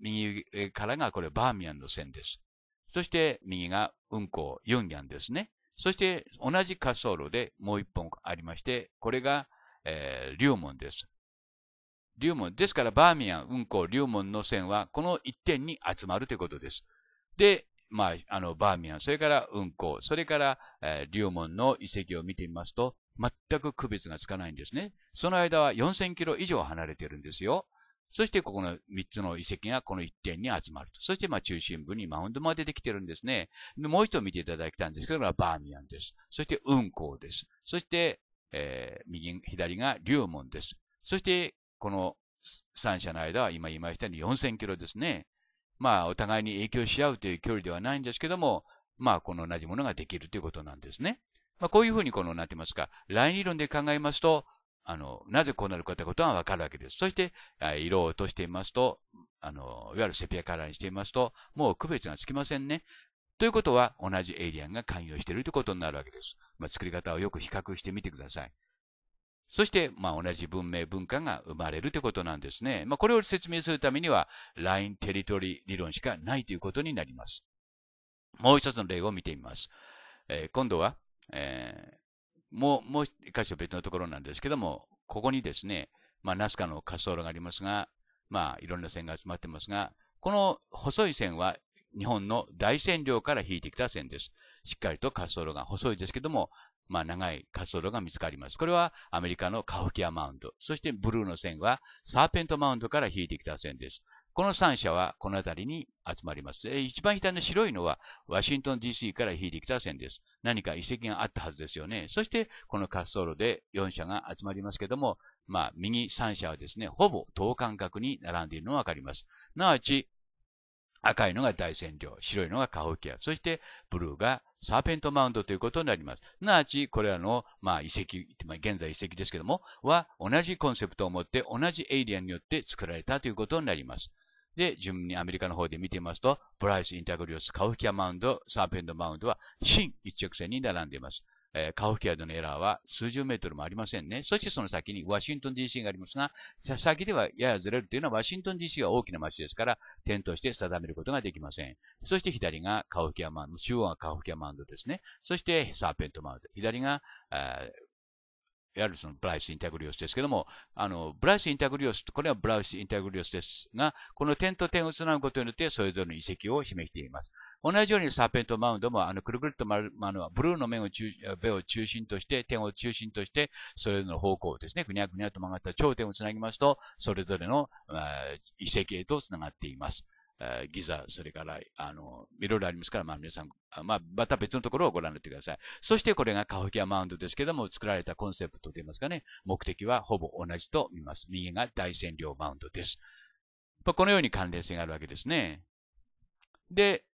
[SPEAKER 2] 右からがこれバーミヤンの線です。そして右が運行、ユンギャンですね。そして同じ滑走路でもう1本ありまして、これが、えー、モンです。龍門。ですから、バーミヤン、運行、龍門の線は、この一点に集まるということです。で、まあ、あの、バーミヤン、それから運行、それから、えー、龍門の遺跡を見てみますと、全く区別がつかないんですね。その間は4000キロ以上離れてるんですよ。そして、ここの3つの遺跡がこの1点に集まると。そして、まあ、中心部にマウンドも出てきてるんですね。もう一度見ていただきたいんですけど、バーミヤンです。そして、運行です。そして、えー、右、左が龍門です。そして、この三者の間は今言いましたように4000キロですね。まあ、お互いに影響し合うという距離ではないんですけども、まあ、この同じものができるということなんですね。まあ、こういうふうにこの、なんて言いますか、ライン理論で考えますと、あの、なぜこうなるかということがわかるわけです。そして、色を落としていますと、あの、いわゆるセピアカラーにしていますと、もう区別がつきませんね。ということは、同じエイリアンが関与しているということになるわけです。まあ、作り方をよく比較してみてください。そして、まあ、同じ文明文化が生まれるということなんですね。まあ、これを説明するためには、ラインテリトリー理論しかないということになります。もう一つの例を見てみます。えー、今度は、えー、もう、もう一箇所別のところなんですけども、ここにですね、まあ、ナスカの滑走路がありますが、まあ、いろんな線が集まってますが、この細い線は日本の大線量から引いてきた線です。しっかりと滑走路が細いですけども、まあ、長い滑走路が見つかります。これはアメリカのカフキアマウンド。そしてブルーの線はサーペントマウンドから引いてきた線です。この3社はこの辺りに集まります。一番左の白いのはワシントン DC から引いてきた線です。何か遺跡があったはずですよね。そしてこの滑走路で4社が集まりますけども、まあ右3社はですね、ほぼ等間隔に並んでいるのがわかります。なわち赤いのが大占領、白いのがカホキア、そしてブルーがサーペントマウンドということになります。すなわち、これらの、まあ、遺跡、まあ、現在遺跡ですけども、は同じコンセプトを持って同じエイリアンによって作られたということになります。で、順にアメリカの方で見てみますと、プライス、インタグリオス、カウフキアマウンド、サーペントマウンドは、新一直線に並んでいます。えー、カウフキアドのエラーは数十メートルもありませんね。そしてその先にワシントン DC がありますが、先ではややずれるというのはワシントン DC は大きな街ですから、点として定めることができません。そして左がカウフキアマウンド、中央がカウフキアマウンドですね。そしてサーペントマウンド。左が、えーいわゆるそのブライス・インタグリオスですけども、あの、ブライス・インタグリオス、これはブライス・インタグリオスですが、この点と点をつなぐことによって、それぞれの遺跡を示しています。同じようにサーペント・マウンドも、あの、くるくるっと丸、あの、ブルーの面を中、目を中心として、点を中心として、それぞれの方向ですね、ぐにゃぐにゃと曲がった頂点をつなぎますと、それぞれの、遺跡へとつながっています。ギザ、それから、あの、いろいろありますから、まあ皆さん、まあ、また別のところをご覧になってください。そしてこれがカホキアマウンドですけども、作られたコンセプトといいますかね、目的はほぼ同じと見ます。右が大占領マウンドです。このように関連性があるわけですね。で、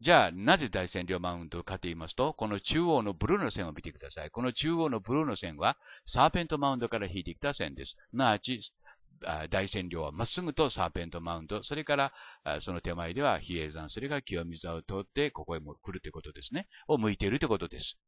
[SPEAKER 2] じゃあ、なぜ大占領マウンドかと言いますと、この中央のブルーの線を見てください。この中央のブルーの線は、サーペントマウンドから引いてきた線です。なあち、大仙陵はまっすぐとサーペントマウンド、それから、その手前では比叡山、それが清水沢を通って、ここへも来るということですね。を向いているということです。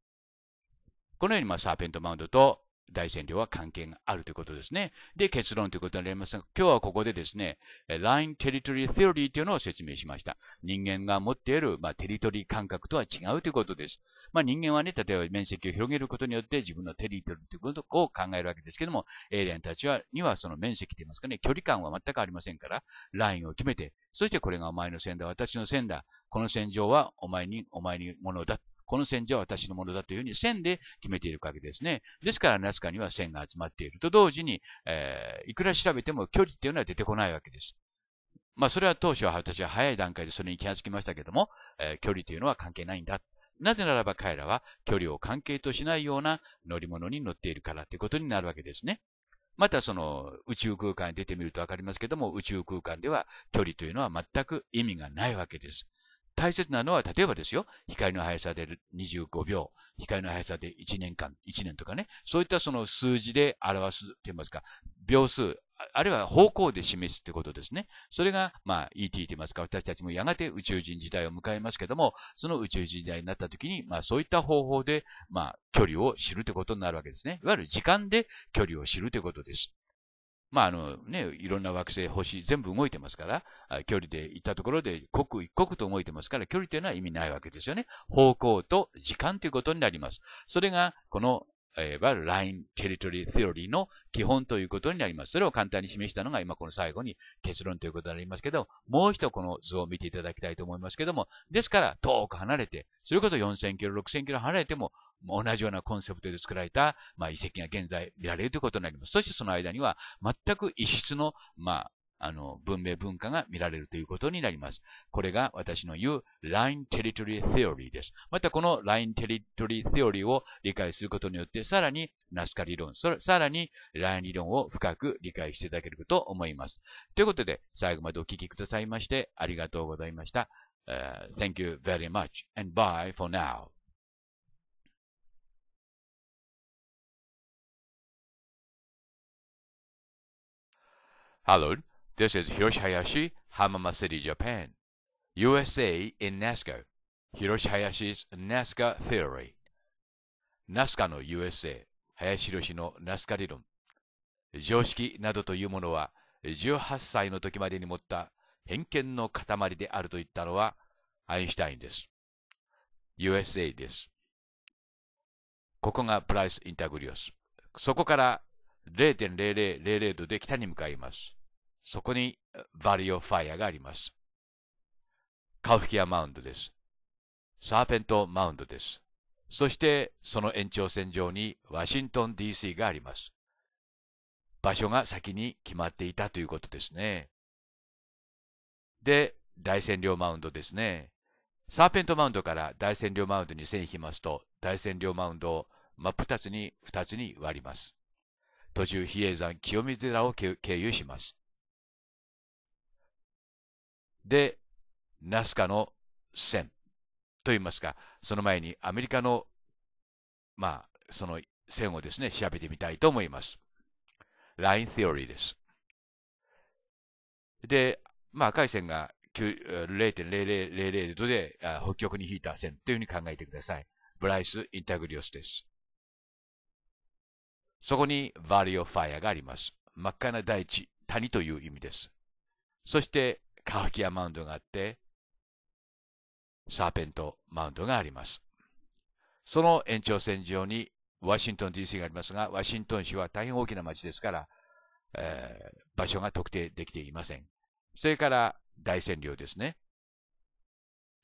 [SPEAKER 2] このように、まあ、サーペントマウンドと大線量は関係があるということですね。で、結論ということになりますが、今日はここでですね、Line Territory Theory というのを説明しました。人間が持っている、まあ、テリトリー感覚とは違うということです。まあ、人間はね、例えば面積を広げることによって自分のテリトリーということを考えるわけですけども、エイリアンたちは、にはその面積といいますかね、距離感は全くありませんから、ラインを決めて、そしてこれがお前の線だ、私の線だ、この線上はお前に、お前にものだこの線じゃ私のものだというふうに線で決めているわけですね。ですから、ナスカには線が集まっていると同時に、えー、いくら調べても距離っていうのは出てこないわけです。まあ、それは当初は私は早い段階でそれに気がつきましたけども、えー、距離というのは関係ないんだ。なぜならば彼らは距離を関係としないような乗り物に乗っているからということになるわけですね。またその宇宙空間に出てみるとわかりますけども、宇宙空間では距離というのは全く意味がないわけです。大切なのは、例えばですよ、光の速さで25秒、光の速さで1年間、1年とかね、そういったその数字で表すと言いますか、秒数、あるいは方向で示すってことですね。それが、まあ、ET と言いますか、私たちもやがて宇宙人時代を迎えますけども、その宇宙人時代になった時に、まあ、そういった方法で、まあ、距離を知るということになるわけですね。いわゆる時間で距離を知るということです。まああのね、いろんな惑星、星、全部動いてますから、距離で行ったところで刻一刻と動いてますから、距離というのは意味ないわけですよね。方向と時間ということになります。それが、この、えいわゆるライン・テリトリー・テオリーの基本ということになります。それを簡単に示したのが、今この最後に結論ということになりますけど、もう一度この図を見ていただきたいと思いますけども、ですから、遠く離れて、それこそ4000キロ、6000キロ離れても、同じようなコンセプトで作られた、まあ、遺跡が現在見られるということになります。そしてその間には全く異質の、まあ、あの、文明文化が見られるということになります。これが私の言う Line Territory Theory です。またこの Line Territory Theory を理解することによって、さらにナスカ理論、さらに Line 理論を深く理解していただけると思います。ということで、最後までお聞きくださ
[SPEAKER 1] いまして、ありがとうございました。Uh, thank you very much and bye for now. Hello, this is Hiroshi Hayashi,
[SPEAKER 2] Hamama City, Japan, USA in NASCA. Hiroshi Hayashi's NASCA Theory. NASCA の USA、林博の NASCA 理論。常識などというものは、18歳の時までに持った偏見の塊であると言ったのは、アインシュタインです。USA です。ここがプライス・インタグリオス。そこから0.0000度で北に向かいます。そこにバリオファイアがあります。カウフキアマウンドです。サーペントマウンドです。そしてその延長線上にワシントン DC があります。場所が先に決まっていたということですね。で、大占領マウンドですね。サーペントマウンドから大占領マウンドに線引きますと、大占領マウンドを真っ二つに2つに割ります。途中、比叡山清水寺を経由します。で、ナスカの線と言いますか、その前にアメリカの、まあ、その線をですね、調べてみたいと思います。ラインテ e リーです。で、まあ、赤い線が0.0000度で北極に引いた線というふうに考えてください。ブライス・インタグリオスです。そこにバリオファイアがあります。真っ赤な大地、谷という意味です。そして、カワキアマウンドがあって、サーペントマウンドがあります。その延長線上にワシントン DC がありますが、ワシントン市は大変大きな町ですから、えー、場所が特定できていません。それから大占領ですね。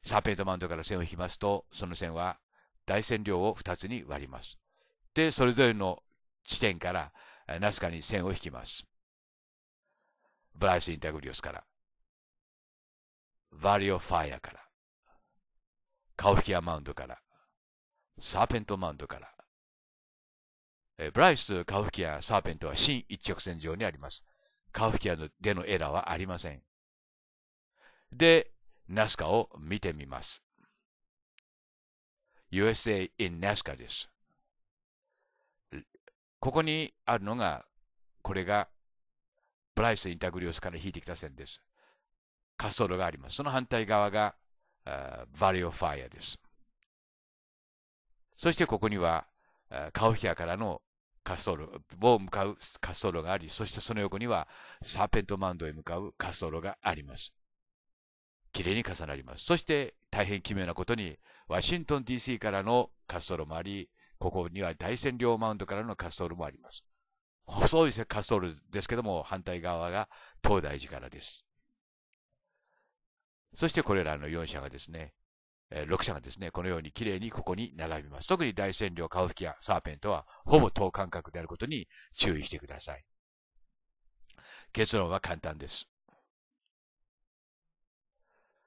[SPEAKER 2] サーペントマウンドから線を引きますと、その線は大占領を2つに割ります。で、それぞれの地点からナスカに線を引きます。ブライス・インタグリオスから。
[SPEAKER 1] バリオファイアから、カオフィアマウンドから、サーペントマウンドから、えブライス、カオフキア、サーペ
[SPEAKER 2] ントは新一直線上にあります。カオフキアでのエラーはありません。で、ナスカを見てみます。USA in n a s a です。ここにあるのが、これがブライス・インタグリオスから引いてきた線です。滑走路があります。その反対側が、バリオファイアです。そしてここには、カオヒアからの滑走路、を向かう滑走路があり、そしてその横にはサーペントマウンドへ向かう滑走路があります。綺麗に重なります。そして大変奇妙なことに、ワシントン DC からの滑走路もあり、ここには大仙稜マウンドからの滑走路もあります。細い滑走路ですけども、反対側が東大寺からです。そしてこれらの4社がですね、6社がですね、このように綺麗にここに並びます。特に大仙領、カ吹、フキア、サーペントはほぼ等間隔であることに注意してください。結論は簡単です。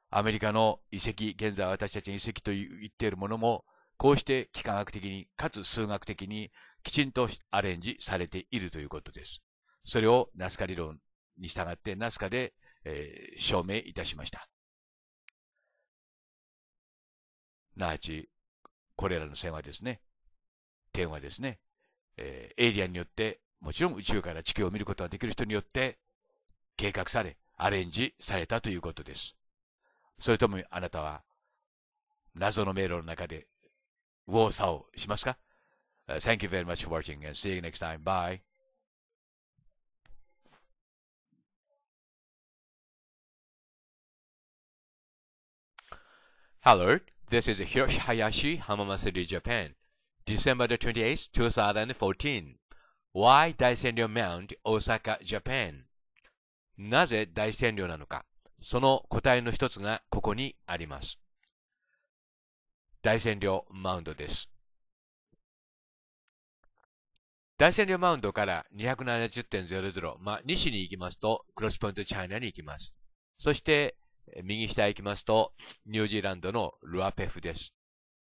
[SPEAKER 2] アメリカの遺跡、現在私たち遺跡と言っているものも、こうして幾何学的に、かつ数学的にきちんとアレンジされているという
[SPEAKER 1] ことです。それをナスカ理論に従ってナスカで、えー、証明いたしました。なち、これらの線はですね、点はですね、えー、エイリアンによって、もち
[SPEAKER 2] ろん宇宙から地球を見ることができる人によって、計画され、アレンジされたということです。それともあなたは、謎の迷路の中で、
[SPEAKER 1] ウォーサーをしますか、uh, ?Thank you very much for watching and see you next time. Bye. Hello. This is Hiroshi Hayashi, Hamama
[SPEAKER 2] c i t Japan, December 28, t h 2014. Why 大占領 Mount, Osaka, Japan? なぜ大占領なのか、そ
[SPEAKER 1] の答えの一つがここにあります。大占領マウンドです。大占領マウンドから
[SPEAKER 2] 270.00、まあ、西に行きますと、クロスポイントチャイナに行きます。そして、右下行きますと、ニュージーランドのルアペフです。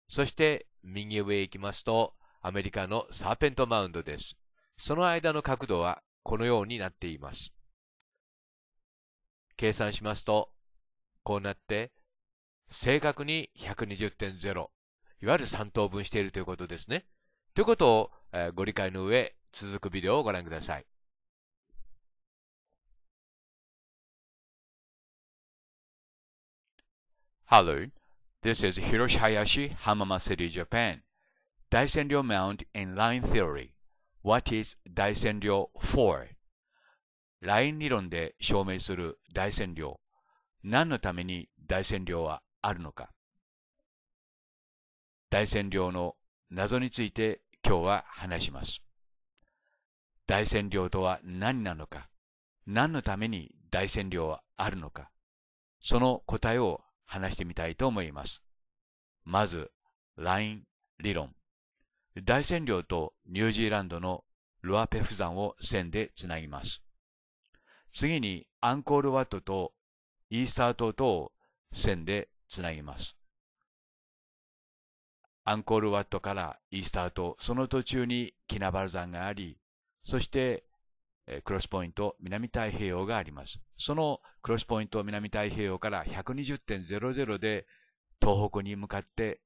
[SPEAKER 2] そして、右上行きますと、アメリカのサーペントマウンドです。その間の角度はこのようになっています。計算しますと、こうなって、正確に120.0、いわゆる3
[SPEAKER 1] 等分しているということですね。ということを、ご理解の上、続くビデオをご覧ください。Hello, this is Hiroshi Hayashi, Hamama City,
[SPEAKER 2] Japan. Daisenryo Mount in Line Theory. What is Daisenryo for? ライン理論で証明する大占領。何のために大占領はあるのか。大占領の謎について今日は話します。大占領とは何なのか。何のために大占領はあるのか。その答えを話してみたいと思います。まず、ライン理論。大占領とニュージーランドのルアペフ山を線でつなぎます。次にアンコールワットとイースター島とを線でつなぎます。アンコールワットからイースター島、その途中にキナバル山があり、そしてえクロスポイント南太平洋があります。そのクロスポイント南太平洋から120.00で東北に向かって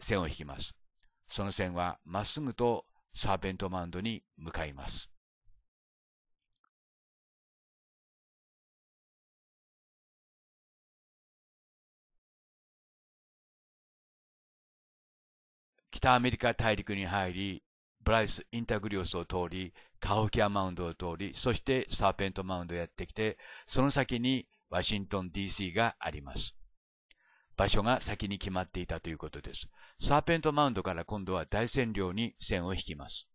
[SPEAKER 2] 線を
[SPEAKER 1] 引きます。その線はまっすぐとサーペントマウンドに向かいます。北アメリカ大陸に入り、ブライス・インタグリオスを通り、カ
[SPEAKER 2] ウキアマウンドを通り、そしてサーペントマウンドをやってきて、その先にワシントン DC があります。場所が先に決まっていたということです。サー
[SPEAKER 1] ペントマウンドから今度は大線量に線を引きます。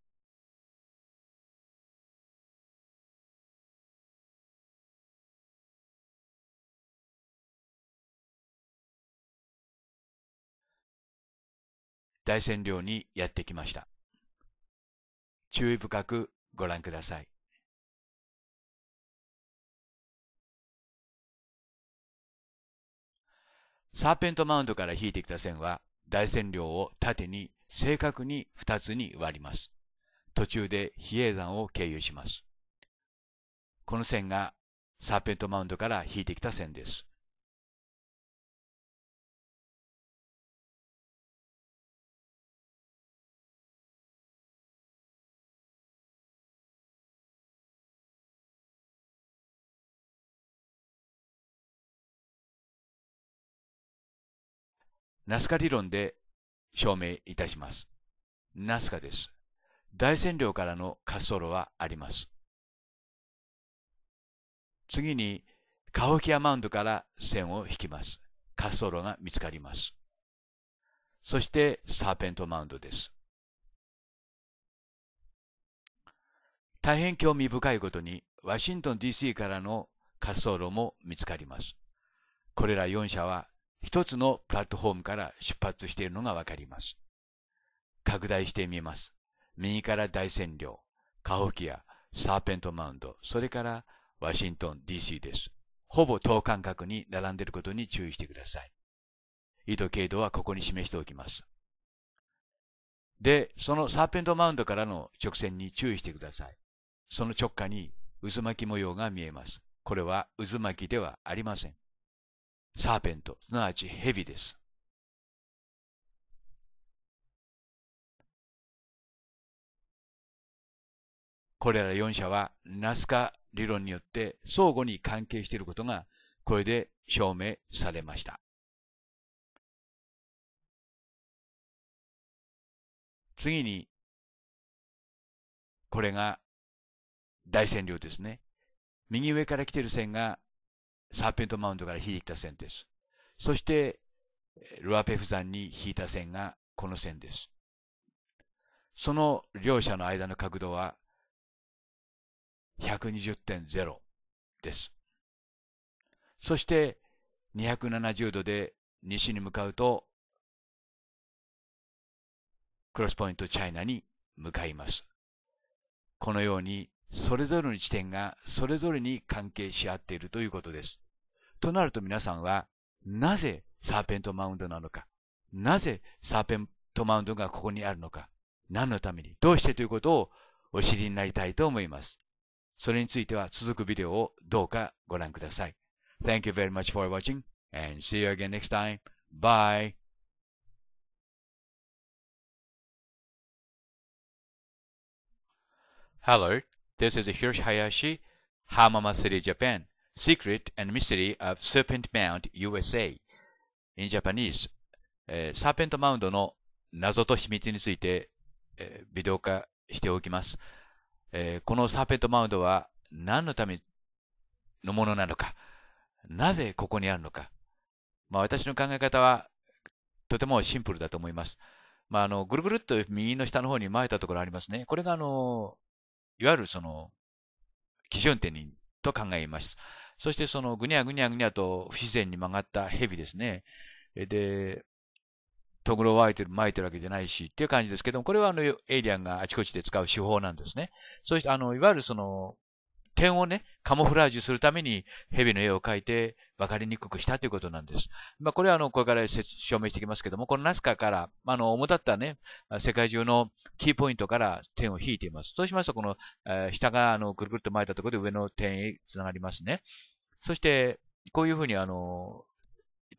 [SPEAKER 1] 大線量にやってきました。注意深くご覧ください。サーペントマウンドから引いてきた線は、大線量を
[SPEAKER 2] 縦に正確に2つに割ります。途中で比叡山を経由
[SPEAKER 1] します。この線がサーペントマウンドから引いてきた線です。ナスカ理論で証明いたします。ナスカです。大線量からの滑走路はあ
[SPEAKER 2] ります。次に、カホキアマウンドか
[SPEAKER 1] ら線を引きます。滑走路が見つかります。そして、サーペントマウンドです。
[SPEAKER 2] 大変興味深いことに、ワシントン DC からの滑走路も見つかります。これら4社は一つのプラットフォームから出発しているのがわかります。拡大してみます。右から大占領、カホキア、サーペントマウンド、それからワシントン DC です。ほぼ等間隔に並んでいることに注意してください。緯度経度はここに示しておきます。で、そのサーペントマウンドからの直線に注意してください。その直下に渦巻き模様が見えます。これは渦巻きではありません。
[SPEAKER 1] サーペント、すなわち蛇です。これら4者はナスカ理論によって相互に関係していることがこれで証明されました。次に、これが大線量ですね。右上から来ている線がサーペントマウンド
[SPEAKER 2] から引いてきた線です。そして、ルアペフ山に引いた線がこの
[SPEAKER 1] 線です。その両者の間の角度は120.0です。そして270度で西に向かうとクロスポイントチャイナに向かいます。このように
[SPEAKER 2] それぞれの地点がそれぞれに関係し合っているということです。となると皆さんは、なぜサーペントマウンドなのか、なぜサーペントマウンドがここにあるのか、何のために、どうしてということをお知りになりたいと思います。それについては続くビデオをどうかご覧ください。Thank you very much
[SPEAKER 1] for watching and see you again next time. Bye! Hello. This is Hiroshi Hayashi, Hamama City, Japan. Secret and Mystery of Serpent
[SPEAKER 2] Mound, USA. In Japanese, サーペントマウンドの謎と秘密について、えー、ビデオ化しておきます、えー、このサーペントマウンドは何のためのものなのか、なぜここにあるのか。まあ、私の考え方はとてもシンプルだと思います。まあ、あのぐるぐるっと右の下の方に巻いたところありますね。これがあのいわゆるその、基準点にと考えます。そしてそのぐにゃぐにゃぐにゃと不自然に曲がった蛇ですね。で、トグロを巻いてる、巻いてるわけじゃないしっていう感じですけども、これはあのエイリアンがあちこちで使う手法なんですね。そしてあの、いわゆるその点をね、カモフラージュするために蛇の絵を描いて分かりにくくしたということなんです。まあ、これはあの、これから証明していきますけども、このナスカから、あの、主だったね、世界中のキーポイントから点を引いています。そうしますと、この、えー、下があの、くるくると巻いたところで上の点へ繋がりますね。そして、こういうふうにあの、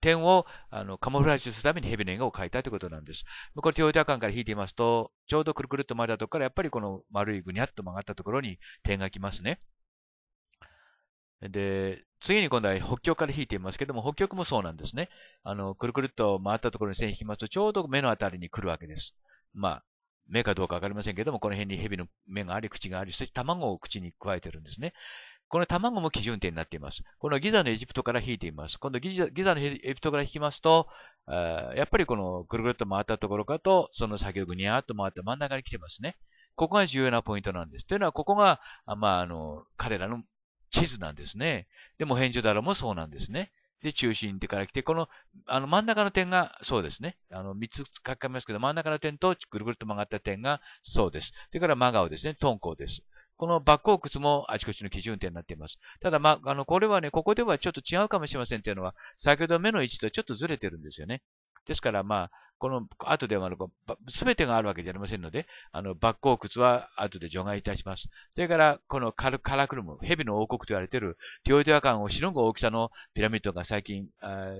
[SPEAKER 2] 点をあのカモフラージュするために蛇の絵を描いたということなんです。これ、テオイタンから引いていますと、ちょうどくるくるっと回ったところから、やっぱりこの丸いぐにゃっと曲がったところに点が来ますね。で、次に今度は北極から引いていますけども、北極もそうなんですね。あの、くるくるっと回ったところに線引きますと、ちょうど目のあたりに来るわけです。まあ、目かどうかわかりませんけども、この辺に蛇の目があり、口があり、そして卵を口に加えてるんですね。この卵も基準点になっています。このギザのエジプトから引いています。今度ギザギザのエジプトから引きますと、やっぱりこのぐるぐるっと回ったところかと、その先ほどぐにゃーっと回った真ん中に来てますね。ここが重要なポイントなんです。というのは、ここが、まあ、あの、彼らの地図なんですね。でも、返事だろもそうなんですね。で、中心ってから来て、この、あの、真ん中の点がそうですね。あの、3つ書きますけど、真ん中の点とぐるぐるっと曲がった点がそうです。それから真顔ですね。トンコです。このバックウクスもあちこちの基準点になっています。ただ、まあ、の、これはね、ここではちょっと違うかもしれませんっていうのは、先ほど目の位置とちょっとずれてるんですよね。ですから、まあ、この後ではすべてがあるわけじゃありませんので、あの、バッコ靴は後で除外いたします。それから、このカルカラクルム、蛇の王国と言われている、ティオテアカンをしのぐ大きさのピラミッドが最近、あ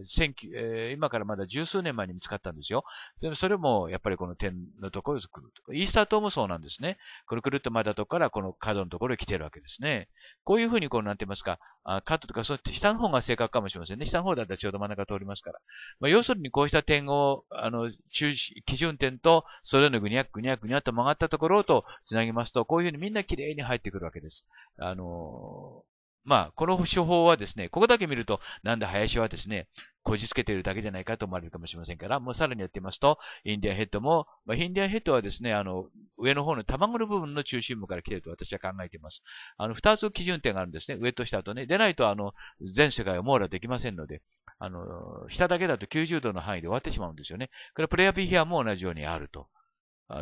[SPEAKER 2] え今からまだ十数年前に見つかったんですよ。でもそれも、やっぱりこの点のところに来るイースター島もそうなんですね。くるくるっと回ったところから、この角のところに来てるわけですね。こういうふうに、こう、なんて言いますか、あカットとか、そう下の方が正確かもしれませんね。下の方だったらちょうど真ん中通りますから。まあ、要するにこうした点を、あの、中基準点と、それのぐにゃぐにゃぐにゃと曲がったところと繋ぎますと、こういうふうにみんな綺麗に入ってくるわけです。あのまあ、この手法はですね、ここだけ見ると、なんで林はですね、こじつけているだけじゃないかと思われるかもしれませんから、もうさらにやってみますと、インディアンヘッドも、まあ、インディアンヘッドはですね、あの、上の方の卵の部分の中心部から来ていると私は考えています。あの、二つ基準点があるんですね。上と下とね。でないと、あの、全世界を網羅できませんので、あの、下だけだと90度の範囲で終わってしまうんですよね。これ、プレイヤービヒアも同じようにあると。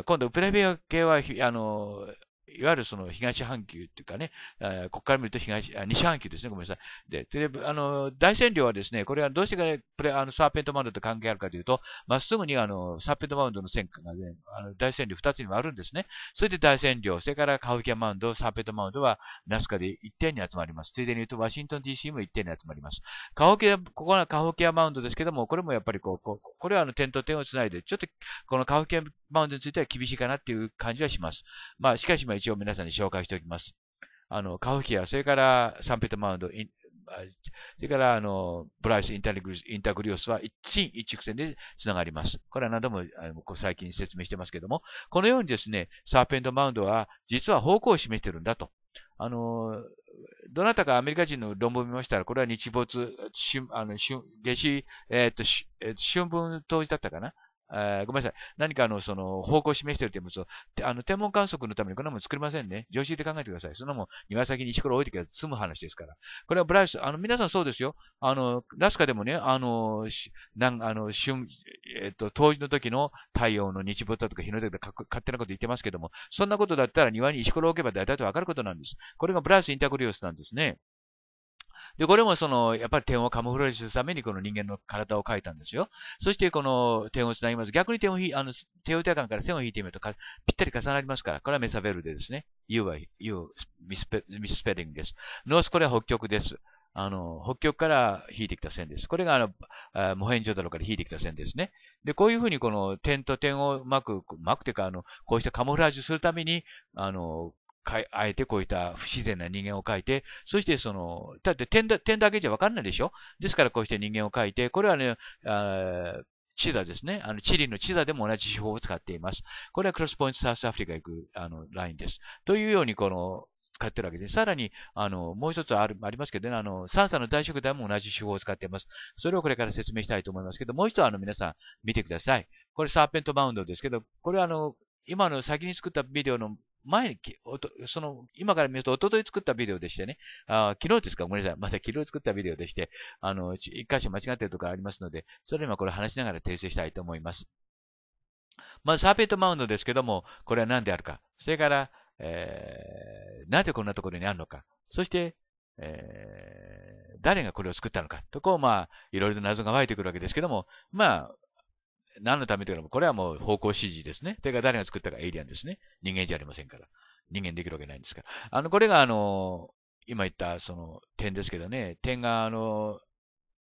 [SPEAKER 2] 今度、プレビア系は、あの、いわゆるその東半球っていうかね、え、ここから見ると東、あ西半球ですね、ごめんなさい。で、であの、大占領はですね、これはどうしてか、ね、プレあのサーペントマウンドと関係あるかというと、まっすぐにあの、サーペントマウンドの線が、ね、あの大占領二つにあるんですね。それで大占領、それからカウキャマウンド、サーペントマウンドはナスカで一点に集まります。ついでに言うと、ワシントン DC も一点に集まります。カキケ、ここはカオケアマウンドですけども、これもやっぱりこう、ここれはあの点と点をつないで、ちょっとこのカオケアマウンドについては厳しいかなっていう感じはします。まあ、しかしまあ、一応皆さんに紹介しておきます。あの、カフキア、それからサンペトマウンド、それから、あの、ブライス・インタグインタグリオスは一進一直線で繋がります。これは何度も最近説明してますけども、このようにですね、サーペントマウンドは実は方向を示してるんだと。あの、どなたかアメリカ人の論文を見ましたら、これは日没、春、あの、春、夏至、えっ、ー、と、春分当時だったかなえー、ごめんなさい。何かの、その、方向を示しているというのを、あの、天文観測のためにこんなもん作りませんね。常識で考えてください。そんなもん、庭先に石ころ置いてきゃ済む話ですから。これはブライス、あの、皆さんそうですよ。あの、ラスカでもね、あの、なん、あの、春、えっ、と、当時の時の太陽の日没だとか日の出とか勝手なこと言ってますけども、そんなことだったら庭に石ころ置けば大体わかることなんです。これがブライス・インタグリオスなんですね。で、これもその、やっぱり点をカモフラージュするためにこの人間の体を描いたんですよ。そしてこの点をつなぎます。逆に点をひ、あの、手を手間から線を引いてみるとぴったり重なりますから、これはメサベルでですね。U は U、ミスペミスペリングです。ノース、これは北極です。あの、北極から引いてきた線です。これが、あの、あモヘンジョダロから引いてきた線ですね。で、こういうふうにこの点と点をうまく、うまくというか、あの、こうしたカモフラージュするために、あの、あえてこういった不自然な人間を描いて、そしてその、だって点だ点だけじゃわかんないでしょですからこうして人間を描いて、これはね、あチザですね。あの、チリのチザでも同じ手法を使っています。これはクロスポイントサウスアフリカ行く、あの、ラインです。というように、この、使ってるわけです。さらに、あの、もう一つある、ありますけどね、あの、サンサの大食材も同じ手法を使っています。それをこれから説明したいと思いますけど、もう一つあの、皆さん見てください。これサーペントバウンドですけど、これはあの、今の先に作ったビデオの前にその、今から見ると、おととい作ったビデオでしてね、あ昨日ですかごめんなさい。また昨日作ったビデオでして、あの、一箇所間違っているところありますので、それ今これ話しながら訂正したいと思います。まず、サーペットマウンドですけども、これは何であるか。それから、えー、なぜこんなところにあるのか。そして、えー、誰がこれを作ったのか。とこう、まあ、いろいろと謎が湧いてくるわけですけども、まあ、何のためというのも、これはもう方向指示ですね。というか誰が作ったかエイリアンですね。人間じゃありませんから。人間できるわけないんですから。あの、これがあの、今言ったその点ですけどね、点があの、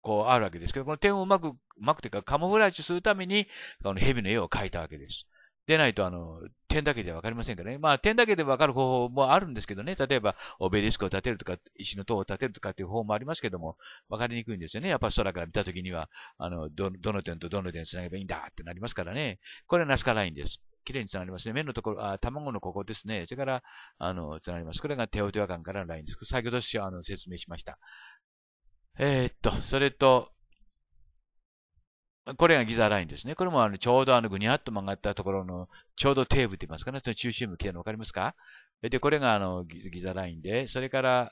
[SPEAKER 2] こうあるわけですけど、この点をうまく、うまくというかカモフラージュするために、この蛇の絵を描いたわけです。でないと、あの、点だけで分わかりませんからね。まあ、点だけでわかる方法もあるんですけどね。例えば、オベリスクを立てるとか、石の塔を立てるとかっていう方法もありますけども、わかりにくいんですよね。やっぱ空から見たときには、あの、ど、どの点とどの点繋げばいいんだってなりますからね。これはナスカラインです。綺麗に繋がりますね。目のところ、あ、卵のここですね。それから、あの、繋がります。これがテオテワ間からのラインです。先ほどあの説明しました。えー、っと、それと、これがギザラインですね。これもあのちょうどあのぐにゃっと曲がったところのちょうどテーブって言いますかね。その中心部来てるの分かりますかで、これがあのギザラインで、それから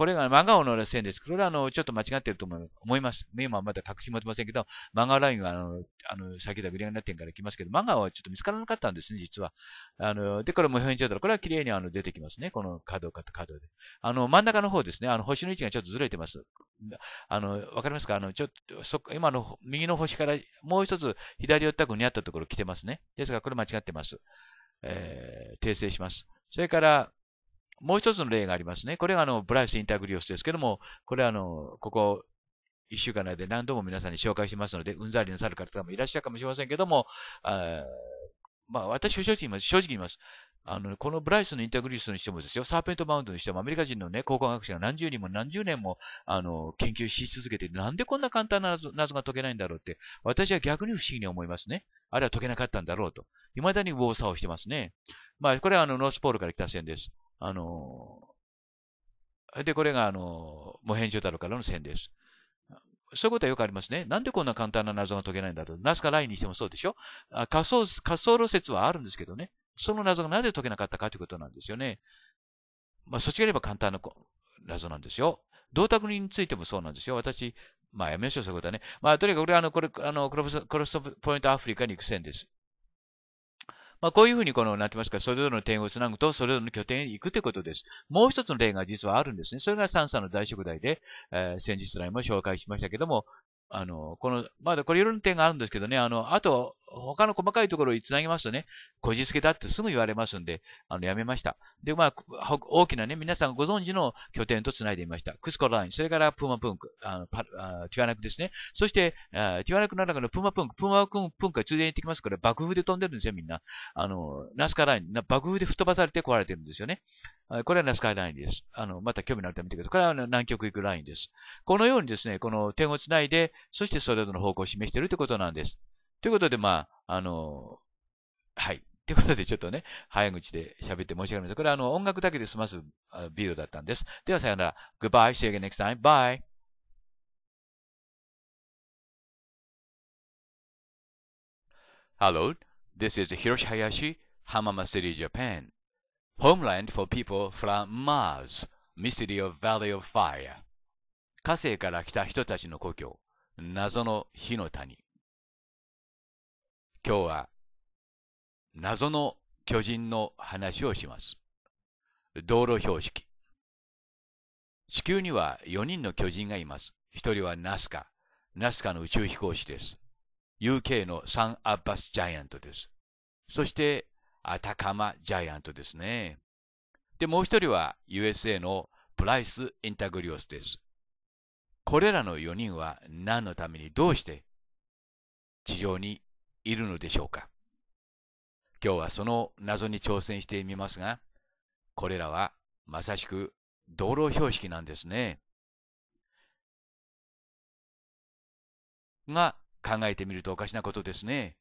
[SPEAKER 2] これが真顔の線です。これはあの、ちょっと間違ってると思います。今はまだ確信持てませんけど、真顔ラインはあの、あの、先ほどグリアンラテから来ますけど、真顔はちょっと見つからなかったんですね、実は。あの、で、これも表現状態。ったら、これは綺麗にあの、出てきますね。この角か角で。あの、真ん中の方ですね。あの、星の位置がちょっとずれてます。あの、わかりますかあの、ちょっと、そ、今の右の星からもう一つ左寄ったくにあったところ来てますね。ですから、これ間違ってます。えー、訂正します。それから、もう一つの例がありますね。これがあの、ブライス・インタグリオスですけども、これはあの、ここ、一週間内で何度も皆さんに紹介しますので、うんざりなさる方もいらっしゃるかもしれませんけども、あまあ、私正直言います。正直言います。あの、このブライスのインタグリスにしてもですよ、サーペントマウンドにしても、アメリカ人のね、考古学者が何十人も何十年も、あの、研究し続けて、なんでこんな簡単な謎が解けないんだろうって、私は逆に不思議に思いますね。あるいは解けなかったんだろうと。未だに右往左往してますね。まあ、これはあの、ノースポールから来た線です。あのー、で、これがあのー、モヘンジョタロからの線です。そういうことはよくありますね。なんでこんな簡単な謎が解けないんだろう。ナスカラインにしてもそうでしょ仮想、仮想路説はあるんですけどね。その謎がなぜ解けなかったかということなんですよね。まあ、そっちがれば簡単な謎なんですよ。銅鐸についてもそうなんですよ。私、まあやめましょう、そういうことはね。まあとにかくこれあの、これ、あの、クロス、クロスポイントアフリカに行く線です。まあこういうふうにこの、なってますか、それぞれの点をつなぐと、それぞれの拠点へ行くということです。もう一つの例が実はあるんですね。それがサンサの在職代で、えー、先日来も紹介しましたけども、あの、この、まだこれいろんな点があるんですけどね、あの、あと、他の細かいところにつなげますとね、こじつけだってすぐ言われますんで、あの、やめました。で、まあ、大きなね、皆さんご存知の拠点とつないでみました。クスコライン、それからプーマプンク、あのパあティワナクですね。そして、ティワナクの中のプーマプンク、プーマプンクが通電に行ってきますから、爆風で飛んでるんですよ、みんな。あの、ナスカライン、爆風で吹っ飛ばされて壊れてるんですよね。これはナスカイラインです。あの、また興味のあるためにこれは南極行くラインです。このようにですね、この点をつないで、そしてそれぞれの方向を示しているということなんです。ということで、まあ、あの、はい。ということで、ちょっとね、早口で喋って申し訳ないす。これはあの、音楽だけで済ます
[SPEAKER 1] ビデオだったんです。では、さよなら。Goodbye. See you again next time. Bye. Hello, this is Hiroshi Hayashi, Hamama City, Japan. Homeland for people from
[SPEAKER 2] Mars, Mystery of Valley of Fire. 火星から来た人たちの故郷、謎の火の谷。今日は謎の巨人の話をします。道路標識。地球には4人の巨人がいます。1人はナスカ、ナスカの宇宙飛行士です。UK のサン・アッバス・ジャイアントです。そして、アタカマ・ジャイアントですね。で、もう1人は USA のプライス・インタグリオスです。これらの4人は何のためにどうして地上にいるのでしょうか今日はその謎に挑戦してみますが、これらはまさ
[SPEAKER 1] しく道路標識なんですね。が考えてみるとおかしなことですね。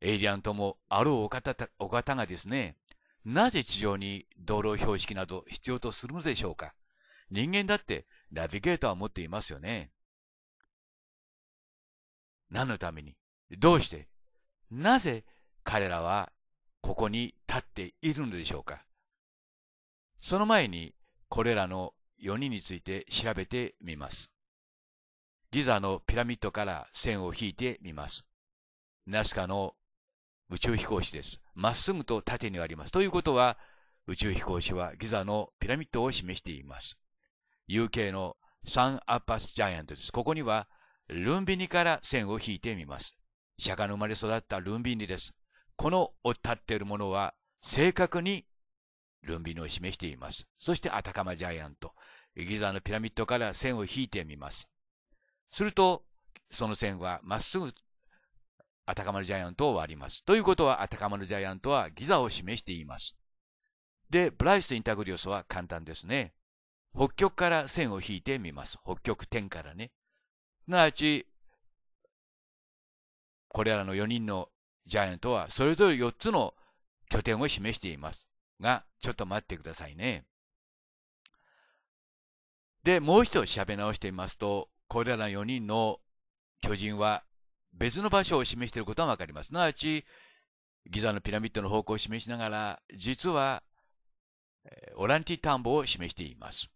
[SPEAKER 1] エイリアンと
[SPEAKER 2] もあろうお方お方がですね、なぜ地上に道路標識など必要とするのでしょうか人間だってナビゲーターを持っていますよね。
[SPEAKER 1] 何のためにどうしてなぜ彼らはここに立っているのでしょうかその
[SPEAKER 2] 前にこれらの4人について調べてみます。ギザのピラミッドから線を引いてみます。ナスカの宇宙飛行士です。まっすぐと縦にあります。ということは、宇宙飛行士はギザのピラミッドを示しています。UK のサンアッパスジャイアントです。ここにはルンビニから線を引いてみます。釈迦の生まれ育ったルンビニです。この立っているものは正確にルンビニを示しています。そしてアタカマジャイアント、ギザのピラミッドから線を引いてみます。すると、その線はまっすぐアタカマのジャイアントを割ります。ということは、アタカマのジャイアントはギザを示しています。で、ブライス・インタグリオスは簡単ですね。北極から線を引いてみます。北極点からね。すなわち、これらの4人のジャイアントはそれぞれ4つの拠点を示していますが、ちょっと待ってくださいね。で、もう一度調べ直してみますと、これら4人の巨人は別の場所を示していることがわかります。すなわち、ギザのピラミッドの方向を示しながら、実は、オランティ田んぼを示しています。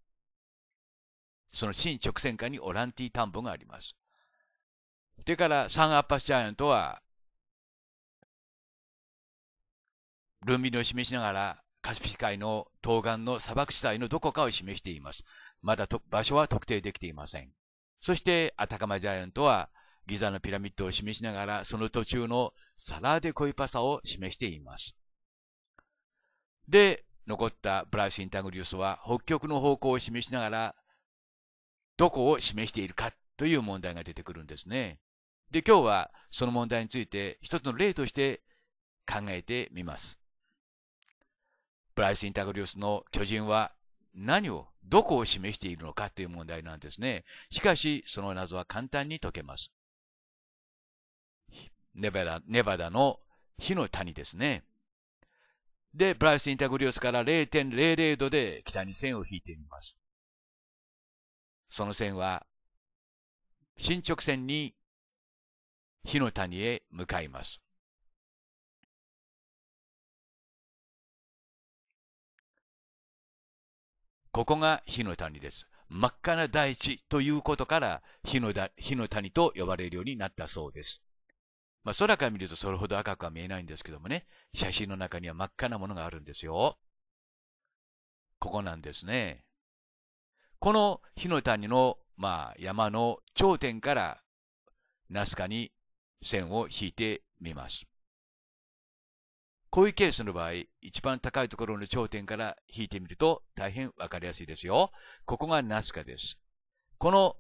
[SPEAKER 2] その新直線下にオランティ田んぼがあります。でから、サンアッパスジャイアントは、ルンビニを示しながら、カスピ海の東岸の砂漠地帯のどこかを示しています。まだ場所は特定できていません。そして、アタカマジャイアントは、ギザのピラミッドを示しながら、その途中のサラーデコイパサを示しています。で、残ったブライス・インタグリウスは、北極の方向を示しながら、どこを示しているかという問題が出てくるんですね。で、今日はその問題について一つの例として考えてみます。プライス・インタグリウスの巨人は何を、どこを示しているのかという問題なんですね。しかし、その謎は簡単に解けます。ネバダネバダの火の谷ですね。で、プライス・インタグリウスから0.00度で北
[SPEAKER 1] に線を引いてみます。その線は進捗線に火の谷へ向かいます。ここが火の谷です。真っ赤な大地ということから火のだ
[SPEAKER 2] 火の谷と呼ばれるようになったそうです。まあ、空から見るとそれほど赤くは見えないんですけどもね、写真の中には真っ赤なものがあるんですよ。ここなんですね。この火の谷のまあ、山の頂点からナスカに線を引いてみます。こういうケースの場合、一番高いところの頂点から引いてみると大変わかりやすいですよ。ここがナスカです。この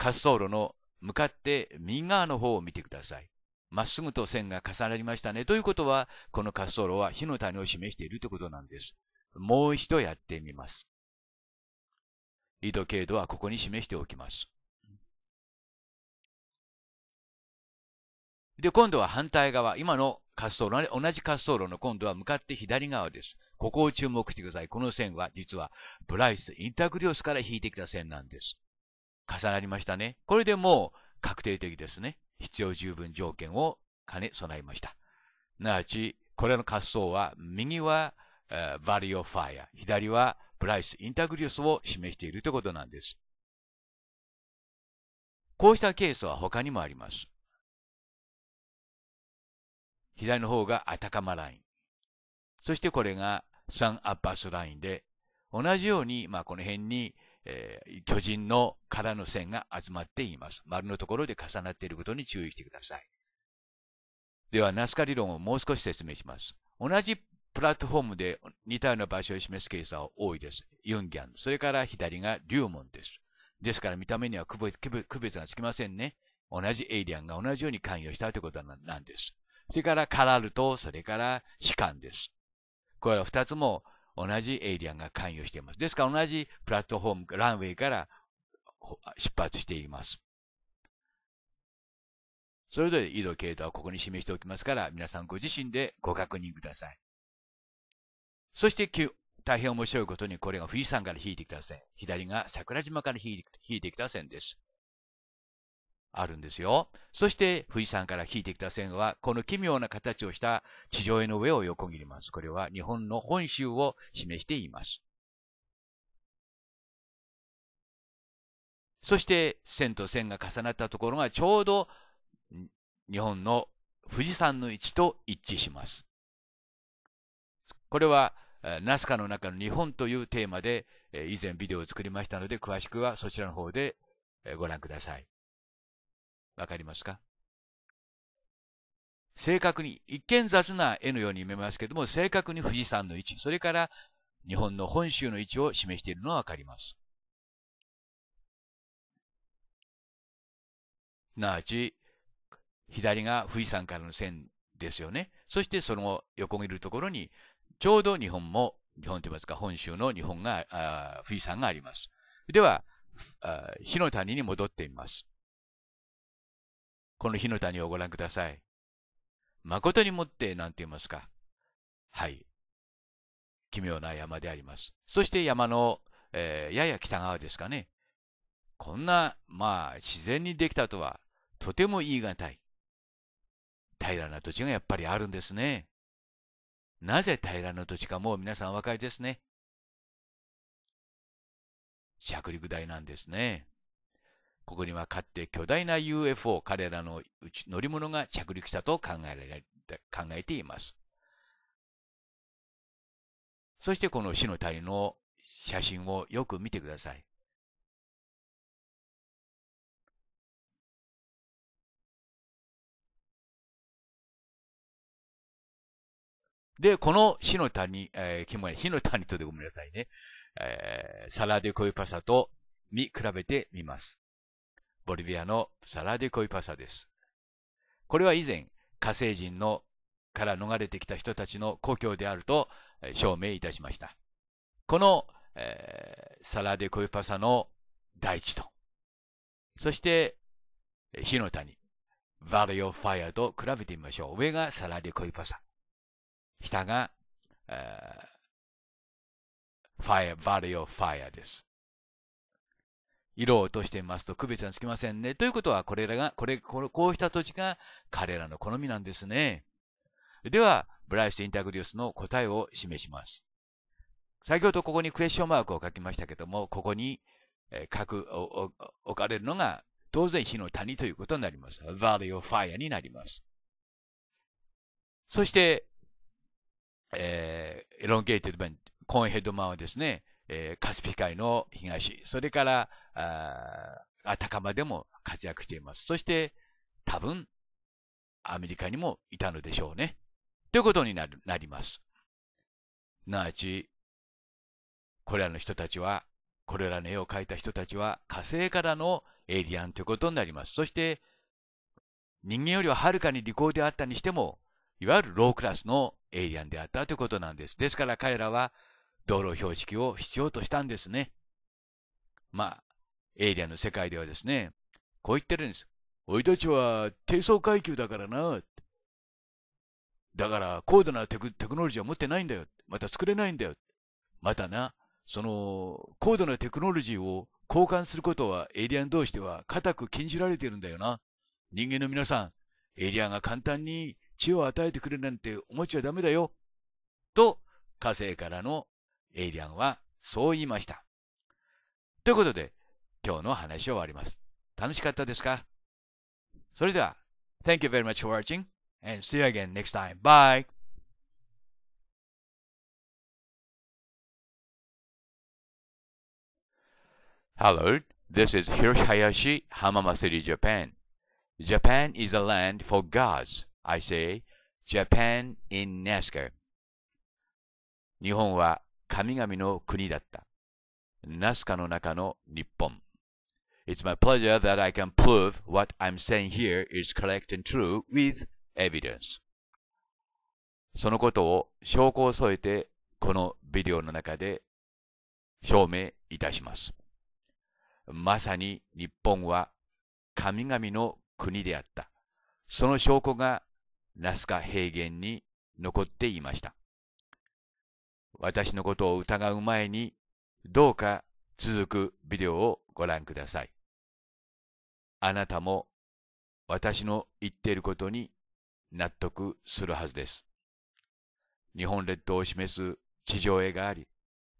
[SPEAKER 2] 滑走路の向かって右側の方を見てください。まっすぐと線が重なりましたね。ということは、この滑走路は火の谷を示しているということなんです。もう一度やってみます。
[SPEAKER 1] 緯度経度はここに示しておきます。で、今度は反対側、今の滑走
[SPEAKER 2] 路、同じ滑走路の今度は向かって左側です。ここを注目してください。この線は実はプライス、インタグリオスから引いてきた線なんです。重なりましたね。これでもう確定的ですね。必要十分条件を兼ね備えました。なわち、これの滑走は、右は、えー、バリオファイア、左は、プライ
[SPEAKER 1] ス・インタグリウスを示しているということなんです。こうしたケースは他にもあります。左の方
[SPEAKER 2] がアタカマライン。そしてこれがサン・アッパスラインで、同じように、まあ、この辺に、えー、巨人の空の線が集まっています。丸のところで重なっていることに注意してください。では、ナスカ理論をもう少し説明します。同じプラットフォームで似たような場所を示すケースは多いです。ユンギャン。それから左がリュウモンです。ですから見た目には区別がつきませんね。同じエイリアンが同じように関与したということなんです。それからカラルと、それからシカンです。これは二つも同じエイリアンが関与しています。ですから同じプラットフォーム、ランウェイから出発しています。それぞれ移動経統はここに示しておきますから、皆さんご自身でご確認ください。そして9、大変面白いことにこれが富士山から引いてきた線。左が桜島から引いてきた線です。あるんですよ。そして富士山から引いてきた線は、この奇妙な形をした地上絵の上を横切ります。これは日本の本州を示しています。そして線と線が重なったところがちょうど日本の富士山の位置と一致します。これはナスカの中の日本というテーマで、以前ビデオを作りましたので、詳しくはそちらの方でご覧ください。わかりますか正確に、一見雑な絵のように見えますけども、正確に富士山の位置、それから日本の本州の位置を
[SPEAKER 1] 示しているのがわかります。なあち、左が富士山からの線ですよね。そし
[SPEAKER 2] てその横切るところにちょうど日本も、日本と言いますか、本州の日本が、富士山があります。では、火の谷に戻ってみます。この火の谷をご覧ください。誠にもって、なんて言いますか。はい。奇妙な山であります。そして山の、えー、やや北側ですかね。こんな、まあ、自然にできたとは、とても言い難い。平らな土地がやっぱりあるんですね。
[SPEAKER 1] なぜ平らの土地かもう皆さんお分かりですね。着陸台なんですね。ここにはかって巨
[SPEAKER 2] 大な UFO、彼らのうち乗り物が着陸したと考えられ考えていま
[SPEAKER 1] す。そしてこの死の谷の写真をよく見てください。で、この火の谷、えー、キモ火の谷とでごめんなさいね。
[SPEAKER 2] えー、サラデコイパサと見比べてみます。ボリビアのサラデコイパサです。これは以前、火星人のから逃れてきた人たちの故郷であると証明いたしました。この、えー、サラデコイパサの大地と、そして、火の谷、バリオファイアと比べてみましょう。上がサラデコイパサ。
[SPEAKER 1] 下が、fire, value of fire です。色を落としてみますと区別がつきませんね。ということ
[SPEAKER 2] は、これらが、これ、こうした土地が彼らの好みなんですね。では、ブライスインタグリウスの答えを示します。先ほどここにクエスチョンマークを書きましたけども、ここに書く、置かれるのが、当然火の谷ということになります。value of fire になります。そして、えー、エロンゲーテッド版、コーンヘッドマンはですね、えー、カスピ海の東、それから、あたかまでも活躍してい
[SPEAKER 1] ます。そして、多分、アメリカにもいたのでしょうね。ということになるなります。なあち、これらの人
[SPEAKER 2] たちは、これらの絵を描いた人たちは火星からのエイリアンということになります。そして、人間よりははるかに利口であったにしても、いわゆるロークラスのエイリアンであったということなんです。ですから彼らは道路標識を必要としたんですね。まあ、エイリアンの世界ではですね、こう言ってるんです。いたちは低層階級だからな。だから高度なテクテクノロジーは持ってないんだよ。また作れないんだよ。またな、その高度なテクノロジーを交換することはエイリアン同士では固く禁じられているんだよな。人間の皆さん、エイリアンが簡単に血を与えてくれなんて思っちゃダメだよ。と、火星からのエイリアンはそう言いました。ということで、今日の話を終わります。楽しかったですか
[SPEAKER 1] それでは、Thank you very much for watching and see you again next time. Bye! Hello, this is Hiroshi Hayashi, Hamamasiri, Japan.
[SPEAKER 2] Japan is a land for gods. I say, Japan in NASCAR. 日本は神々の国だった。ナスカの中の日本。It's my pleasure that I can prove what I'm saying here is correct and true with evidence. そのことを証拠を添えてこのビデオの中で証明いたします。まさに日本は神々の国であった。その証拠がラスカ平原に残っていました。私のことを疑う前に、ど
[SPEAKER 1] うか続くビデオをご覧ください。あなたも私の言っていることに納得するはずです。
[SPEAKER 2] 日本列島を示す地上絵があり、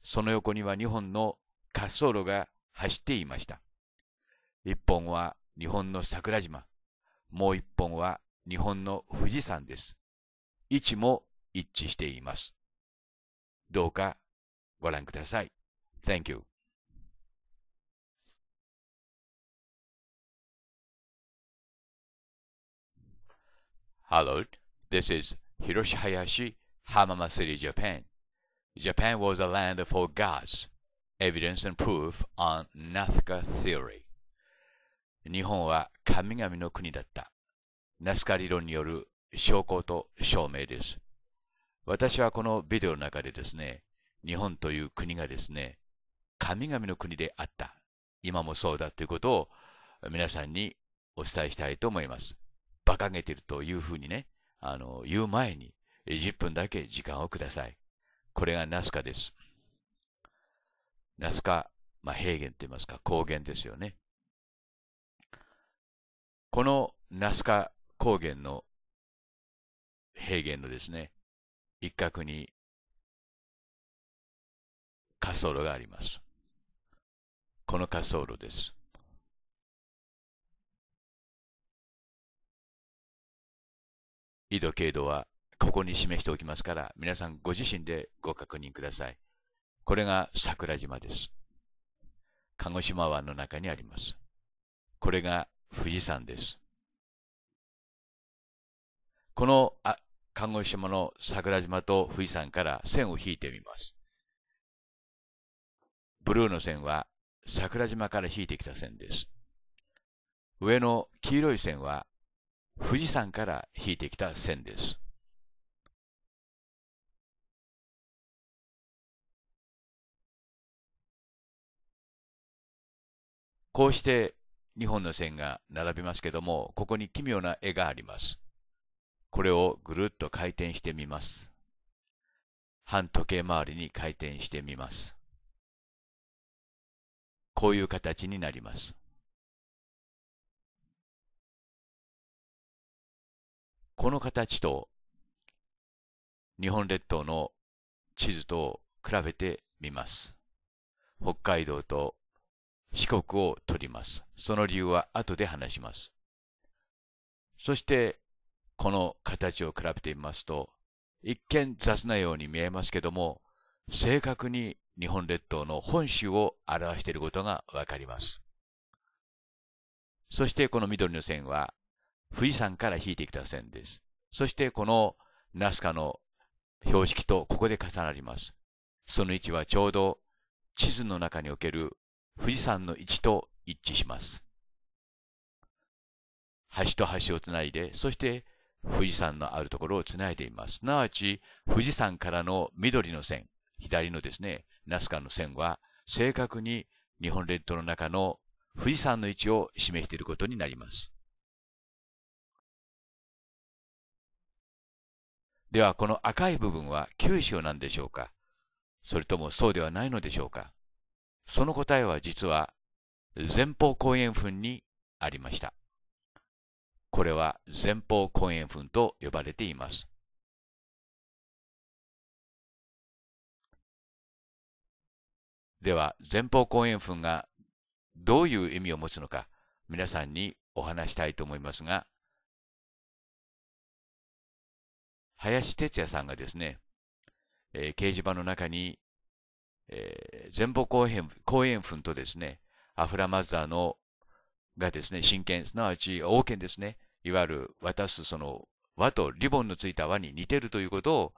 [SPEAKER 2] その横には日本の滑走路が走っていました。一本は日本の桜島、もう一本は日本の富士山です。位置も
[SPEAKER 1] 一致しています。どうかご覧ください。Thank you. Hello, this is Hiroshi
[SPEAKER 2] Hayashi, Hamama City, Japan. Japan was a land for gods, evidence and proof on Nazca theory. 日本は神々の国だった。ナスカ理論による証拠と証明です。私はこのビデオの中でですね、日本という国がですね、神々の国であった、今もそうだということを皆さんにお伝えしたいと思います。馬鹿げているというふうにね、あの、言う前に10分だけ時間をください。これがナスカです。
[SPEAKER 1] ナスカ、まあ、平原と言いますか、高原ですよね。このナスカ高原の平原のですね、一角に滑走路があります。この滑走路です。緯度経度はここに示しておきますから、皆さんご自身でご確認ください。これが桜島です。鹿児島湾の中にあります。これが富士山です。この看護師様の桜島と富士山から線を引いてみます。
[SPEAKER 2] ブルーの線は桜島から引いてきた線です。上の
[SPEAKER 1] 黄色い線は富士山から引いてきた線です。こうして日本の線が並びま
[SPEAKER 2] すけども、ここに奇妙な絵があります。これをぐるっと回転してみま
[SPEAKER 1] す。反時計回りに回転してみます。こういう形になります。この形と日本列島の地図と比べてみます。
[SPEAKER 2] 北海道と四国を取ります。その理由は後で話します。そしてこの形を比べてみますと、一見雑なように見えますけども、正確に日本列島の本州を表していることがわかります。そしてこの緑の線は、富士山から引いてきた線です。そしてこのナスカの標識とここで重なります。その位置はちょうど地図の中における富士山の位置と一致します。端と端をつないで、そして富士山のあるところをつないでいます。すなわち、富士山からの緑の線、左のですね、ナスカの線は、正
[SPEAKER 1] 確に日本列島の中の富士山の位置を示していることになります。では、この赤い部分は九州なんでしょうかそれともそうではないのでしょうか
[SPEAKER 2] その答えは実は前方後円墳にありました。
[SPEAKER 1] これは前方後円墳と呼ばれています。では、前方後円墳がどういう意味を持つのか、皆さんにお話したいと思いますが、林哲也さんがですね、えー、掲示板の中に、えー、前方
[SPEAKER 2] 後円墳とですね、アフラマザーのがですね、真剣、すなわち、王権ですね、いわゆる渡すその和とリボンのついた和に似てるということ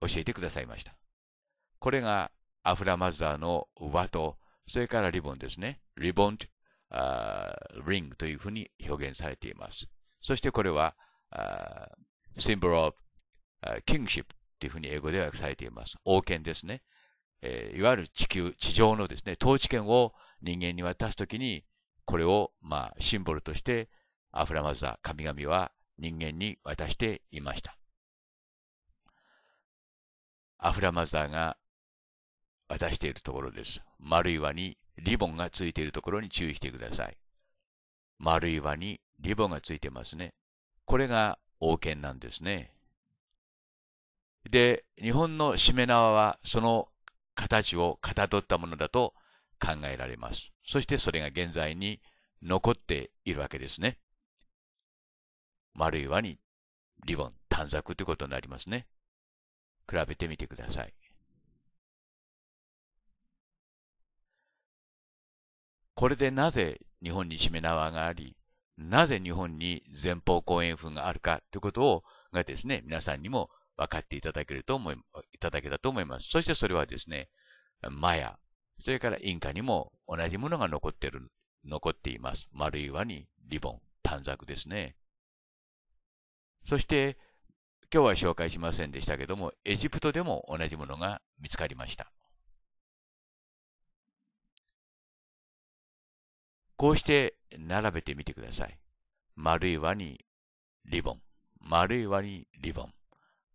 [SPEAKER 2] を教えてくださいました。これがアフラマザーの和と、それからリボンですね。リボンと、リングというふうに表現されています。そしてこれは、シンボルオブ・キングシップというふうに英語では訳されています。王権ですね。えー、いわゆる地球、地上のですね、統治権を人間に渡すときに、これを、まあ、シンボルとし
[SPEAKER 1] て、アフラマズダ、神々は人間に渡していました。アフラマズダが渡しているところ
[SPEAKER 2] です。丸い輪にリボンがついているところに注意してください。丸い輪にリボンがついてますね。これが王権なんですね。で、日本のしめ縄はその形をかたどったものだと考えられます。そしてそれが現在に残っているわけ
[SPEAKER 1] ですね。丸い輪にリボン、短冊ということになりますね。比べてみてください。これでなぜ日本にしめ縄があり、
[SPEAKER 2] なぜ日本に前方後円墳があるかということをがですね、皆さんにも分かっていただけると思い、いただけたと思います。そしてそれはですね、マヤ、それからインカにも同じものが残ってる、残っています。丸い輪にリボン、短冊ですね。そして、今日は紹介し
[SPEAKER 1] ませんでしたけども、エジプトでも同じものが見つかりました。こうして並べてみてください。丸い輪にリボン、丸い輪にリボン、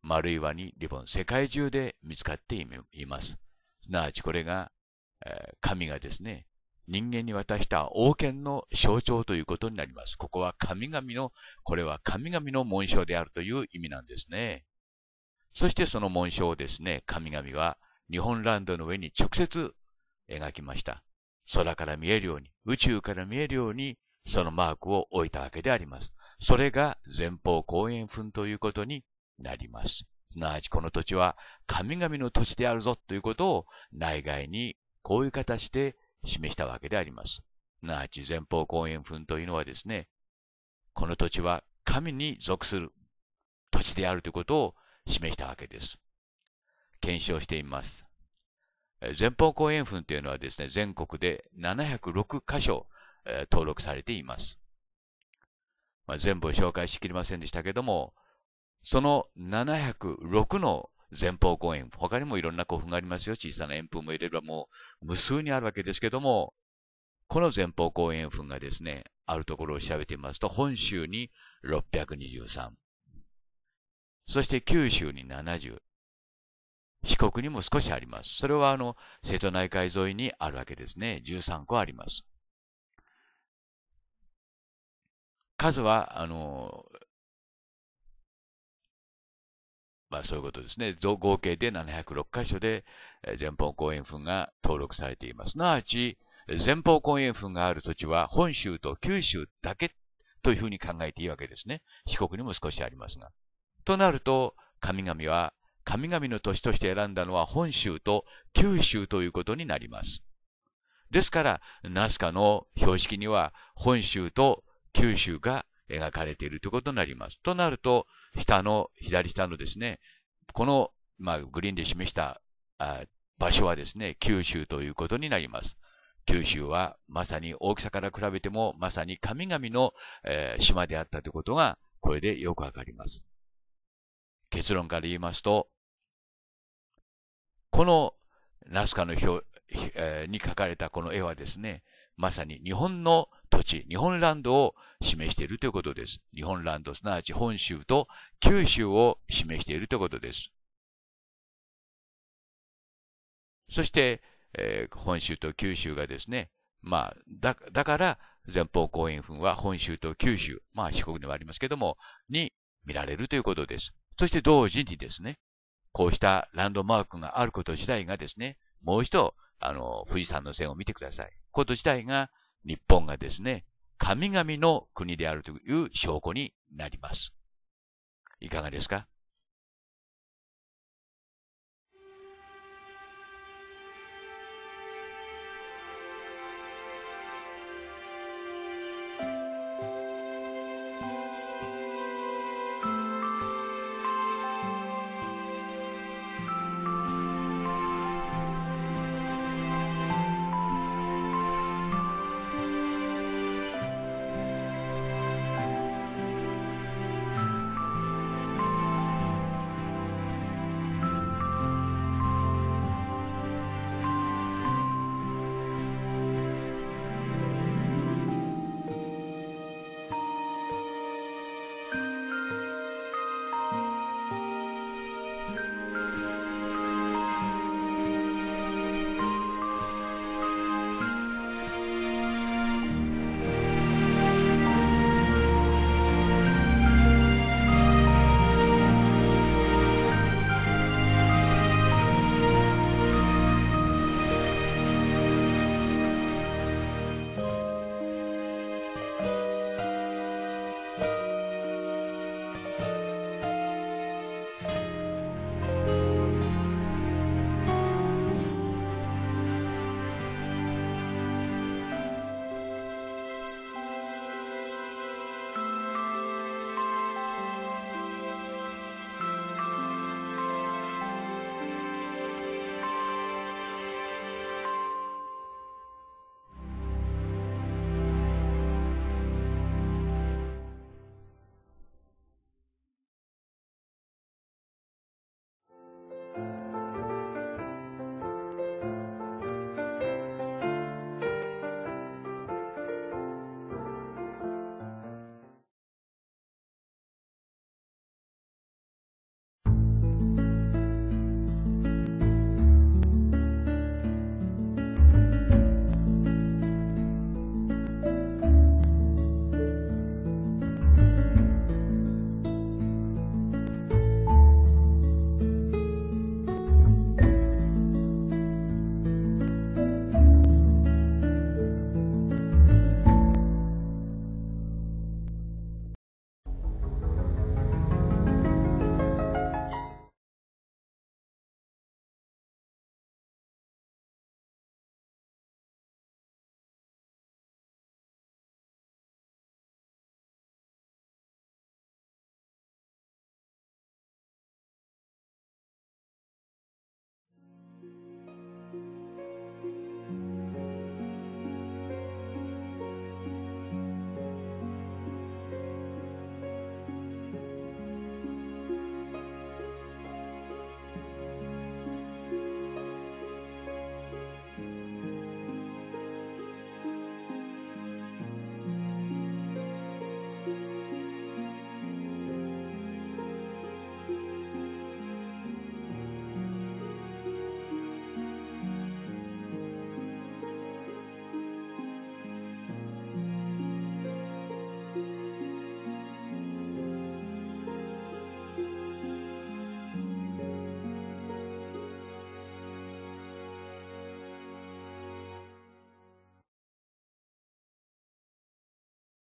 [SPEAKER 2] 丸い輪にリボン、世界中で見つかっています。すなわちこれが神がですね、人間に渡した王権の象徴ということになります。ここは神々の、これは神々の紋章であるという意味なんですね。そしてその紋章をですね、神々は日本ランドの上に直接描きました。空から見えるように、宇宙から見えるように、そのマークを置いたわけであります。それが前方後円墳ということになります。すなわちこの土地は神々の土地であるぞということを内外にこういう形で示したわけであります。な覇ち前方後円墳というのはですね、この土地は神に属する土地であるということを示したわけです。検証してみます。前方後円墳というのはですね、全国で706箇所、えー、登録されています。まあ、全部紹介しきれませんでしたけども、その706の前方後円、他にもいろんな古墳がありますよ。小さな円墳も入れればもう無数にあるわけですけども、この前方後円墳がですね、あるところを調べてみますと、本州に623、そして九州に70、四国にも少しあります。それはあの、瀬戸内海沿
[SPEAKER 1] いにあるわけですね。13個あります。数は、あの、まあそういうことですね。合計で706箇所で前方後円墳が登録
[SPEAKER 2] されています。すなわち、前方後円墳がある土地は本州と九州だけというふうに考えていいわけですね。四国にも少しありますが。となると、神々は神々の都市として選んだのは本州と九州ということになります。ですから、ナスカの標識には本州と九州が描かれているということになります。となると、下の、左下のですね、この、まあ、グリーンで示した場所はですね、九州ということになります。九州はまさに大きさから比べてもまさに神々の、えー、島であったということがこれでよくわかります。結論から言いますと、このナスカの表、えー、に描かれたこの絵はですね、まさに日本の土地、日本ランドを示しているということです。日本ランド、すなわち本州と九州を示しているということです。そして、えー、本州と九州がですね、まあ、だだから前方後円墳は本州と九州、まあ四国ではありますけども、に見られるということです。そして同時にですね、こうしたランドマークがあること自体がですね、もう一度、あの、富士山の線を見てください。こと自体が日本がですね、神々の国
[SPEAKER 1] であるという証拠になります。いかがですか